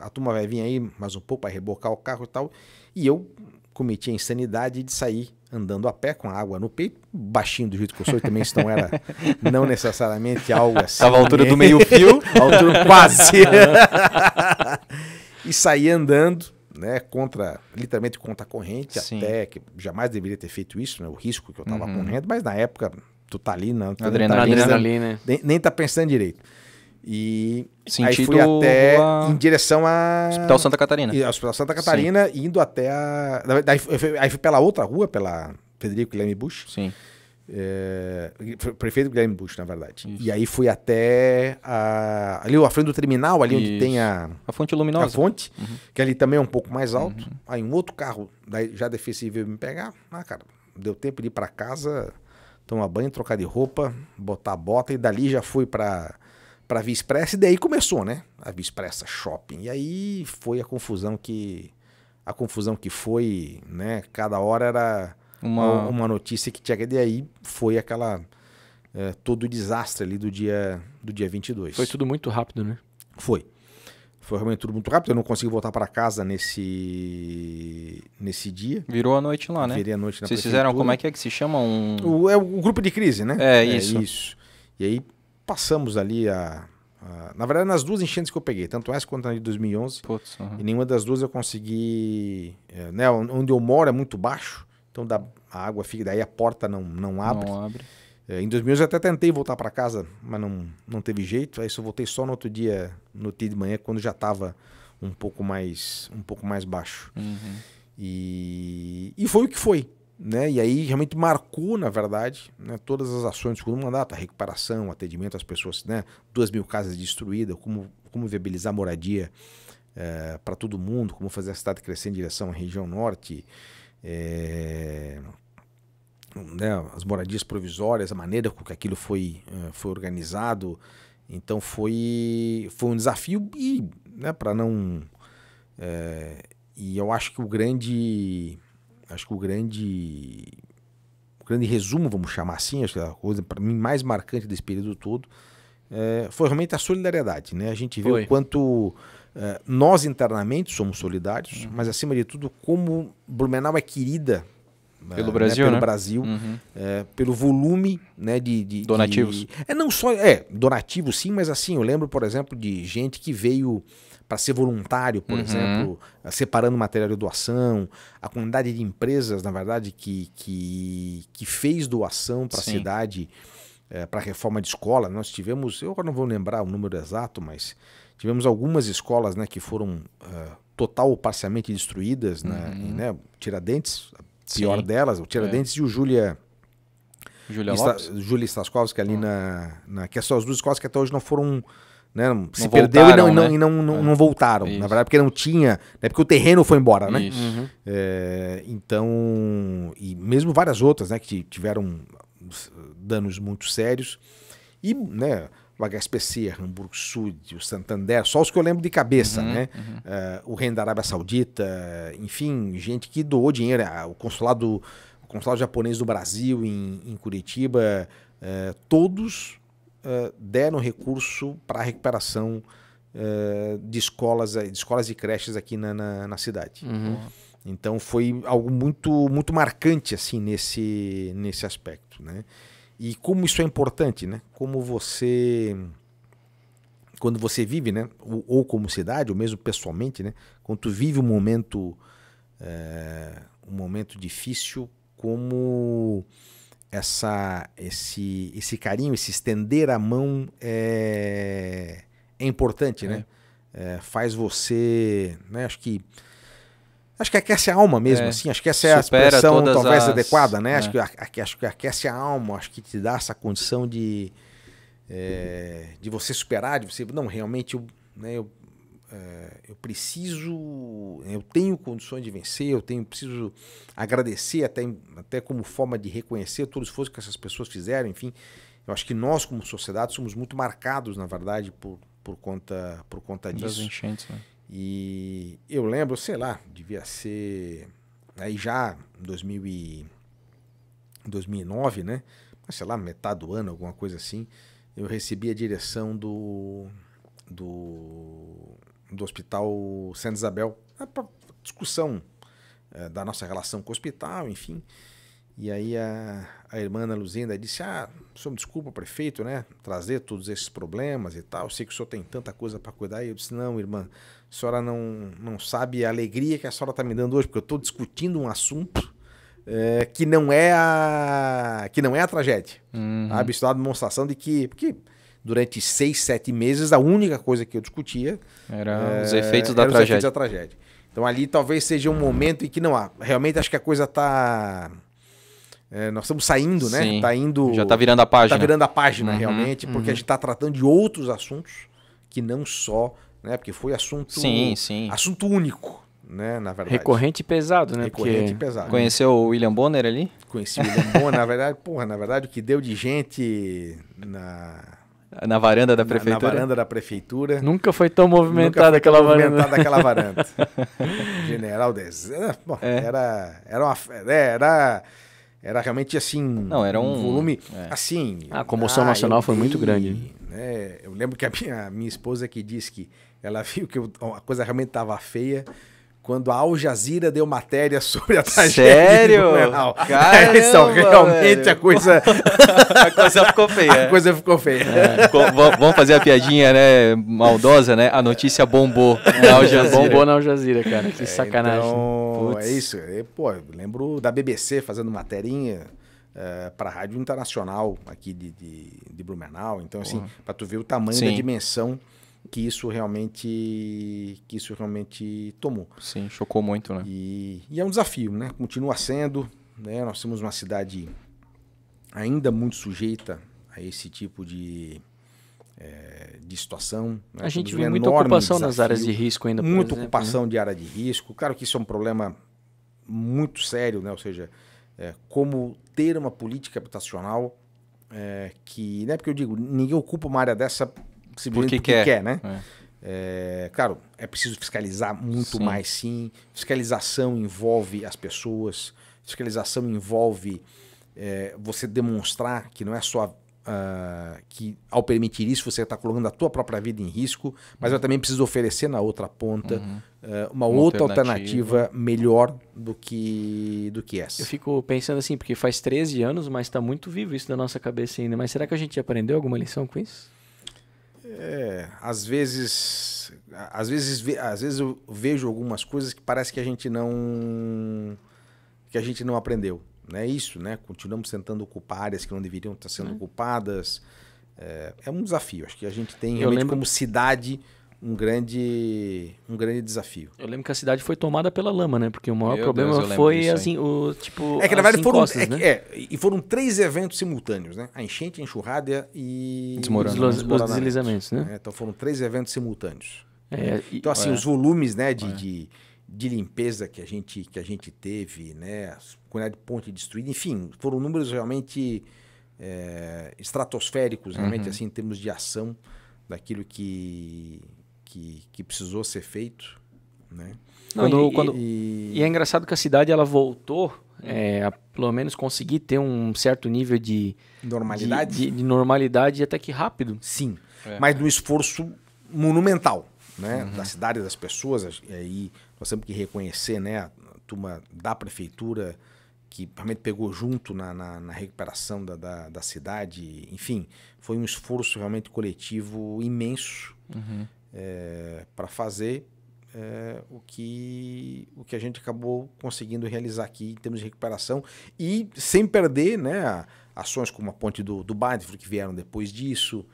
a turma vai vir aí mais um pouco para rebocar o carro e tal. E eu cometi a insanidade de sair andando a pé com a água no peito, baixinho do jeito que eu sou, também se não era não necessariamente algo assim. Estava à altura do né? meio fio, [LAUGHS] altura quase. [LAUGHS] e saí andando, né, contra, literalmente contra a corrente, Sim. até que jamais deveria ter feito isso, né, o risco que eu estava uhum. correndo, mas na época tu tá ali, não, tu adrenalina, nem tá pensando, né? nem, nem tá pensando direito. E Sentido aí fui até em direção a. Hospital Santa Catarina. E, Hospital Santa Catarina, Sim. indo até a. Daí, fui, aí fui pela outra rua, pela Federico Guilherme Bush. Sim. É, prefeito Guilherme Bush, na verdade. Isso. E aí fui até a, ali à frente do terminal, ali Isso. onde tem a, a fonte luminosa. A fonte, uhum. que ali também é um pouco mais alto. Uhum. Aí um outro carro daí já defensivo me pegar. Ah, cara, deu tempo de ir para casa, tomar banho, trocar de roupa, botar a bota e dali já fui para para a Via Expressa, e daí começou, né? A Via Expressa Shopping. E aí foi a confusão que a confusão que foi, né? Cada hora era uma, uma notícia que tinha que aí foi aquela é, todo o desastre ali do dia do dia 22. Foi tudo muito rápido, né? Foi. Foi realmente tudo muito rápido, eu não consegui voltar para casa nesse nesse dia. Virou a noite lá, né? Virei a noite na Vocês fizeram como é que é que se chama um o, é o grupo de crise, né? É, é isso. isso. E aí passamos ali a, a, Na verdade, nas duas enchentes que eu peguei, tanto essa quanto na de 2011, Putz, uhum. e nenhuma das duas eu consegui. É, né, onde eu moro é muito baixo, então da, a água fica, daí a porta não, não abre. Não abre. É, em 2011 eu até tentei voltar para casa, mas não, não teve jeito. Aí eu voltei só no outro dia, no dia de manhã, quando já estava um pouco mais um pouco mais baixo. Uhum. E, e foi o que foi. Né? E aí realmente marcou, na verdade, né, todas as ações do o mandato, tá, a recuperação, atendimento às pessoas, né, duas mil casas destruídas, como, como viabilizar moradia é, eh, para todo mundo, como fazer a cidade crescer em direção à região norte, é, né, as moradias provisórias, a maneira com que aquilo foi, eh, foi organizado. Então foi, foi um desafio e né, para não... É, e eu acho que o grande acho que o grande o grande resumo, vamos chamar assim, acho que é a coisa para mim mais marcante desse período todo é, foi realmente a solidariedade, né? A gente vê foi. o quanto é, nós internamente somos solidários, uhum. mas acima de tudo como Blumenau é querida né, pelo né, Brasil, pelo né? Brasil, uhum. é, pelo volume, né, de, de donativos. De, é não só é donativo sim, mas assim eu lembro por exemplo de gente que veio para ser voluntário, por uhum. exemplo, separando material de doação, a quantidade de empresas, na verdade, que, que, que fez doação para a cidade, é, eh, para reforma de escola. Nós tivemos, eu agora não vou lembrar o número exato, mas tivemos algumas escolas né, que foram uh, total ou parcialmente destruídas, né, uhum. e, né, Tiradentes, a pior Sim. delas, o Tiradentes é. e o Júlia... Júlia Lopes? Júlia Staskowski ali uhum. na, na... Que são as duas escolas que até hoje não foram né? Se não perdeu voltaram, e não, né? e não, não, é. não voltaram. Isso. Na verdade, porque não tinha. Né? Porque o terreno foi embora, né? Uhum. É, então. E mesmo várias outras, né? Que tiveram danos muito sérios. E, né? O HSPC, Hamburgo Sud, o Santander, só os que eu lembro de cabeça, uhum, né? Uhum. Uh, o reino da Arábia Saudita, enfim, gente que doou dinheiro. Ah, o consulado, o consulado japonês do Brasil em, em Curitiba, uh, todos uh, eh, deram recurso para a recuperação uh, de escolas, eh, de escolas e creches aqui na, na, na cidade. Uhum. Então foi algo muito, muito marcante assim nesse, nesse aspecto, né? E como isso é importante, né? Como você quando você vive, né, ou, ou como cidade, ou mesmo pessoalmente, né, quando você vive um momento é, um momento difícil, como essa, esse, esse carinho, esse estender a mão é, é importante, né? é. né? É, faz você, né? Acho que acho que aquece a alma mesmo, é. assim. Acho que essa é a expressão talvez as... adequada, né? Acho é. que acho que aquece a alma, acho que te dá essa condição de é, de você superar, de você não realmente eu, né, eu é, eu preciso, eu tenho condições de vencer, eu tenho preciso agradecer até, até como forma de reconhecer todo o esforço que essas pessoas fizeram, enfim. Eu acho que nós, como sociedade, somos muito marcados, na verdade, por, por, conta, por conta disso. Das enchentes, né? E eu lembro, sei lá, devia ser aí já em e 2009, né? Mas sei lá, metade do ano, alguma coisa assim. Eu recebi a direção do do do Hospital Santa Isabel. É discussão é, da nossa relação com o hospital, enfim. E aí a, a irmã Ana Luzinda disse: Ah, senhor, desculpa, prefeito, né? Trazer todos esses problemas e tal. Eu sei que o senhor tem tanta coisa para cuidar. E eu disse: Não, irmã, a senhora não, não sabe a alegria que a senhora está me dando hoje, porque eu estou discutindo um assunto é, que não é a que não é a tragédia. Uhum. Sabe? Isso dá demonstração de que. Porque durante seis, sete meses, a única coisa que eu discutia era eh, os efeitos da, era tragédia. Os efeitos da tragédia. Então ali talvez seja um momento em que não há. Ah, realmente acho que a coisa está é, eh, nós estamos saindo, né? Sim, tá indo, já está virando a tá página. Está virando a página, uhum, realmente, porque uhum. a gente está tratando de outros assuntos que não só, né? Porque foi assunto, sim, sim. assunto único, né? Na verdade. Recorrente e pesado, né? Recorrente e pesado. Conheceu o William Bonner ali? Conheci o William Bonner, na verdade, porra, na verdade, o que deu de gente na na varanda da prefeitura? Na, na varanda da prefeitura. Nunca foi tão movimentada foi tão aquela movimentada varanda. aquela varanda. General Dez, ah, Bom, é. era, era, uma, é, era, era realmente assim... Não, era um... um volume, é. assim... A comoção ah, nacional foi vi, muito grande. Né? Eu lembro que a minha, a minha esposa que disse que ela [LAUGHS] viu que eu, a coisa realmente estava feia quando a Al Jazeera deu matéria [LAUGHS] sobre a tragédia. Sério? [LAUGHS] é, então, realmente velho. a coisa. [LAUGHS] a coisa ficou feia. A coisa ficou feia. É. Vamos fazer a piadinha, né? Maldosa, né? A notícia bombou é, na Al Jazeera. bombou na Al Jazeera, cara. Que é, sacanagem. Então, é isso. E, pô, lembro da BBC fazendo materinha. Uh, é, para a Rádio Internacional aqui de, de, de Blumenau. Então, assim, para tu ver o tamanho Sim. da dimensão que isso realmente que isso realmente tomou. Sim, chocou muito, né? E, e é um desafio, né? Continua sendo, né? Nós temos uma cidade ainda muito sujeita a esse tipo de é, de situação. Né? A gente vê um muita ocupação desafio, nas áreas de risco ainda. Muita exemplo, né? ocupação né? de área de risco. Claro que isso é um problema muito sério, né? Ou seja, é, como ter uma política habitacional é, que, né? Porque eu digo, ninguém ocupa uma área dessa simplesmente porque, porque quer. quer, né? É. É, claro, é preciso fiscalizar muito sim. mais, sim. Fiscalização envolve as pessoas, fiscalização envolve é, você demonstrar que não é só ah, que ao permitir isso você está colocando a tua própria vida em risco, mas eu uhum. também preciso oferecer na outra ponta uhum. uh, uma, uma, outra alternativa. alternativa, melhor do que, do que essa. Eu fico pensando assim, porque faz 13 anos, mas está muito vivo isso na nossa cabeça ainda. Mas será que a gente aprendeu alguma lição com isso? É, às vezes, às vezes, às vezes eu vejo algumas coisas que parece que a gente não que a gente não aprendeu, né? Isso, né? Continuamos tentando ocupar áreas que não deveriam estar sendo né? ocupadas. É, é um desafio. Acho que a gente tem realmente lembro... como cidade um grande, um grande desafio. Eu lembro que a cidade foi tomada pela lama, né? Porque o maior Meu problema Deus, foi assim, o tipo. É que na verdade foram, é, né? é, e foram três eventos simultâneos, né? A enchente, a enxurrada e né? os, os né? deslizamentos, né? É, então foram três eventos simultâneos. É, e, então assim, é. os volumes, né, de, é. de, de, limpeza que a gente que a gente teve, né, quantidade de ponte destruída, enfim, foram números realmente é, estratosféricos, realmente uhum. assim, em termos de ação daquilo que que, que precisou ser feito. Né? Não, quando, e, quando... E... e, é engraçado que a cidade ela voltou é, a pelo menos conseguir ter um certo nível de normalidade, de, de, de normalidade até que rápido. Sim, é. mas um esforço monumental né? Uhum. da cidade, das pessoas. E aí nós temos que reconhecer né? a turma da prefeitura que realmente pegou junto na, na, na recuperação da, da, da, cidade. Enfim, foi um esforço realmente coletivo imenso. Uhum é, para fazer é, o, que, o que a gente acabou conseguindo realizar aqui em termos de recuperação e sem perder né, ações como a ponte do, do Badford que vieram depois disso,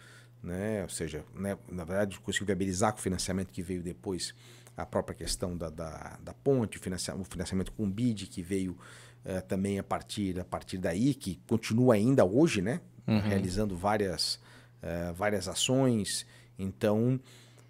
né, ou seja, né, na verdade conseguiu viabilizar com o financiamento que veio depois a própria questão da, da, da ponte, o financiamento, o financiamento com o BID que veio é, também a partir, a partir daí, que continua ainda hoje, né, uhum. realizando várias, é, várias ações. Então,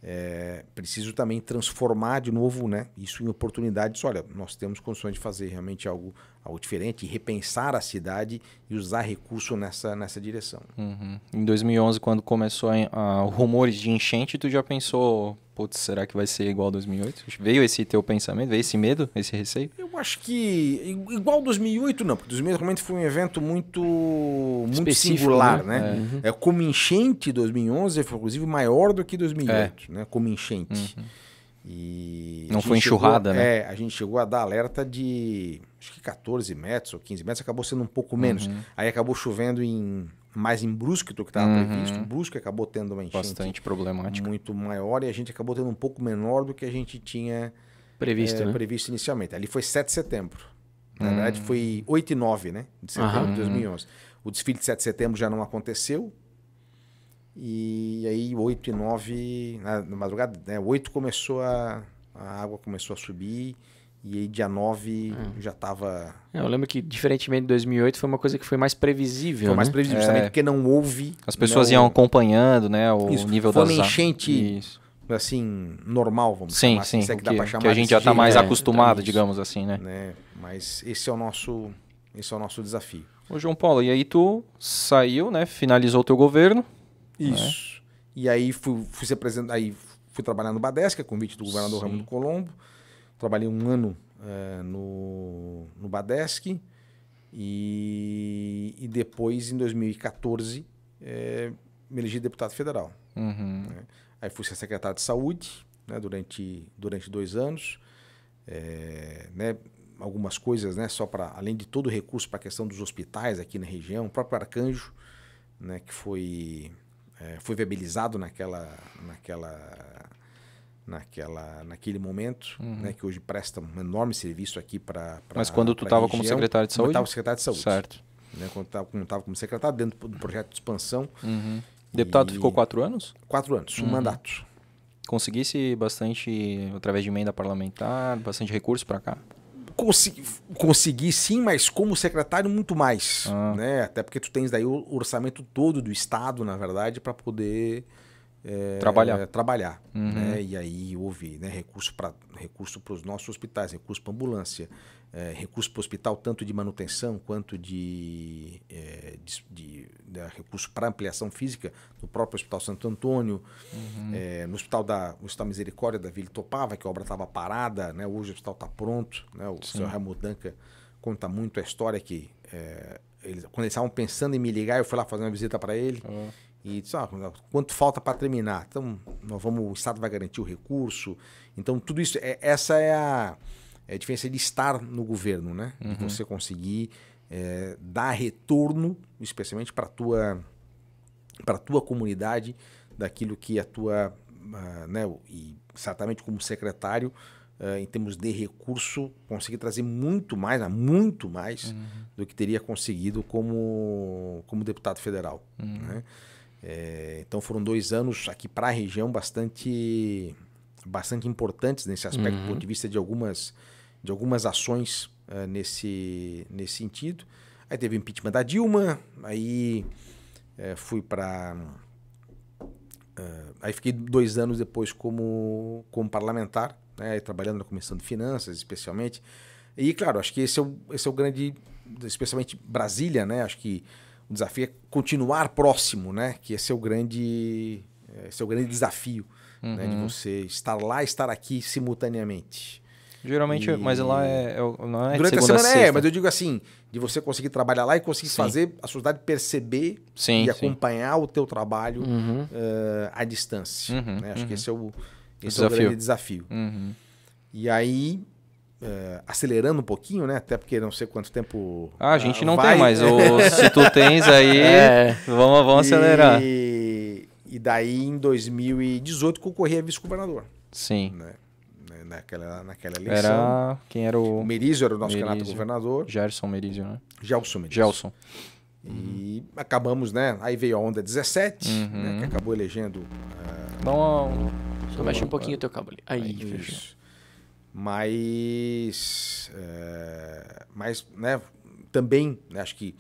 é, preciso também transformar de novo né, isso em oportunidades. Olha, nós temos condições de fazer realmente algo, algo diferente, repensar a cidade e usar recurso nessa, nessa direção. Uhum. Em 2011, quando começou a, a rumores de enchente, tu já pensou putz, será que vai ser igual 2008? Veio esse teu pensamento, veio esse medo, esse receio? Eu acho que igual 2008 não, porque 2008 realmente foi um evento muito muito singular, né? né? É. Uhum. É, como enchente 2011 foi inclusive maior do que 2008, é. né? Como enchente. Uhum. E não foi enxurrada, chegou, né? É, a gente chegou a dar alerta de acho que 14 metros ou 15 metros, acabou sendo um pouco menos. Uhum. Aí acabou chovendo em mais em Brusque do que estava uhum. previsto. Brusque acabou tendo uma enchente bastante problemática, muito maior e a gente acabou tendo um pouco menor do que a gente tinha previsto, é, né? previsto inicialmente. Ali foi 7 de setembro. Na hum. verdade foi 8 e 9, né, de setembro uhum. de 2011. O desfile de 7 de setembro já não aconteceu. E aí 8 e 9, na, na madrugada, né, 8 começou a a água começou a subir e aí, dia 9 é. já tava. É, eu lembro que, diferentemente de 2008, foi uma coisa que foi mais previsível. Foi né? mais previsível, é. também porque não houve. As pessoas iam acompanhando, né? O Isso. nível foi das. Foi uma enchente. Isso. Assim, normal, vamos sim, assim. Sim, sim. É que, que, que, a gente já está mais é, acostumado, digamos assim, né? né? Mas esse é o nosso, esse é o nosso desafio. Ô, João Paulo, e aí tu saiu, né? Finalizou o teu governo. Né? Isso. Né? E aí fui, fui, ser aí fui trabalhar no Badesca, convite do governador Sim. Ramon Colombo. Trabalhei um ano é, no, no Badesc e, e depois, em 2014, é, me elegi deputado federal. Uhum. Né? Aí fui ser secretário de saúde né? durante, durante dois anos. É, né? Algumas coisas, né? só para além de todo o recurso para a questão dos hospitais aqui na região, o próprio Arcanjo, né? que foi, é, foi viabilizado naquela, naquela naquela, naquele momento, uhum. né, que hoje presta um enorme serviço aqui para. Mas quando tu estava como secretário de saúde? Estava secretário de saúde. Certo. Né, quando estava como secretário dentro do projeto de expansão. Uhum. Deputado tá, ficou quatro anos? Quatro anos, uhum. um mandato. Conseguisse bastante através de emenda parlamentar, bastante recurso para cá? Consegui, consegui sim, mas como secretário muito mais, ah. né? Até porque tu tens daí o orçamento todo do estado, na verdade, para poder é, trabalhar. É, trabalhar uhum. né? E aí houve né, recurso para recurso os nossos hospitais, recurso para ambulância, é, recurso para o hospital, tanto de manutenção quanto de, é, de, de, de né, recurso para ampliação física no próprio Hospital Santo Antônio, uhum. é, no Hospital da no hospital Misericórdia da Vila Topava, que a obra estava parada, né? hoje o hospital está pronto. Né? O Sim. senhor Ramudanca conta muito a história que é, eles, quando eles estavam pensando em me ligar, eu fui lá fazer uma visita para ele. Uhum. E disse, ah, quanto falta para terminar? Então, nós vamos, o Estado vai garantir o recurso. Então, tudo isso, é, essa é a, é a diferença de estar no governo, né? Uhum. De você conseguir é, dar retorno, especialmente para a tua, para tua comunidade, daquilo que a tua, uh, né, e certamente como secretário, uh, em termos de recurso, conseguir trazer muito mais, né, muito mais uhum. do que teria conseguido como, como deputado federal, uhum. né? É, então foram dois anos aqui para a região bastante, bastante importantes nesse aspecto, uhum. do ponto de vista de algumas, de algumas ações uh, nesse, nesse sentido. Aí teve o impeachment da Dilma, aí é, fui para. Uh, é, aí fiquei dois anos depois como, como parlamentar, né, trabalhando na Comissão de Finanças, especialmente. E, claro, acho que esse é o, esse é o grande. Especialmente Brasília, né? Acho que o desafio é continuar próximo, né? Que esse é o grande, é, esse é o grande desafio, uhum. né? De uhum. você estar lá, estar aqui simultaneamente. Geralmente, e... mas lá é, é, não é Durante a semana a é, mas eu digo assim, de você conseguir trabalhar lá e conseguir sim. fazer a sociedade perceber sim, e sim. acompanhar o teu trabalho uhum. uh, à distância. Uhum, né? Acho que uhum. esse é o, esse desafio. É o grande desafio. E aí é, acelerando um pouquinho, né? Até porque não sei quanto tempo. Ah, a gente ah, não vai, tem, mas o, [LAUGHS] se tu tens aí, [LAUGHS] é. vamos, vamos acelerar. E daí, em 2018, concorri a vice-governador. Sim. Né? né? Naquela, naquela eleição. Era. Quem era o. o Merizio era o nosso Merizio. candidato governador. Gerson Merizio, né? Gelson Merizio. Gelson. E uhum. acabamos, né? Aí veio a onda 17, né? uhum. né? que acabou elegendo. Uh, Dá Só mexe um pouquinho o teu cabo ali. Aí, aí fechou mas, é, mas né, também né, acho que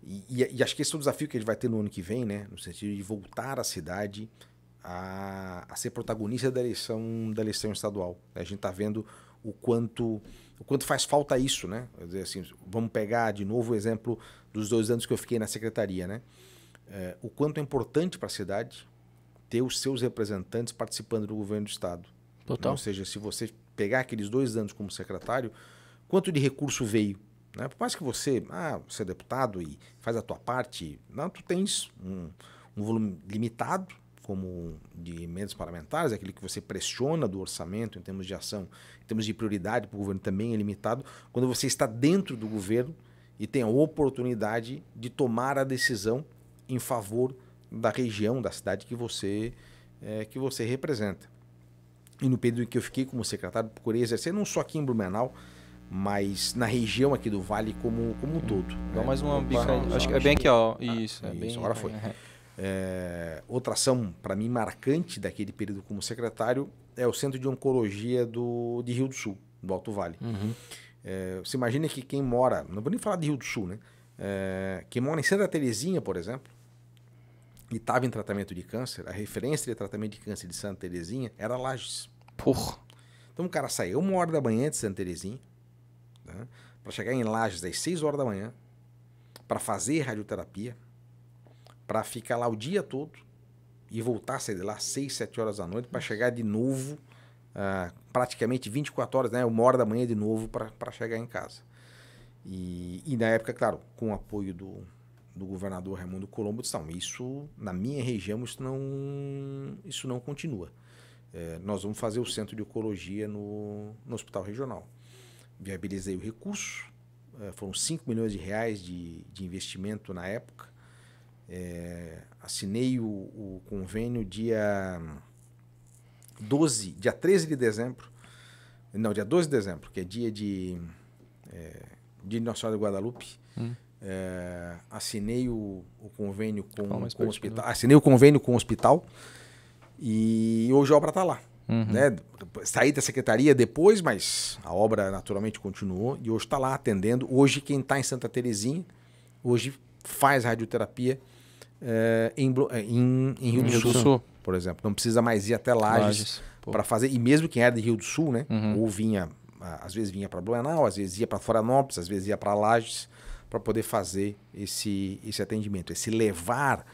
e, e, acho que esse é o desafio que ele vai ter no ano que vem, né, no sentido de voltar à cidade a, a ser protagonista da eleição da eleição estadual. Né? A gente está vendo o quanto o quanto faz falta isso, né? Dizer assim, vamos pegar de novo o exemplo dos dois anos que eu fiquei na secretaria, né? É, o quanto é importante para a cidade ter os seus representantes participando do governo do estado. Total. Né? Ou seja, se você pegar aqueles dois anos como secretário, quanto de recurso veio? Né? Por mais que você, ah, você é deputado e faz a tua parte, não, tu tens um, um volume limitado como de emendas parlamentares, aquele que você pressiona do orçamento em termos de ação, em termos de prioridade para o governo também é limitado, quando você está dentro do governo e tem a oportunidade de tomar a decisão em favor da região, da cidade que você, é, que você representa. E no período em que eu fiquei como secretário, procurei exercer não só aqui em Blumenau, mas na região aqui do Vale como, como um hum. todo. Né? Dá né? mais uma bica Acho que é bem aqui, ó. Isso, ah, é isso, é ah, bem, agora foi. Né? É. outra ação, para mim, marcante daquele período como secretário é o Centro de Oncologia do, de Rio do Sul, do Alto Vale. Uhum. É, você imagina que quem mora, não vou nem falar de Rio do Sul, né? É, quem mora em Santa Terezinha, por exemplo, e estava em tratamento de câncer, a referência de tratamento de câncer de Santa Terezinha era Lages. Porra! Então o cara saiu uma hora da manhã de Santa Terezinha, né, para chegar em Lages às 6 horas da manhã, para fazer radioterapia, para ficar lá o dia todo e voltar a sair de lá 6, 7 horas da noite, para chegar de novo, uh, praticamente 24 horas, né, uma hora da manhã de novo, para chegar em casa. E, e, na época, claro, com o apoio do, do governador Raimundo Colombo disseram, isso na minha região isso não, isso não continua. É, nós vamos fazer o centro de oncologia no, no hospital regional. Viabilizei o recurso, é, foram 5 milhões de reais de, de investimento na época. É, assinei o, o, convênio dia 12, dia 13 de dezembro, não, dia 12 de dezembro, que é dia de, é, de Nossa Senhora de Guadalupe. Hum. É, assinei o, o, convênio com, com o hospital. Né? Assinei o convênio com o hospital e hoje a obra está lá. Uhum. Né? Saí da secretaria depois, mas a obra naturalmente continuou e hoje está lá atendendo. Hoje, quem está em Santa Terezinha, hoje faz radioterapia é, em, é, em, em, Rio, do, Sul, Sul, por exemplo. Não precisa mais ir até Lages para fazer. E mesmo quem era de Rio do Sul, né? Uhum. Ou vinha, às vezes vinha para Blumenau, às vezes ia para Florianópolis, às vezes ia para Lages para poder fazer esse, esse atendimento, esse levar.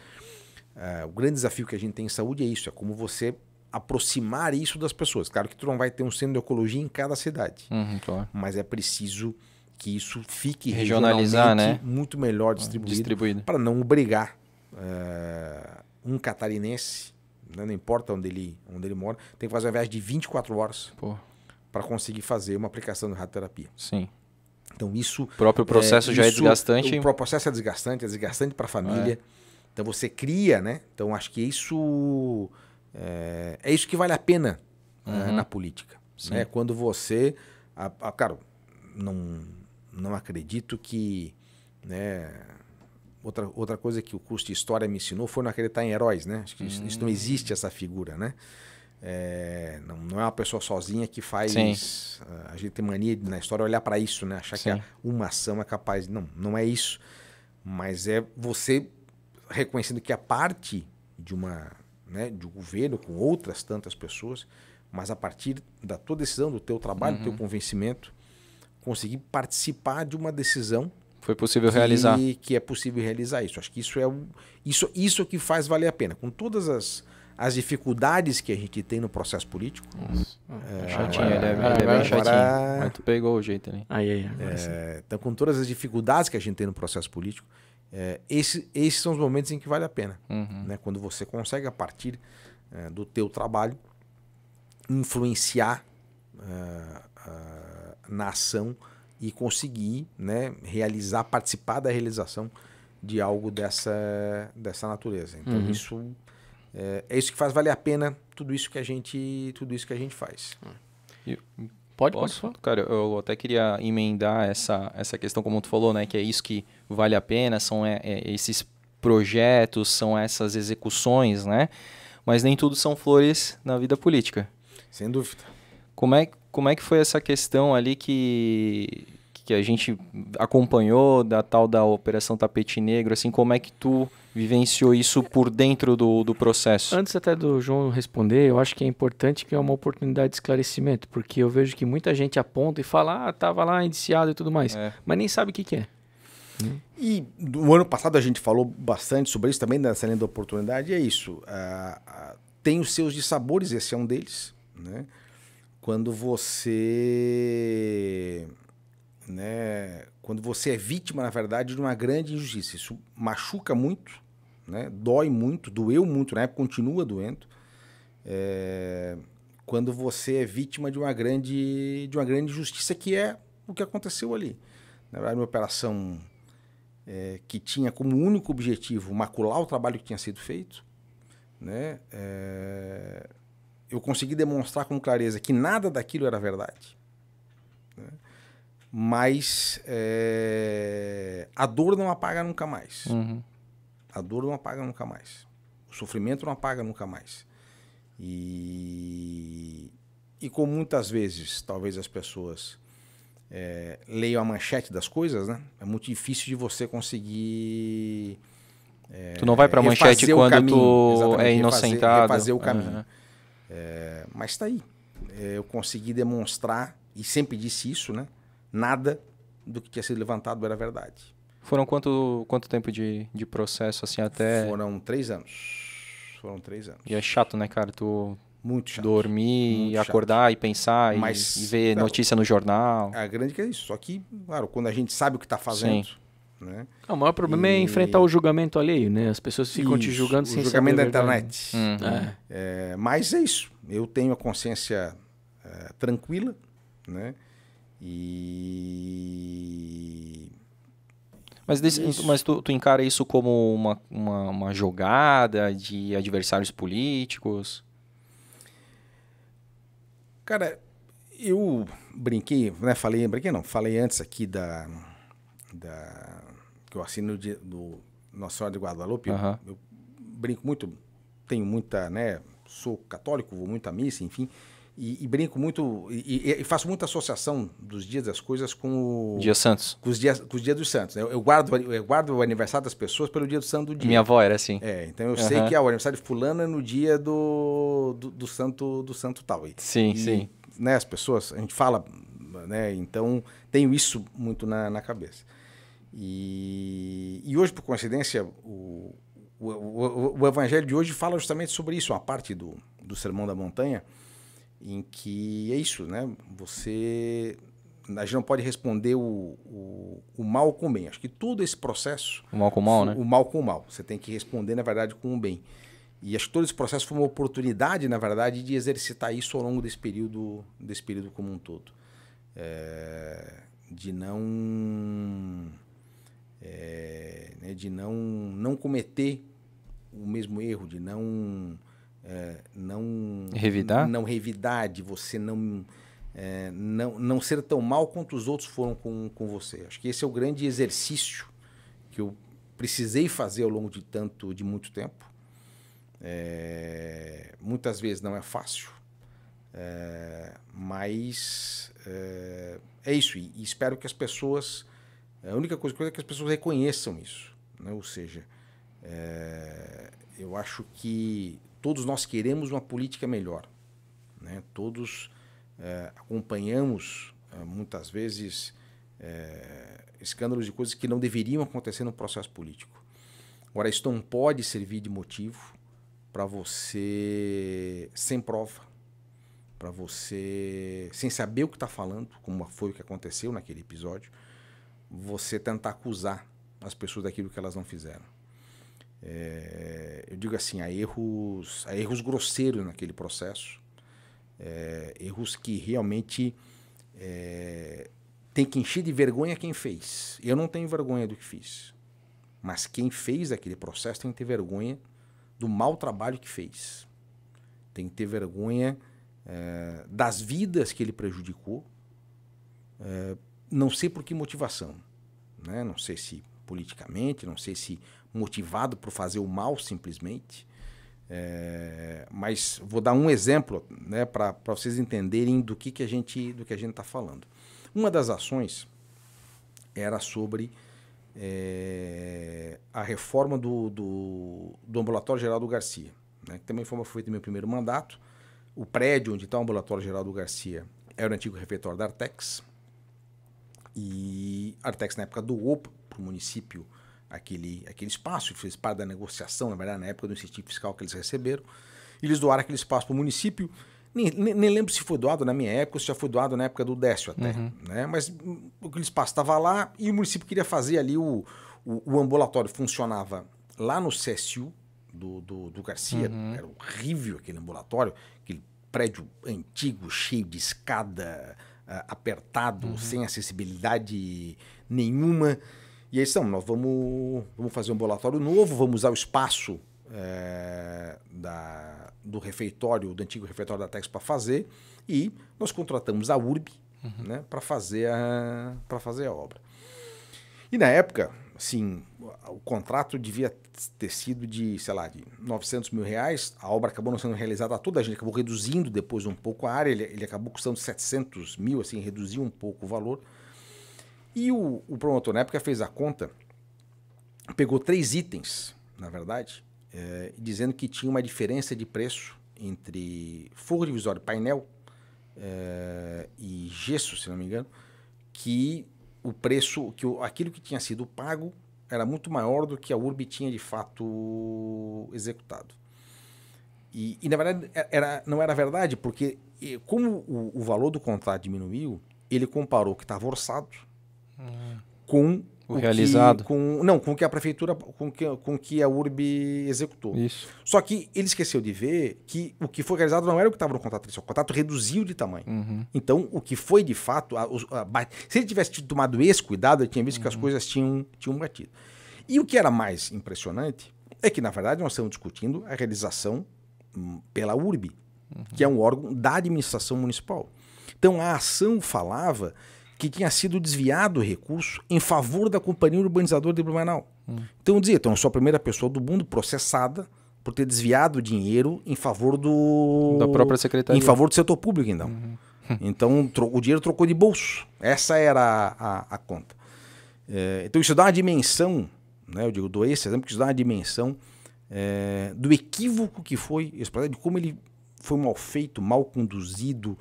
Uh, o grande desafio que a gente tem em saúde é isso, é como você aproximar isso das pessoas. Claro que tu não vai ter um centro de ecologia em cada cidade, uhum, claro. mas é preciso que isso fique regionalizar, né? muito melhor distribuído, distribuído. para não obrigar uh, um catarinense, né? não importa onde ele, onde ele mora, tem que fazer uma viagem de 24 horas para conseguir fazer uma aplicação de radioterapia. Sim. Então isso. O próprio é, processo é, já isso, é desgastante. O próprio processo é desgastante, é desgastante para a família. É. Então você cria, né? Então acho que isso. É, é isso que vale a pena né, uhum. na política. Né? Quando você. A, a, cara, não, não acredito que. Né, outra, outra coisa que o curso de história me ensinou foi não acreditar em heróis, né? Acho que isso, isso não hum. existe essa figura, né? É, não, não, é uma pessoa sozinha que faz. Sim. Ah, a gente tem mania de, na história olhar para isso, né? Achar Sim. que uma ação é capaz. Não, não é isso. Mas é você reconhecendo que a é parte de uma, né, de um governo com outras tantas pessoas, mas a partir da tua decisão, do teu trabalho, uhum. do teu uhum. convencimento, conseguir participar de uma decisão foi possível que, realizar que é possível realizar isso. Acho que isso é o, isso isso que faz valer a pena. Com todas as as dificuldades que a gente tem no processo político. Nossa. É, é chatinho, agora, ele é, ele é bem chatinho. Mas tu pegou o jeito ali. Aí, aí, é, então, com todas as dificuldades que a gente tem no processo político, é, esse, esses são os momentos em que vale a pena. Uhum. Né? Quando você consegue, a partir é, do teu trabalho, influenciar é, na ação e conseguir né, realizar, participar da realização de algo dessa, dessa natureza. Então, uhum. isso é, é, isso que faz valer a pena tudo isso que a gente, tudo isso que a gente faz. Pode, pode, Posso? pode Cara, eu até queria emendar essa, essa questão, como tu falou, né? Que é isso que vale a pena, são é, é, esses projetos, são essas execuções, né? Mas nem tudo são flores na vida política. Sem dúvida. Como é, como é que foi essa questão ali que, que a gente acompanhou da tal da Operação Tapete Negro, assim, como é que tu vivenciou isso por dentro do, do processo? Antes até do João responder, eu acho que é importante que é uma oportunidade de esclarecimento, porque eu vejo que muita gente aponta e fala, ah, tava lá indiciado e tudo mais, é. mas nem sabe o que, que é. Hum. E no ano passado a gente falou bastante sobre isso também, nessa linha da oportunidade, é isso. Ah, ah, tem os seus dissabores, esse é um deles, né? Quando você... Né, quando você é vítima, na verdade, de uma grande injustiça. Isso machuca muito, né? Dói muito, doeu muito na época, continua doendo. É... Quando você é vítima de uma grande de uma grande injustiça que é o que aconteceu ali. Na verdade, uma operação é, que tinha como único objetivo macular o trabalho que tinha sido feito, né? É... Eu consegui demonstrar com clareza que nada daquilo era verdade. Né? mas é, a dor não apaga nunca mais. Uhum. A dor não apaga nunca mais. O sofrimento não apaga nunca mais. E, e como muitas vezes, talvez as pessoas é, leiam a manchete das coisas, né? É muito difícil de você conseguir. É, tu não vai para a manchete quando caminho, tu é inocentado. Fazer o caminho. Uhum. É, mas está aí. É, eu consegui demonstrar, e sempre disse isso, né? Nada do que tinha sido levantado era verdade. Foram quanto, quanto tempo de, de processo, assim, até... Foram três anos. Foram três anos. E é chato, né, cara? Tu muito chato. Dormir muito acordar chato. e pensar Mas, e, ver claro, notícia no jornal. A grande que é isso. Só que, claro, quando a gente sabe o que está fazendo. Né? Não, o maior problema é e... é enfrentar o julgamento alheio, né? As pessoas ficam isso, te julgando sem julgamento saber. julgamento da internet. Uhum. É. É, mas é isso. Eu tenho a consciência é, tranquila, né? E mas, desse, mas tu, tu, encara isso como uma, uma, uma jogada de adversários políticos? Cara, eu brinquei, né? Falei, brinquei não, falei antes aqui da. da que eu assino de, do Nossa Senhora de Guadalupe. Uhum. Eu, eu brinco muito, tenho muita, né? Sou católico, vou muito à missa, enfim. E, e, brinco muito e, e, faço muita associação dos dias das coisas com o dia Santos com os dias com os dias dos Santos né? eu, eu, guardo eu guardo o aniversário das pessoas pelo dia do Santo do dia minha avó era assim é então eu uhum. sei que ah, o aniversário de fulano é no dia do, do, do Santo do Santo tal e, sim sim né as pessoas a gente fala né então tenho isso muito na, na cabeça e, e hoje por coincidência o o, o, o evangelho de hoje fala justamente sobre isso uma parte do do sermão da montanha em que é isso, né? Você a gente não pode responder o, o, o, mal com o bem. Acho que todo esse processo. O mal com o mal, né? O mal com o mal. Você tem que responder, na verdade, com o bem. E acho que todo esse processo foi uma oportunidade, na verdade, de exercitar isso ao longo desse período, desse período como um todo. É, de não. É, né, de não, não cometer o mesmo erro, de não é, não revidar, não revidar, de você não, é, não não ser tão mal quanto os outros foram com, com você. Acho que esse é o grande exercício que eu precisei fazer ao longo de tanto de muito tempo. É, muitas vezes não é fácil, é, mas é, é, isso. E, e, espero que as pessoas a única coisa que é que as pessoas reconheçam isso, né? Ou seja, é, eu acho que todos nós queremos uma política melhor. Né? Todos é, acompanhamos, é, muitas vezes, é, escândalos de coisas que não deveriam acontecer no processo político. Agora, isso não pode servir de motivo para você, sem prova, para você, sem saber o que está falando, como foi o que aconteceu naquele episódio, você tentar acusar as pessoas daquilo que elas não fizeram. É, eu digo assim, há erros, há erros grosseiros naquele processo, é, erros que realmente é, tem que encher de vergonha quem fez. Eu não tenho vergonha do que fiz, mas quem fez aquele processo tem que ter vergonha do mau trabalho que fez, tem que ter vergonha é, das vidas que ele prejudicou. É, não sei por que motivação, né? não sei se politicamente, não sei se motivado por fazer o mal simplesmente. É, mas vou dar um exemplo né, para vocês entenderem do que, que a gente do que a gente está falando. Uma das ações era sobre é, a reforma do, do, do, Ambulatório Geral do Garcia, né, que também foi feita no meu primeiro mandato. O prédio onde está o Ambulatório Geral do Garcia era o antigo refeitório da Artex. E a Artex, na época, doou para o município aquele, aquele espaço, fez parte da negociação, na verdade, na época do incentivo fiscal que eles receberam. Eles doaram aquele espaço para o município. Nem, nem, nem, lembro se foi doado na minha época ou se já foi doado na época do Décio até. Uhum. Né? Mas aquele espaço estava lá e o município queria fazer ali o, o, o ambulatório. Funcionava lá no CSU do, do, do Garcia. Uhum. Era horrível aquele ambulatório, aquele prédio antigo, cheio de escada, ah, apertado, uhum. sem acessibilidade nenhuma. E aí são, nós vamos, vamos fazer um bolatório novo, vamos usar o espaço é, da, do refeitório, do antigo refeitório da Tex para fazer, e nós contratamos a URB uhum. né, para fazer, a, fazer a obra. E na época, assim, o contrato devia ter sido de, sei lá, de 900 mil reais, a obra acabou não sendo realizada toda, a gente acabou reduzindo depois um pouco a área, ele, ele acabou custando 700 mil, assim, reduziu um pouco o valor, e o, o promotor, na época, fez a conta, pegou três itens, na verdade, é, dizendo que tinha uma diferença de preço entre forro divisório painel é, e gesso, se não me engano, que o preço, que o, aquilo que tinha sido pago era muito maior do que a URB tinha de fato executado. E, e na verdade é, era, não era verdade, porque eh, como o, o valor do contrato diminuiu, ele comparou o que estava orçado com o, o realizado. Que, com, não, com o que a prefeitura, com que, com que a URB executou. Isso. Só que ele esqueceu de ver que o que foi realizado não era o que estava no contrato inicial. O contrato reduziu de tamanho. Uhum. Então, o que foi de fato. A, a, a, se ele tivesse tomado esse cuidado, ele tinha visto uhum. que as uhum. coisas tinham, tinham batido. E o que era mais impressionante é que, na verdade, nós estamos discutindo a realização hum, pela URB, uhum. que é um órgão da administração municipal. Então, a ação falava que tinha sido desviado o recurso em favor da Companhia Urbanizadora de Blumenau. Hum. Então dizia, então eu sou a primeira pessoa do mundo processada por ter desviado o dinheiro em favor do... Da própria secretaria. Em favor do setor público, então. Uhum. [LAUGHS] Então o dinheiro trocou de bolso. Essa era a, a, a conta. É, então isso dá uma dimensão, né, eu digo, dou esse exemplo, que isso dá uma dimensão é, do equívoco que foi esse projeto, de como ele foi mal feito, mal conduzido,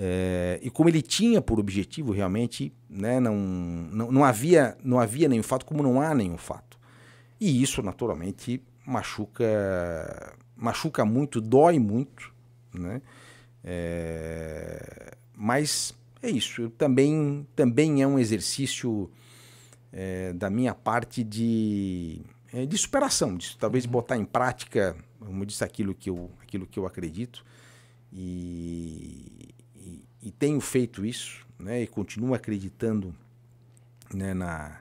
é, e como ele tinha por objetivo realmente, né, não, não, não, havia, não havia nenhum fato, como não há nenhum fato. E isso, naturalmente, machuca, machuca muito, dói muito. Né? É, mas é isso. Também, também é um exercício é, da minha parte de, é, de superação, de talvez uhum. botar em prática, como disse, aquilo que eu, aquilo que eu acredito. E, e tenho feito isso, né, e continuo acreditando né, na,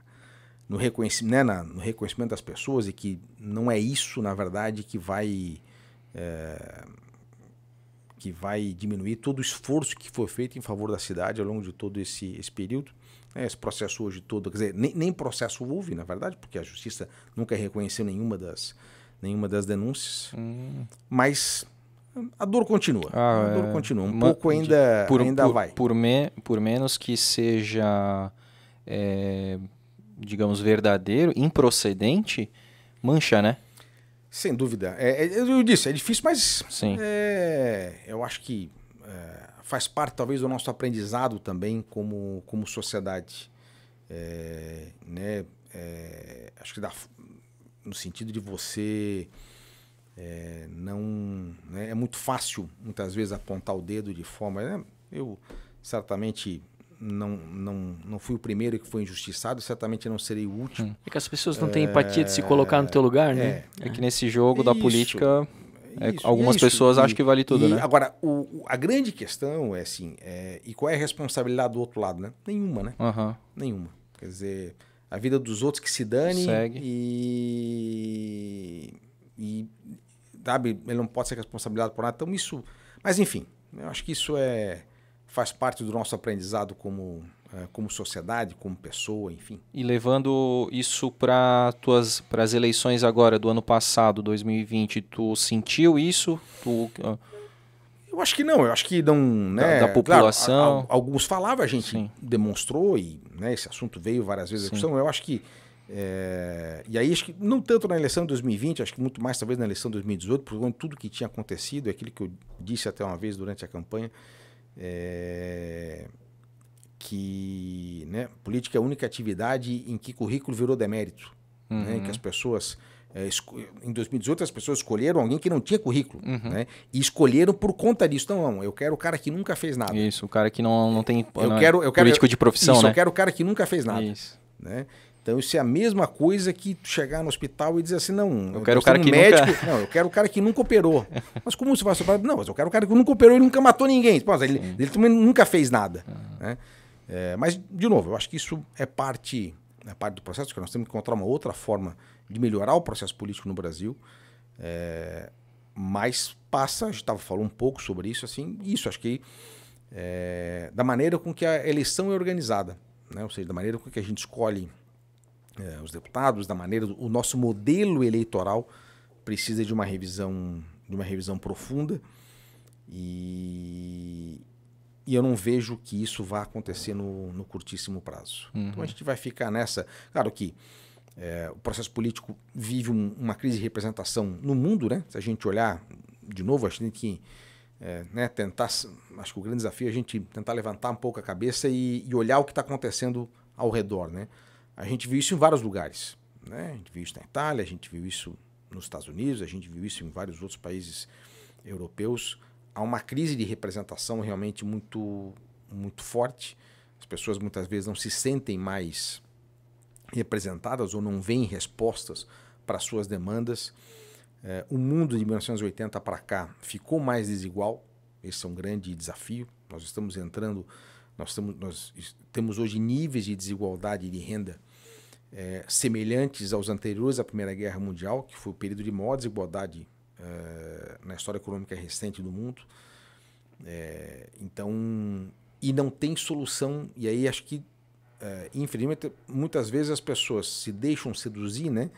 no, reconhecimento, né, na, no reconhecimento das pessoas e que não é isso, na verdade, que vai, é, que vai diminuir todo o esforço que foi feito em favor da cidade ao longo de todo esse, esse período. Né, esse processo hoje todo, quer dizer, nem, nem processo houve, na verdade, porque a justiça nunca reconheceu nenhuma das, nenhuma das denúncias, hum. mas a dor continua. Ah, a dor é... continua. Um Ma... pouco ainda, por, ainda por, vai. Por, me... por menos que seja, é... digamos, verdadeiro, improcedente, mancha, né? Sem dúvida. É, é eu disse, é difícil, mas Sim. É, eu acho que é, faz parte, talvez, do nosso aprendizado também como, como sociedade. né? acho que dá, no sentido de você é, não né, é muito fácil muitas vezes apontar o dedo de forma né, eu certamente não, não, não fui o primeiro que foi injustiçado, certamente não serei o último. É que as pessoas não têm é, empatia de se colocar no teu lugar, né? É, é que nesse jogo da política, é, isso, algumas isso, pessoas e, acham que vale tudo, e, né? Agora, o, a grande questão é assim, é, e qual é a responsabilidade do outro lado, né? Nenhuma, né? Uhum. Nenhuma. Quer dizer, a vida dos outros que se dane Segue. e... E sabe? Ele não pode ser responsabilizado por nada. Então isso, mas enfim, eu acho que isso é faz parte do nosso aprendizado como é, como sociedade, como pessoa, enfim. E levando isso para tuas para as eleições agora do ano passado, 2020, tu sentiu isso? Tu ah, eu acho que não, eu acho que não. Né, da, da população. Claro, a, a, alguns falavam, a gente Sim. demonstrou, e né, esse assunto veio várias vezes à discussão. Eu acho que é, e aí, acho que não tanto na eleição de 2020, acho que muito mais talvez na eleição de 2018, por tudo que tinha acontecido, é aquilo que eu disse até uma vez durante a campanha, é, que né, política é a única atividade em que currículo virou demérito. Né, uhum. Né, que as pessoas. É, em 2018, as pessoas escolheram alguém que não tinha currículo. Uhum. Né, e escolheram por conta disso. Não, não, eu quero o cara que nunca fez nada. Isso, o cara que não, não tem eu não, é quero, eu quero, político de profissão. Isso, né? eu quero o cara que nunca fez nada. Isso. Né? Então isso é a mesma coisa que chegar no hospital e dizer assim, não, eu quero o cara um que médico, nunca... [LAUGHS] não, eu quero o cara que nunca operou. [LAUGHS] mas como você vai operar? Não, mas eu quero o cara que nunca operou e nunca matou ninguém. mas ele, ele também nunca fez nada. Uhum. Né? É, mas de novo, eu acho que isso é parte, é parte do processo que nós temos que encontrar uma outra forma de melhorar o processo político no Brasil. É, mas passa, a gente estava falando um pouco sobre isso, assim, isso acho que é, da maneira com que a eleição é organizada, né? ou seja, da maneira com que a gente escolhe é, os deputados, da maneira. O nosso modelo eleitoral precisa de uma revisão, de uma revisão profunda. E, e eu não vejo que isso vá acontecer no, no curtíssimo prazo. Uhum. Então a uhum. gente vai ficar nessa. Claro que é, o processo político vive um, uma crise de representação no mundo, né? Se a gente olhar de novo, a gente tem que é, né, tentar. Acho que o grande desafio é a gente tentar levantar um pouco a cabeça e, e olhar o que está acontecendo ao redor, né? A gente viu isso em vários lugares. Né? A gente viu isso na Itália, a gente viu isso nos Estados Unidos, a gente viu isso em vários outros países europeus. Há uma crise de representação realmente muito, muito forte. As pessoas muitas vezes não se sentem mais representadas ou não veem respostas para suas demandas. É, o mundo de 1980 para cá ficou mais desigual. Esse é um grande desafio. Nós estamos entrando, nós, estamos, nós temos hoje níveis de desigualdade de renda é, semelhantes aos anteriores à Primeira Guerra Mundial, que foi o período de maior desigualdade é, na história econômica recente do mundo. É, então, e não tem solução. E aí acho que, é, infelizmente, muitas vezes as pessoas se deixam seduzir né,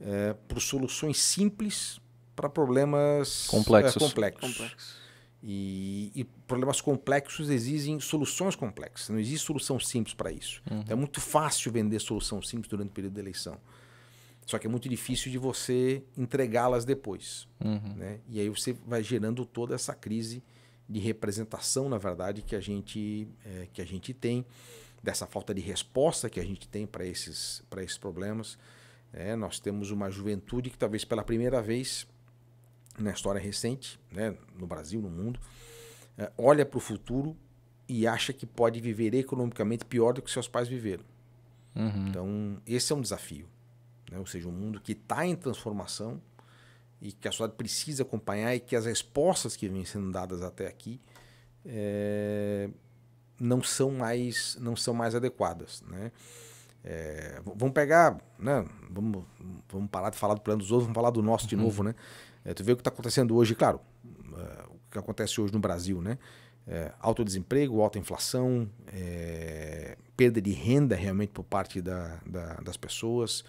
é, por soluções simples para problemas é, complexos. complexos. complexos. E, e, problemas complexos exigem soluções complexas. Não existe solução simples para isso. Uhum. Então é muito fácil vender solução simples durante o período da eleição. Só que é muito difícil de você entregá-las depois. Uhum. Né? E aí você vai gerando toda essa crise de representação, na verdade, que a gente, é, que a gente tem, dessa falta de resposta que a gente tem para esses, esses problemas. É, nós temos uma juventude que talvez pela primeira vez na história recente, né, no Brasil, no mundo, é, olha para o futuro e acha que pode viver economicamente pior do que seus pais viveram. Uhum. Então, esse é um desafio. Né? Ou seja, um mundo que está em transformação e que a sociedade precisa acompanhar e que as respostas que vêm sendo dadas até aqui é, não são mais não são mais adequadas, né? É, vamos pegar, né? Vamos, vamos parar de falar do plano dos outros, vamos falar do nosso de uhum. novo, né? É, tu vê o que está acontecendo hoje, claro, é, o que acontece hoje no Brasil, né? É, alto desemprego, alta inflação, é, perda de renda realmente por parte da, da, das pessoas.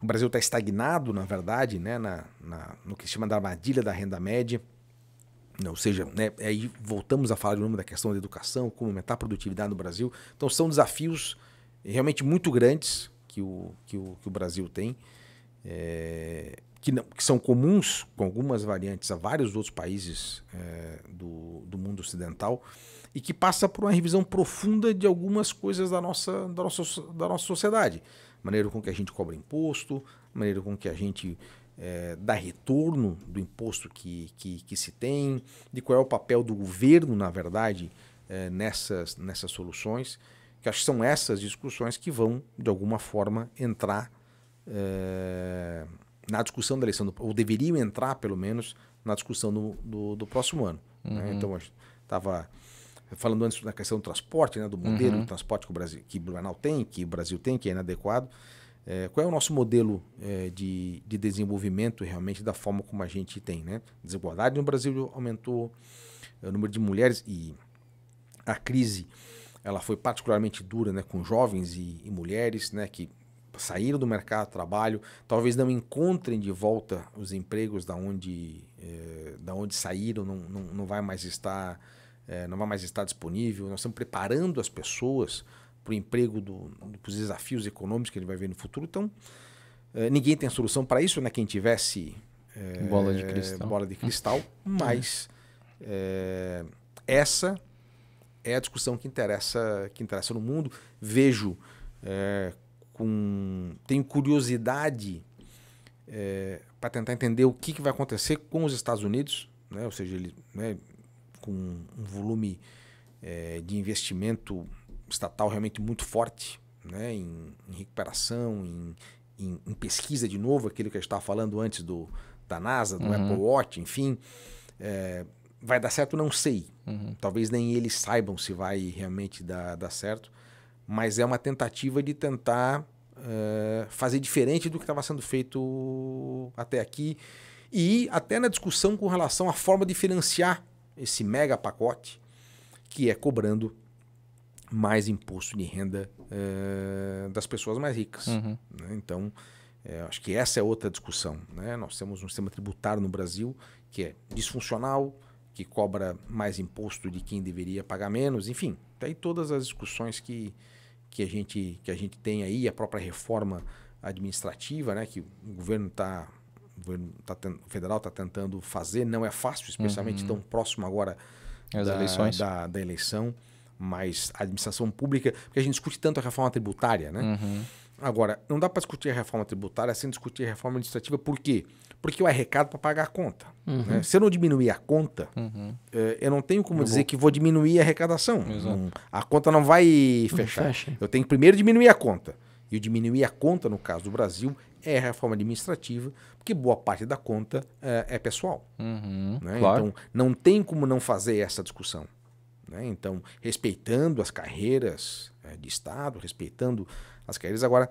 O Brasil está estagnado, na verdade, né? Na, na, no que se chama da armadilha da renda média. Ou seja, né, é, aí voltamos a falar de novo da questão da educação, como aumentar a produtividade no Brasil. Então são desafios realmente muito grandes que o, que o, que o Brasil tem. É, que, não, que são comuns, com algumas variantes, a vários outros países é, do, do mundo ocidental, e que passa por uma revisão profunda de algumas coisas da nossa, da nossa, da nossa sociedade. maneira com que a gente cobra imposto, maneira com que a gente é, dá retorno do imposto que, que, que, se tem, de qual é o papel do governo, na verdade, é, nessas, nessas soluções, que acho que são essas discussões que vão, de alguma forma, entrar. É, na discussão da eleição, do, ou deveriam entrar, pelo menos, na discussão do, do, do próximo ano. Né? Uhum. Né? Então, estava falando antes da questão do transporte, né? do modelo uhum. de transporte que o Brasil, que Blumenau tem, que o Brasil tem, que é inadequado. É, qual é o nosso modelo é, de, de desenvolvimento realmente da forma como a gente tem, né? Desigualdade no Brasil aumentou, o número de mulheres e a crise ela foi particularmente dura, né, com jovens e, e mulheres, né, que saíram do mercado de trabalho, talvez não encontrem de volta os empregos da onde, eh, da onde saíram, não, não, não vai mais estar eh, não vai mais estar disponível. Nós estamos preparando as pessoas para o emprego, para os desafios econômicos que ele vai ver no futuro. Então, eh, ninguém tem solução para isso, né? Quem tivesse bola de cristal, bola de cristal [LAUGHS] mas essa é a discussão que interessa, que interessa no mundo. Vejo com tenho curiosidade é, para tentar entender o que, que, vai acontecer com os Estados Unidos, né? ou seja, ele, né, com um volume é, de investimento estatal realmente muito forte né? em, em recuperação, em, em, em, pesquisa de novo, aquilo que a gente estava falando antes do, da NASA, do uhum. Apple Watch, enfim. É, vai dar certo? Não sei. Uhum. Talvez nem eles saibam se vai realmente dar, dar certo mas é uma tentativa de tentar uh, fazer diferente do que estava sendo feito até aqui. E até na discussão com relação à forma de financiar esse mega pacote, que é cobrando mais imposto de renda uh, das pessoas mais ricas. Uhum. Né? Então, é, acho que essa é outra discussão. Né? Nós temos um sistema tributário no Brasil que é disfuncional, que cobra mais imposto de quem deveria pagar menos, enfim, tem tá todas as discussões que, que a gente, que a gente tem aí, a própria reforma administrativa, né, que o governo está governo tá tendo, o federal está tentando fazer, não é fácil, especialmente uhum. tão próximo agora As da, eleições. Da, da, eleição, mas a administração pública, porque a gente discute tanto a reforma tributária, né? Uhum. Agora, não dá para discutir a reforma tributária sem discutir a reforma administrativa, por quê? porque o arrecado para pagar a conta. Uhum. Né? Se eu não diminuir a conta, uhum. é, eu não tenho como eu dizer vou... que vou diminuir a arrecadação. a conta não vai fechar. Não fecha. Eu tenho que primeiro diminuir a conta. E o diminuir a conta, no caso do Brasil, é a reforma administrativa, porque boa parte da conta é, é pessoal. Uhum, né? claro. Então, não tem como não fazer essa discussão. Né? Então, respeitando as carreiras é, de Estado, respeitando as carreiras. Agora,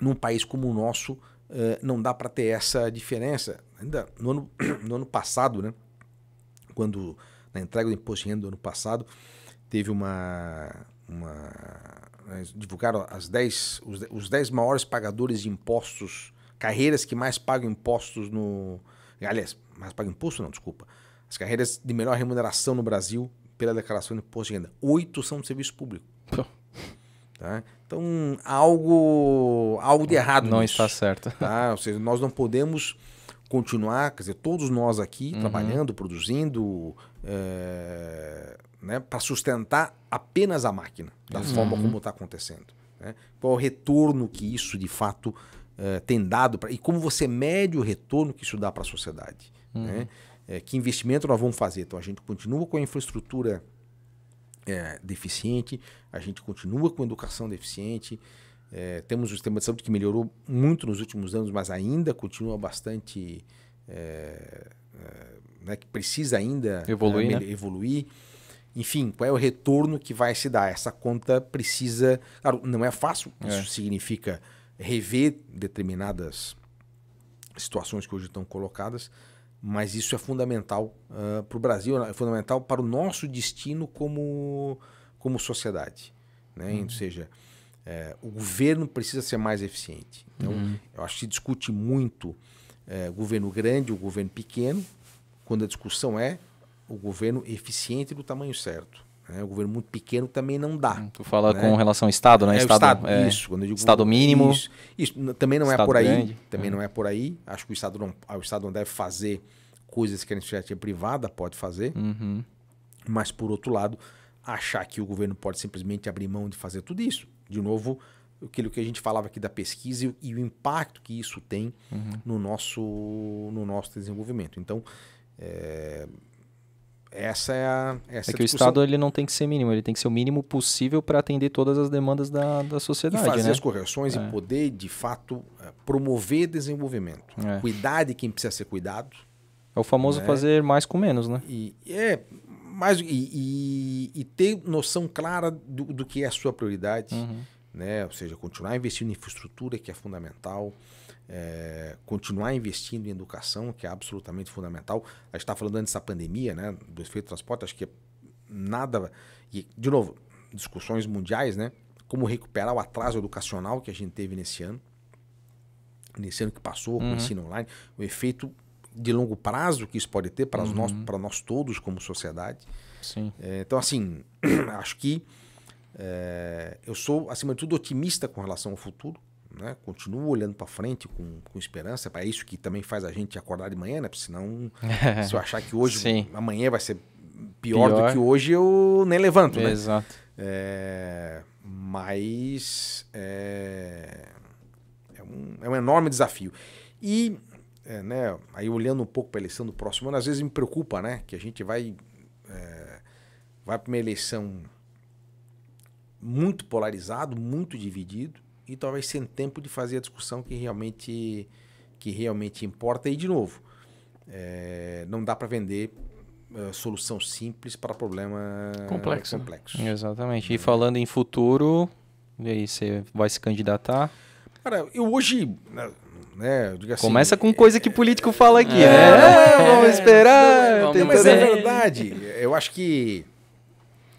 num país como o nosso, eh, não dá para ter essa diferença. Ainda no ano, [CLEARS THROAT] no ano passado, né? quando na entrega do imposto de renda do ano passado, teve uma. uma divulgaram as dez os, os 10 maiores pagadores de impostos, carreiras que mais pagam impostos no. Aliás, mais pagam imposto, não, desculpa. As carreiras de melhor remuneração no Brasil pela declaração de imposto de renda. Oito são do serviço público. Pô. Tá? Então, algo, algo de errado Não nisso, está certo. Tá? Ou seja, nós não podemos continuar, quer dizer, todos nós aqui uhum. trabalhando, produzindo, é, né, para sustentar apenas a máquina, da uhum. forma como está acontecendo. Né? Qual o retorno que isso, de fato, é, tem dado, pra, e como você mede o retorno que isso dá para a sociedade. Né? Uhum. Né? que investimento nós vamos fazer? Então, a gente continua com a infraestrutura é, deficiente, a gente continua com educação deficiente, é, temos um sistema de saúde que melhorou muito nos últimos anos, mas ainda continua bastante. É, é né, que precisa ainda né, evoluir, né? evoluir. Enfim, qual é o retorno que vai se dar? Essa conta precisa. Claro, não é fácil, é. isso significa rever determinadas situações que hoje estão colocadas, mas isso é fundamental uh, ah, para o Brasil, é fundamental para o nosso destino como, como sociedade. Né? Uhum. Ou seja, é, o governo precisa ser mais eficiente. Então, uhum. eu acho que se discute muito é, governo grande ou governo pequeno, quando a discussão é o governo eficiente do tamanho certo. O né? governo muito pequeno também não dá. Hum, tu fala né? com relação ao Estado, né? É, estado, estado é, isso. Quando eu digo estado mínimo. Isso, isso também não é por aí. Grande. Também é. não é por aí. Acho que o Estado não, ah, o estado não deve fazer coisas que a iniciativa privada pode fazer. Uhum. Mas, por outro lado, achar que o governo pode simplesmente abrir mão de fazer tudo isso. De novo, aquilo que a gente falava aqui da pesquisa e, e o impacto que isso tem uhum. no, nosso, no nosso desenvolvimento. Então, é, essa é a. Essa é, é que o Estado ele não tem que ser mínimo, ele tem que ser o mínimo possível para atender todas as demandas da, da sociedade. E fazer né? as correções é. e poder, de fato, eh, promover desenvolvimento. É. Cuidar de quem precisa ser cuidado. É o famoso né? fazer mais com menos, né? E, é, mais, e, e, e ter noção clara do, do que é a sua prioridade, uhum. né? ou seja, continuar investindo em infraestrutura, que é fundamental é, continuar investindo em educação, que é absolutamente fundamental. A gente está falando antes da pandemia, né, do efeito do transporte, acho que é nada. E, de novo, discussões mundiais, né? Como recuperar o atraso educacional que a gente teve nesse ano, nesse ano que passou, com uhum. o ensino online, o efeito de longo prazo que isso pode ter para uhum. nós, para nós todos como sociedade. Sim. É, então, assim, [CLEARS THROAT] acho que é, eu sou acima de tudo otimista com relação ao futuro né, continuo olhando para frente com, com esperança. É isso que também faz a gente acordar de manhã, né? Porque senão, [LAUGHS] se eu achar que hoje, Sim. amanhã vai ser pior, pior, do que hoje, eu nem levanto, né? Exato. É, mas é, é, um, é um enorme desafio. E, é, né, aí olhando um pouco para a eleição do próximo ano, às vezes me preocupa, né? Que a gente vai, é, vai para uma eleição muito polarizado, muito dividido e talvez sem tempo de fazer a discussão que realmente, que realmente importa. E, de novo, é, não dá para vender é, solução simples para problema complexo. Né? complexo. Exatamente. E falando em futuro, e aí você vai se candidatar? Cara, eu hoje. Né, né eu assim, Começa com coisa que político fala aqui, é, né? É, é, vamos esperar. Não, mas é verdade. Eu acho que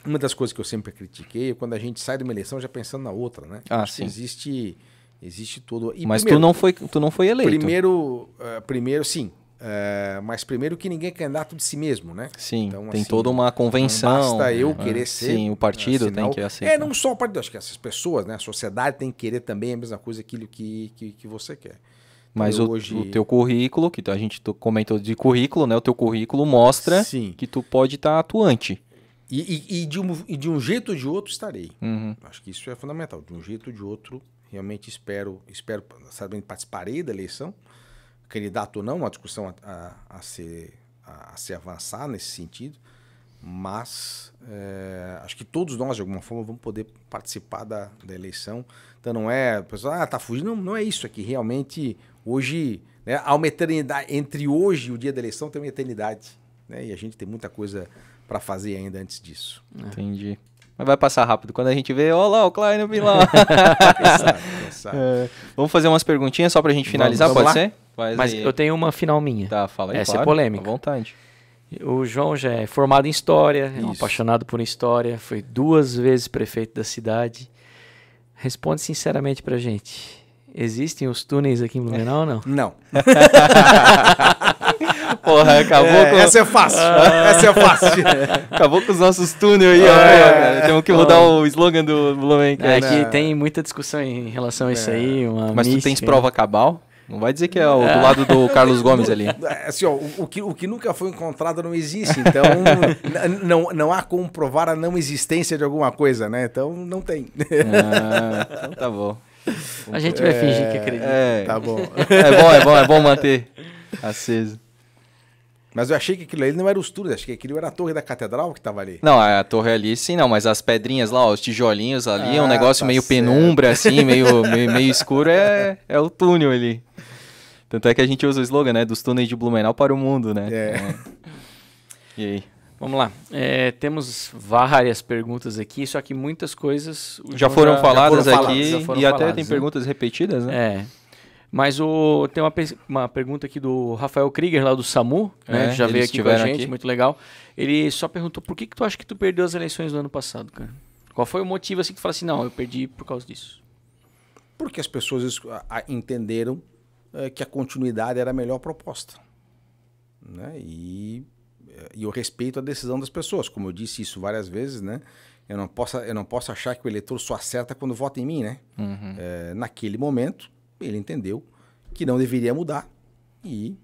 uma das coisas que eu sempre critiquei é quando a gente sai de uma eleição já pensando na outra, né? Ah, Acho sim. Existe, existe todo. E mas primeiro, tu não foi, tu não foi eleito. Primeiro, uh, primeiro, sim. Uh, mas primeiro que ninguém é candidato de si mesmo, né? Sim. Então, tem assim, toda uma convenção. Não basta né? eu né? querer ser. Sim, o partido né? tem que aceitar. Assim, é né? não só o partido, acho que essas pessoas, né? A sociedade tem que querer também a mesma coisa aquilo que que, que você quer. Então, mas o, hoje... o, teu currículo, que a gente comentou de currículo, né? O teu currículo mostra Sim. que tu pode estar tá atuante. E, e, e, de um, e de um jeito ou de outro estarei. Uhum. Acho que isso é fundamental. De um jeito ou de outro, realmente espero, espero sabendo participarei da eleição, candidato ou não, uma discussão a, a, a ser, a, a, se avançar nesse sentido, mas é, acho que todos nós, de alguma forma, vamos poder participar da, da eleição. Então não é, pessoal, ah, tá fugindo, não, não é isso, é que realmente hoje, né, há uma eternidade, entre hoje e o dia da eleição tem uma eternidade, né, e a gente tem muita coisa para fazer ainda antes disso. É. Entendi. Mas vai passar rápido. Quando a gente vê, olá lá, o Klein, eu vim lá. exato, exato. Vamos fazer umas perguntinhas só pra gente finalizar, vamos, vamos pode lá? ser? Faz Mas aí. eu tenho uma final minha. Tá, fala aí, Essa é claro, é polêmica. À vontade. O João já é formado em História, é um apaixonado por História, foi duas vezes prefeito da cidade. Responde sinceramente pra gente. Existem os túneis aqui em Blumenau ou não? Não. [LAUGHS] [LAUGHS] Porra, é, acabou é, com. Essa é fácil. Ah. Essa é fácil. acabou com os nossos túneis aí, é, é Temos que é mudar Bom. o slogan do Blumenk. É, né? aqui tem muita discussão em relação a isso aí. Mas mística. tu tens prova cabal? Não vai dizer que é o, do lado do Carlos Gomes ali. Assim, ó, o, o, que, o que nunca foi encontrado não existe. Então, não, não há como provar a não existência de alguma coisa, né? Então, não tem. Ah, então tá bom. A gente vai é, fingir que acredita. É, tá bom. É bom, é bom, é bom manter aceso. Mas eu achei que aquilo ali não era os túneis, achei que aquilo era a torre da catedral que tava ali. Não, a torre ali sim, não, mas as pedrinhas lá, os tijolinhos ali, ah, é um negócio tá meio certo. penumbra, assim, [LAUGHS] meio, meio, meio, escuro, é, é o túnel ali. Tanto é que a gente usa o slogan, né, dos túneis de Blumenau para o mundo, né? É. é. E aí? Vamos lá. É, temos várias perguntas aqui, só que muitas coisas já, já, foram já, foram faladas aqui já foram e faladas, até tem né? perguntas repetidas, né? É. Mas o, tem uma, uma pergunta aqui do Rafael Krieger, lá do SAMU, né? É, já veio aqui com a gente, aqui. muito legal. Ele só perguntou por que, que tu acha que tu perdeu as eleições do ano passado, cara? Qual foi o motivo assim que tu fala assim, não, eu perdi por causa disso? Porque as pessoas entenderam é, que a continuidade era a melhor proposta. Né? E, eh, e eu respeito a decisão das pessoas. Como eu disse isso várias vezes, né? Eu não posso, eu não posso achar que o eleitor só acerta quando vota em mim, né? Uhum. É, naquele momento, ele entendeu que não deveria mudar e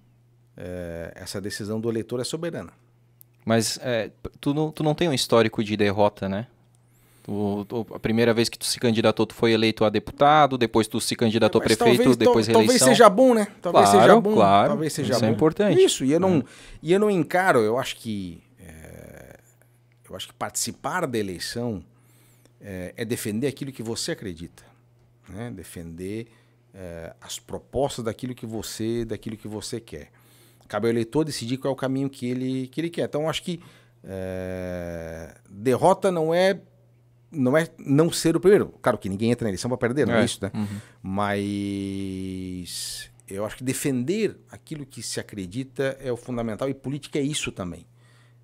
é, essa decisão do eleitor é soberana. Mas é, tu, não, tu não tem um histórico de derrota, né? Tu, tu, a primeira vez que tu se candidatou, tu foi eleito a deputado, depois tu se candidatou a prefeito, talvez, depois tal, reeleição. Talvez seja bom, né? Talvez claro, seja bom. Claro, talvez seja isso é bom. é importante. Isso, e eu não, é. e eu não encaro, eu acho que é, eu acho que participar da eleição é, é defender aquilo que você acredita, né? defender é, as propostas daquilo que você, daquilo que você quer. Cabe ao eleitor decidir qual é o caminho que ele, que ele quer. Então, acho que é, derrota não é não é não ser o primeiro. Claro que ninguém entra na eleição para perder, não é, é isso, né? Uhum. Mas eu acho que defender aquilo que se acredita é o fundamental e política é isso também.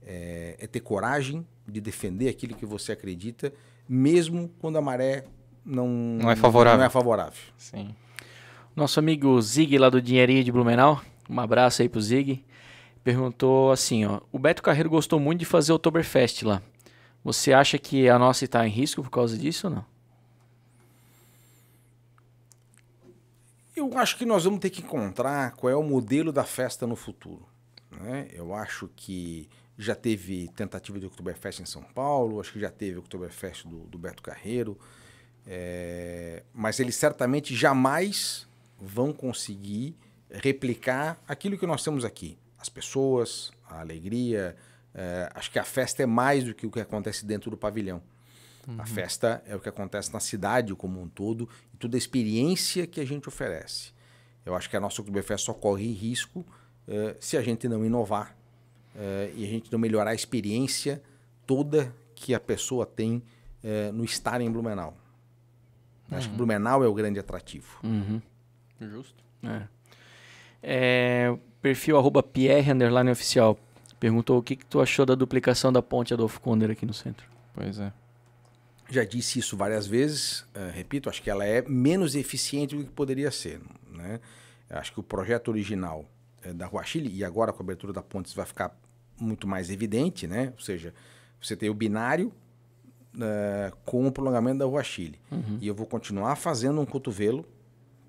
É, é, ter coragem de defender aquilo que você acredita, mesmo quando a maré não, não é favorável. Não é favorável. Sim. Nosso amigo Zig lá do Dinheirinho de Blumenau, um abraço aí pro Zig, perguntou assim, ó, o Beto Carreiro gostou muito de fazer o Oktoberfest lá. Você acha que a nossa está em risco por causa disso ou não? Eu acho que nós vamos ter que encontrar qual é o modelo da festa no futuro. Né? Eu acho que já teve tentativa de Oktoberfest em São Paulo, acho que já teve Oktoberfest do, do Beto Carreiro, é, mas ele certamente jamais vão conseguir replicar aquilo que nós temos aqui. As pessoas, a alegria. É, acho que a festa é mais do que o que acontece dentro do pavilhão. Uhum. A festa é o que acontece na cidade como um todo e toda a experiência que a gente oferece. Eu acho que a nossa Festa só corre risco é, se a gente não inovar é, e a gente não melhorar a experiência toda que a pessoa tem é, no estar em Blumenau. Uhum. Acho que uhum. Blumenau é o grande atrativo. Uhum. Justo. É. É, perfil arroba Pierre underline oficial. Perguntou o que, que tu achou da duplicação da ponte Adolfo Conder aqui no centro. Pois é. Já disse isso várias vezes, uh, repito, acho que ela é menos eficiente do que poderia ser. Né? Acho que o projeto original é, da Rua Chile, e agora com a abertura da ponte vai ficar muito mais evidente, né? ou seja, você tem o binário uh, com o prolongamento da Rua Chile. Uhum. E eu vou continuar fazendo um cotovelo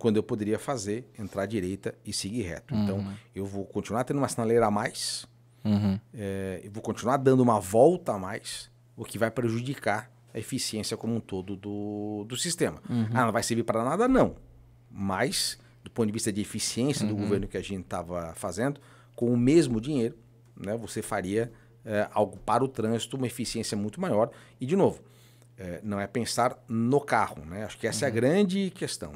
quando eu poderia fazer, entrar à direita e seguir reto. Então, uhum. Então, eu vou continuar tendo uma sinaleira a mais, uhum. é, eh, eu vou continuar dando uma volta a mais, o que vai prejudicar a eficiência como um todo do, do sistema. Uhum. Ah, não vai servir para nada? Não. Mas, do ponto de vista de eficiência do uhum. governo que a gente estava fazendo, com o mesmo dinheiro, né, você faria é, algo para o trânsito, uma eficiência muito maior. E, de novo, é, não é pensar no carro. Né? Acho que essa é a uhum. grande questão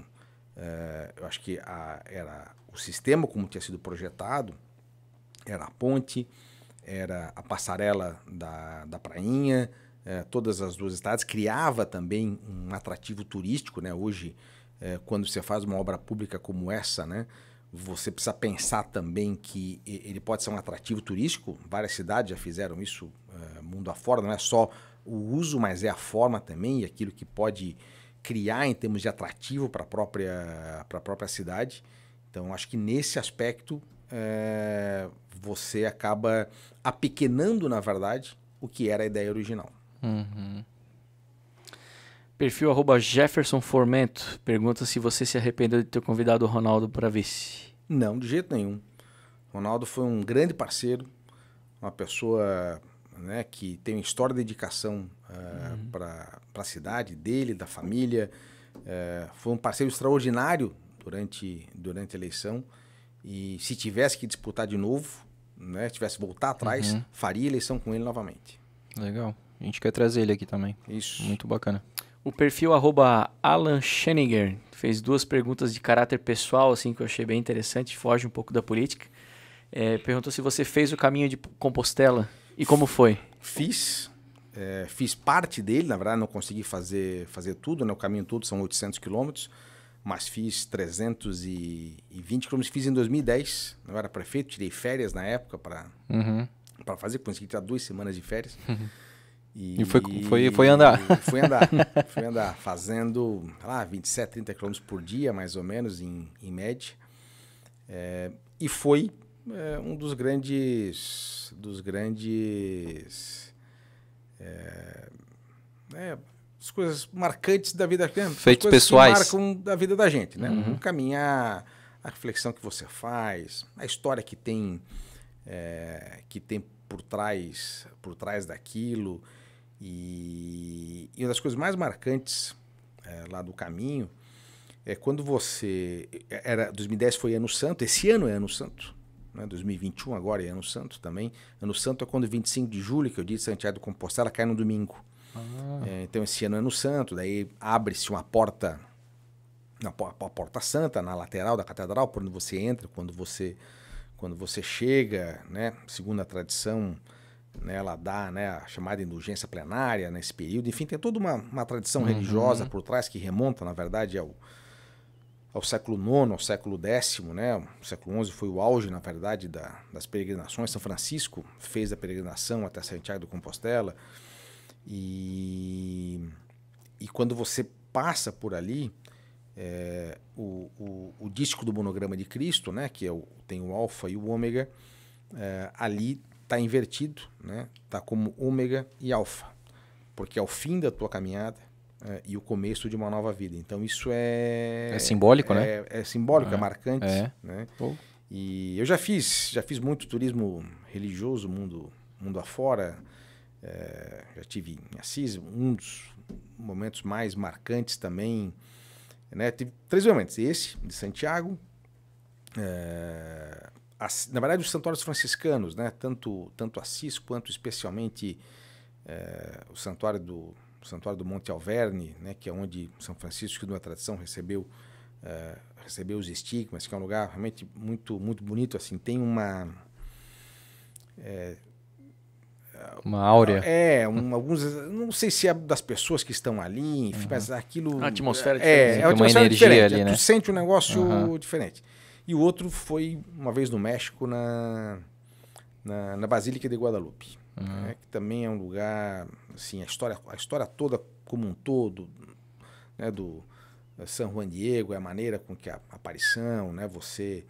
eh, eu acho que a, era o sistema como tinha sido projetado, era a ponte, era a passarela da, da prainha, eh, todas as duas cidades, criava também um atrativo turístico. Né? Hoje, eh, quando você faz uma obra pública como essa, né, você precisa pensar também que ele pode ser um atrativo turístico. Várias cidades já fizeram isso mundo afora, não é só o uso, mas é a forma também e aquilo que pode criar em termos de atrativo para a própria, a própria cidade. Então, acho que nesse aspecto é, você acaba apequenando, na verdade, o que era a ideia original. Uhum. Perfil arroba Jefferson Formento pergunta se você se arrependeu de ter convidado o Ronaldo para vice. Não, de jeito nenhum. O Ronaldo foi um grande parceiro, uma pessoa né, que tem uma história de dedicação uhum. Eh, para a cidade dele, da família. Eh, foi um parceiro extraordinário durante, durante a eleição. E se tivesse que disputar de novo, né, tivesse voltar atrás, uhum. faria eleição com ele novamente. Legal. A gente quer trazer ele aqui também. Isso. Muito bacana. O perfil arroba Alan Scheninger fez duas perguntas de caráter pessoal, assim, que eu achei bem interessante, foge um pouco da política. É, perguntou se você fez o caminho de Compostela e como foi. Fiz é, fiz parte dele, na verdade não consegui fazer, fazer tudo, né? o caminho todo são 800 quilômetros, mas fiz 320 quilômetros, fiz em 2010, eu era prefeito, tirei férias na época para uhum. fazer, consegui tirar duas semanas de férias. Uhum. [LAUGHS] E, e, foi, foi, foi andar. Foi andar, [LAUGHS] foi andar, fazendo lá, 27, 30 quilômetros por dia, mais ou menos, em, em média. É, e foi é, um dos grandes, dos grandes é, é, as coisas marcantes da vida né, feitos pessoais marcam da vida da gente né uhum. o caminhar a reflexão que você faz a história que tem é, que tem por trás por trás daquilo e, e uma das coisas mais marcantes é, lá do caminho é quando você é, era 2010 foi ano santo esse ano é ano santo né, 2021 agora é ano santo também. Ano é santo é quando 25 de julho, que eu é disse, Santiago do Compostela cai no domingo. Ah. É, então esse ano é ano santo, daí abre-se uma porta, uma, uma porta santa na lateral da catedral, por onde você entra, quando você, quando você chega, né, segundo a tradição... Né, ela dá né, a chamada indulgência plenária nesse período. Enfim, tem toda uma, uma tradição uhum. religiosa por trás que remonta, na verdade, ao, ao século IX, ao século X, né? O século XI foi o auge, na verdade, da, das peregrinações. São Francisco fez a peregrinação até Santiago do Compostela. E, e quando você passa por ali, é, o, o, o, disco do monograma de Cristo, né? Que é o, tem o alfa e o ômega, é, ali está invertido, né? está como ômega e alfa, porque ao fim da tua caminhada é, e o começo de uma nova vida. Então isso é é simbólico, é, né? É, é simbólico, é, é marcante, é. né? E eu já fiz, já fiz muito turismo religioso mundo mundo afora. É, já tive em Assis um dos momentos mais marcantes também, né? Tive três momentos, esse de Santiago, na verdade os santuários franciscanos, né? Tanto tanto Assis quanto especialmente o santuário do Santuário do Monte Alverne, né, que é onde São Francisco de uma é tradição recebeu uh, recebeu os estigmas, que é um lugar realmente muito muito bonito assim, tem uma é, uma áurea. É, um, alguns. Não sei se é das pessoas que estão ali, enfim, uhum. mas aquilo. É A atmosfera é diferente. É, uma, energia diferente, ali, é, né? Tu sente um negócio uhum. diferente. E o outro foi uma vez no México, na, na, na Basílica de Guadalupe. Uhum. Né, que também é um lugar, assim, a história, a história toda como um todo, né, do eh, San Juan Diego, é a maneira com que a aparição, né, você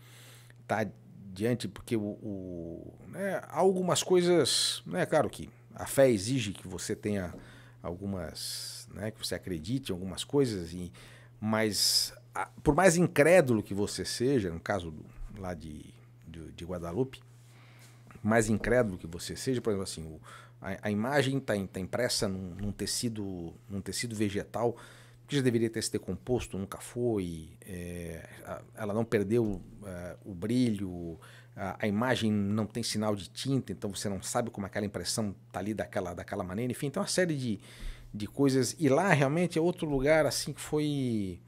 tá diante, porque o, o né, algumas coisas, né, é claro que a fé exige que você tenha algumas, né, que você acredite em algumas coisas, e, mas a, por mais incrédulo que você seja, no caso do, lá de, de, de Guadalupe, mais incrédulo que você seja, por exemplo, assim, o, a, a, imagem está tá impressa num, num, tecido, num tecido vegetal que já deveria ter se decomposto, nunca foi, é, ela não perdeu é, o brilho, a, a, imagem não tem sinal de tinta, então você não sabe como aquela impressão está ali daquela, daquela maneira, enfim, então uma série de, de coisas. E lá realmente é outro lugar assim que foi.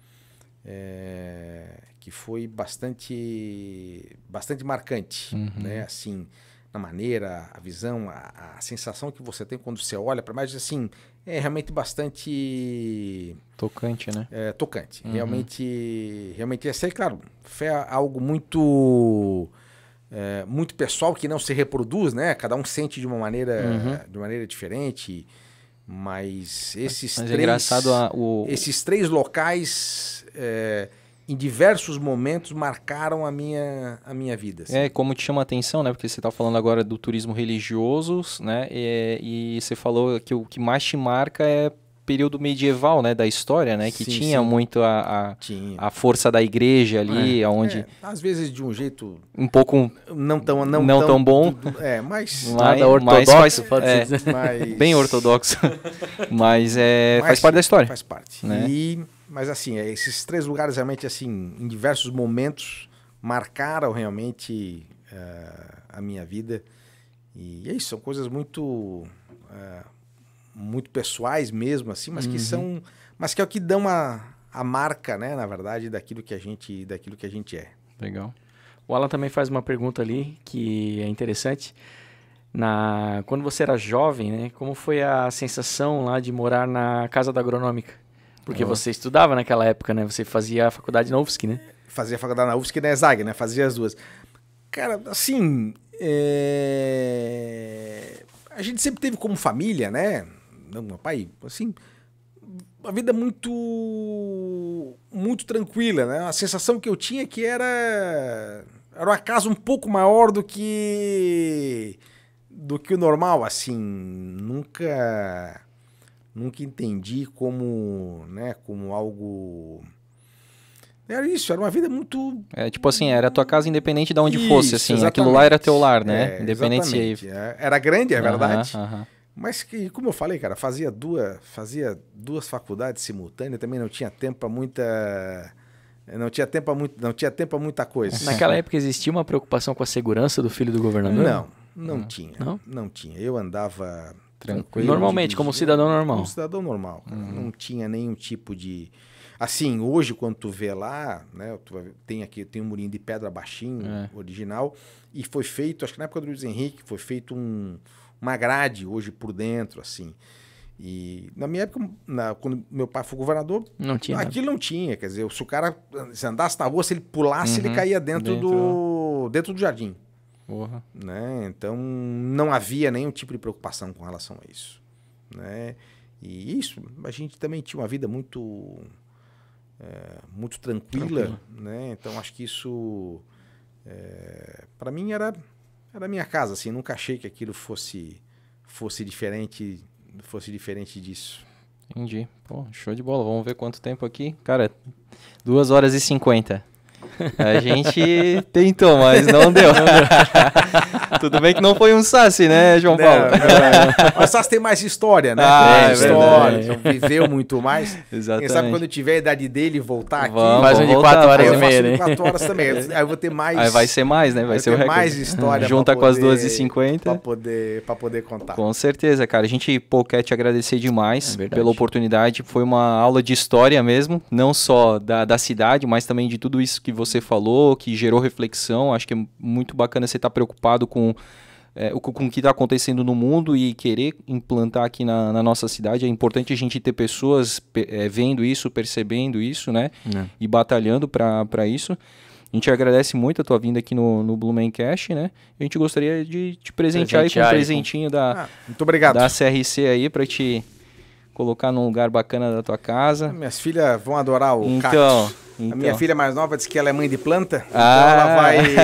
É, que foi bastante bastante marcante, uhum. né? Assim, a maneira, a visão, a, a sensação que você tem quando você olha para mais assim é realmente bastante tocante, né? É, tocante. Uhum. Realmente, realmente é ser claro. Fé é algo muito é, muito pessoal que não se reproduz, né? Cada um sente de uma maneira, uhum. de maneira diferente. Mas esses mas é três, é engraçado a, o... esses três locais é, em diversos momentos marcaram a minha, a minha vida. Assim. É, como te chama a atenção, né? Porque você está falando agora do turismo religioso, né? E, e, você falou que o que mais te marca é período medieval, né, da história, né, que sim, tinha sim. muito a, a, tinha. a, força da igreja ali, é. onde é, às vezes de um jeito um pouco não tão não, não tão, tão bom, tudo, é, mas nada ortodoxo, pode é, dizer. [LAUGHS] Mas... bem ortodoxo, [LAUGHS] mas é mas, faz parte da história, faz parte. Né? E mas assim, é, esses três lugares realmente, assim, em diversos momentos, marcaram realmente uh, a minha vida. E é isso, são coisas muito, uh, muito pessoais mesmo, assim, mas uhum. que são. Mas que é o que dão a, a marca, né, na verdade, daquilo que a gente, daquilo que a gente é. Legal. O Alan também faz uma pergunta ali que é interessante. Na, quando você era jovem, né, como foi a sensação lá de morar na casa da agronômica? Porque você estudava naquela época, né? Você fazia a faculdade na UFSC, né? Fazia a faculdade na UFSC e na ESAG, né? Fazia as duas. Cara, assim. É... A gente sempre teve como família, né? meu pai, assim. Uma vida muito. Muito tranquila, né? A sensação que eu tinha que era. Era uma casa um pouco maior do que. Do que o normal, assim. Nunca nunca entendi como, né, como algo era isso, era uma vida muito. É, tipo assim, era a tua casa independente de onde isso, fosse, assim. Exatamente. Aquilo lá era teu lar, né? É, independente Era grande, é verdade. Uh -huh, uh -huh. Mas que, como eu falei, cara, fazia duas, fazia duas faculdades simultâneas, também não tinha tempo para muita. Não tinha tempo muito, não tinha tempo muita coisa. Naquela [LAUGHS] época existia uma preocupação com a segurança do filho do governador? Não, não, não. tinha. Não? não tinha. Eu andava Tranquilo. Normalmente, como cidadão normal. Como cidadão normal. Uhum. Não tinha nenhum tipo de. Assim, hoje, quando tu vê lá, né? tem aqui, tem um murinho de pedra baixinho, é. original, e foi feito, acho que na época do Luiz Henrique, foi feito um, uma grade hoje por dentro, assim. E na minha época, na, quando meu pai foi governador, não tinha aquilo nada. não tinha. Quer dizer, se o cara se andasse na rua, se ele pulasse, uhum. ele caía dentro, dentro do, dentro do jardim. Né? Então, não havia nenhum tipo de preocupação com relação a isso. Né? E isso, a gente também tinha uma vida muito, é, muito tranquila, tranquila. Né? Então, acho que isso, é, para mim, era, era minha casa. Assim, nunca achei que aquilo fosse, fosse, diferente, fosse diferente disso. Entendi. Pô, show de bola. Vamos ver quanto tempo aqui. Cara, 2 horas e 50. A gente [LAUGHS] tentou, mas não deu. [LAUGHS] Tudo bem que não foi um Sassi, né, João Paulo? Não, é não, Sassi tem mais história, né? [LAUGHS] Ah, é, história, viveu muito mais. Exatamente. Quem sabe quando tiver a idade dele voltar vamos, aqui. Mais um de quatro horas e meia, né? quatro horas também. Aí eu vou ter mais. Aí vai ser mais, né? Vai ser o mais história. Junta com as 2h50. Pra poder, poder contar. Com certeza, cara. A gente, pô, quer te agradecer demais é pela oportunidade. Foi uma aula de história mesmo, não só da, da cidade, mas também de tudo isso que você falou, que gerou reflexão. Acho que é muito bacana você estar tá preocupado com, é, com o que está acontecendo no mundo e querer implantar aqui na, na nossa cidade. É importante a gente ter pessoas é, vendo isso, percebendo isso, né? É. E batalhando para isso. A gente agradece muito a tua vinda aqui no, no Blumencast, né? A gente gostaria de te presentear, presentear aí com um presentinho com... da, ah, muito obrigado. da CRC aí para te colocar num lugar bacana da tua casa. Ah, minhas filhas vão adorar o então, Então. A minha filha mais nova disse que ela é mãe de planta, então ah. então ela vai...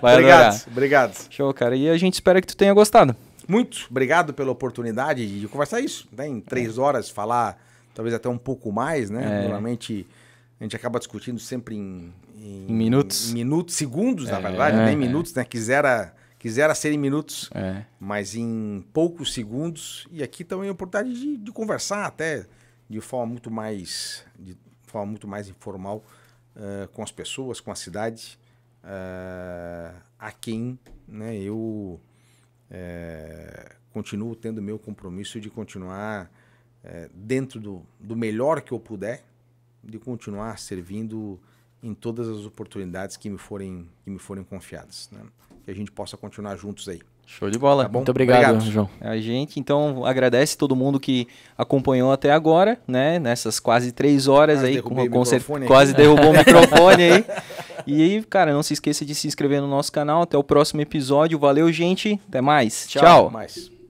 [LAUGHS] vai obrigado, adorar. obrigado. Show, cara. E a gente espera que tu tenha gostado. Muito obrigado pela oportunidade de conversar isso, né? Em três é. horas, falar talvez até um pouco mais, né? É. Normalmente a gente acaba discutindo sempre em... em, em minutos. Em minutos, segundos, é. na verdade, nem é. minutos, né? Quisera quisera ser em minutos, é. mas em poucos segundos. E aqui também é a oportunidade de, de, conversar até de forma muito mais, de forma muito mais informal uh, com as pessoas, com a cidade, uh, a quem né, eu uh, continuo tendo meu compromisso de continuar dentro do, do melhor que eu puder, de continuar servindo em todas as oportunidades que me forem, que me forem confiadas. Né? que a gente possa continuar juntos aí. Show de bola. Tá Muito obrigado, obrigado, João. A gente, então, agradece todo mundo que acompanhou até agora, né? Nessas quase três horas aí. Com, com cer... Quase derrubou o [LAUGHS] microfone aí. E, aí cara, não se esqueça de se inscrever no nosso canal. Até o próximo episódio. Valeu, gente. Até mais. Tchau. Tchau. Mais.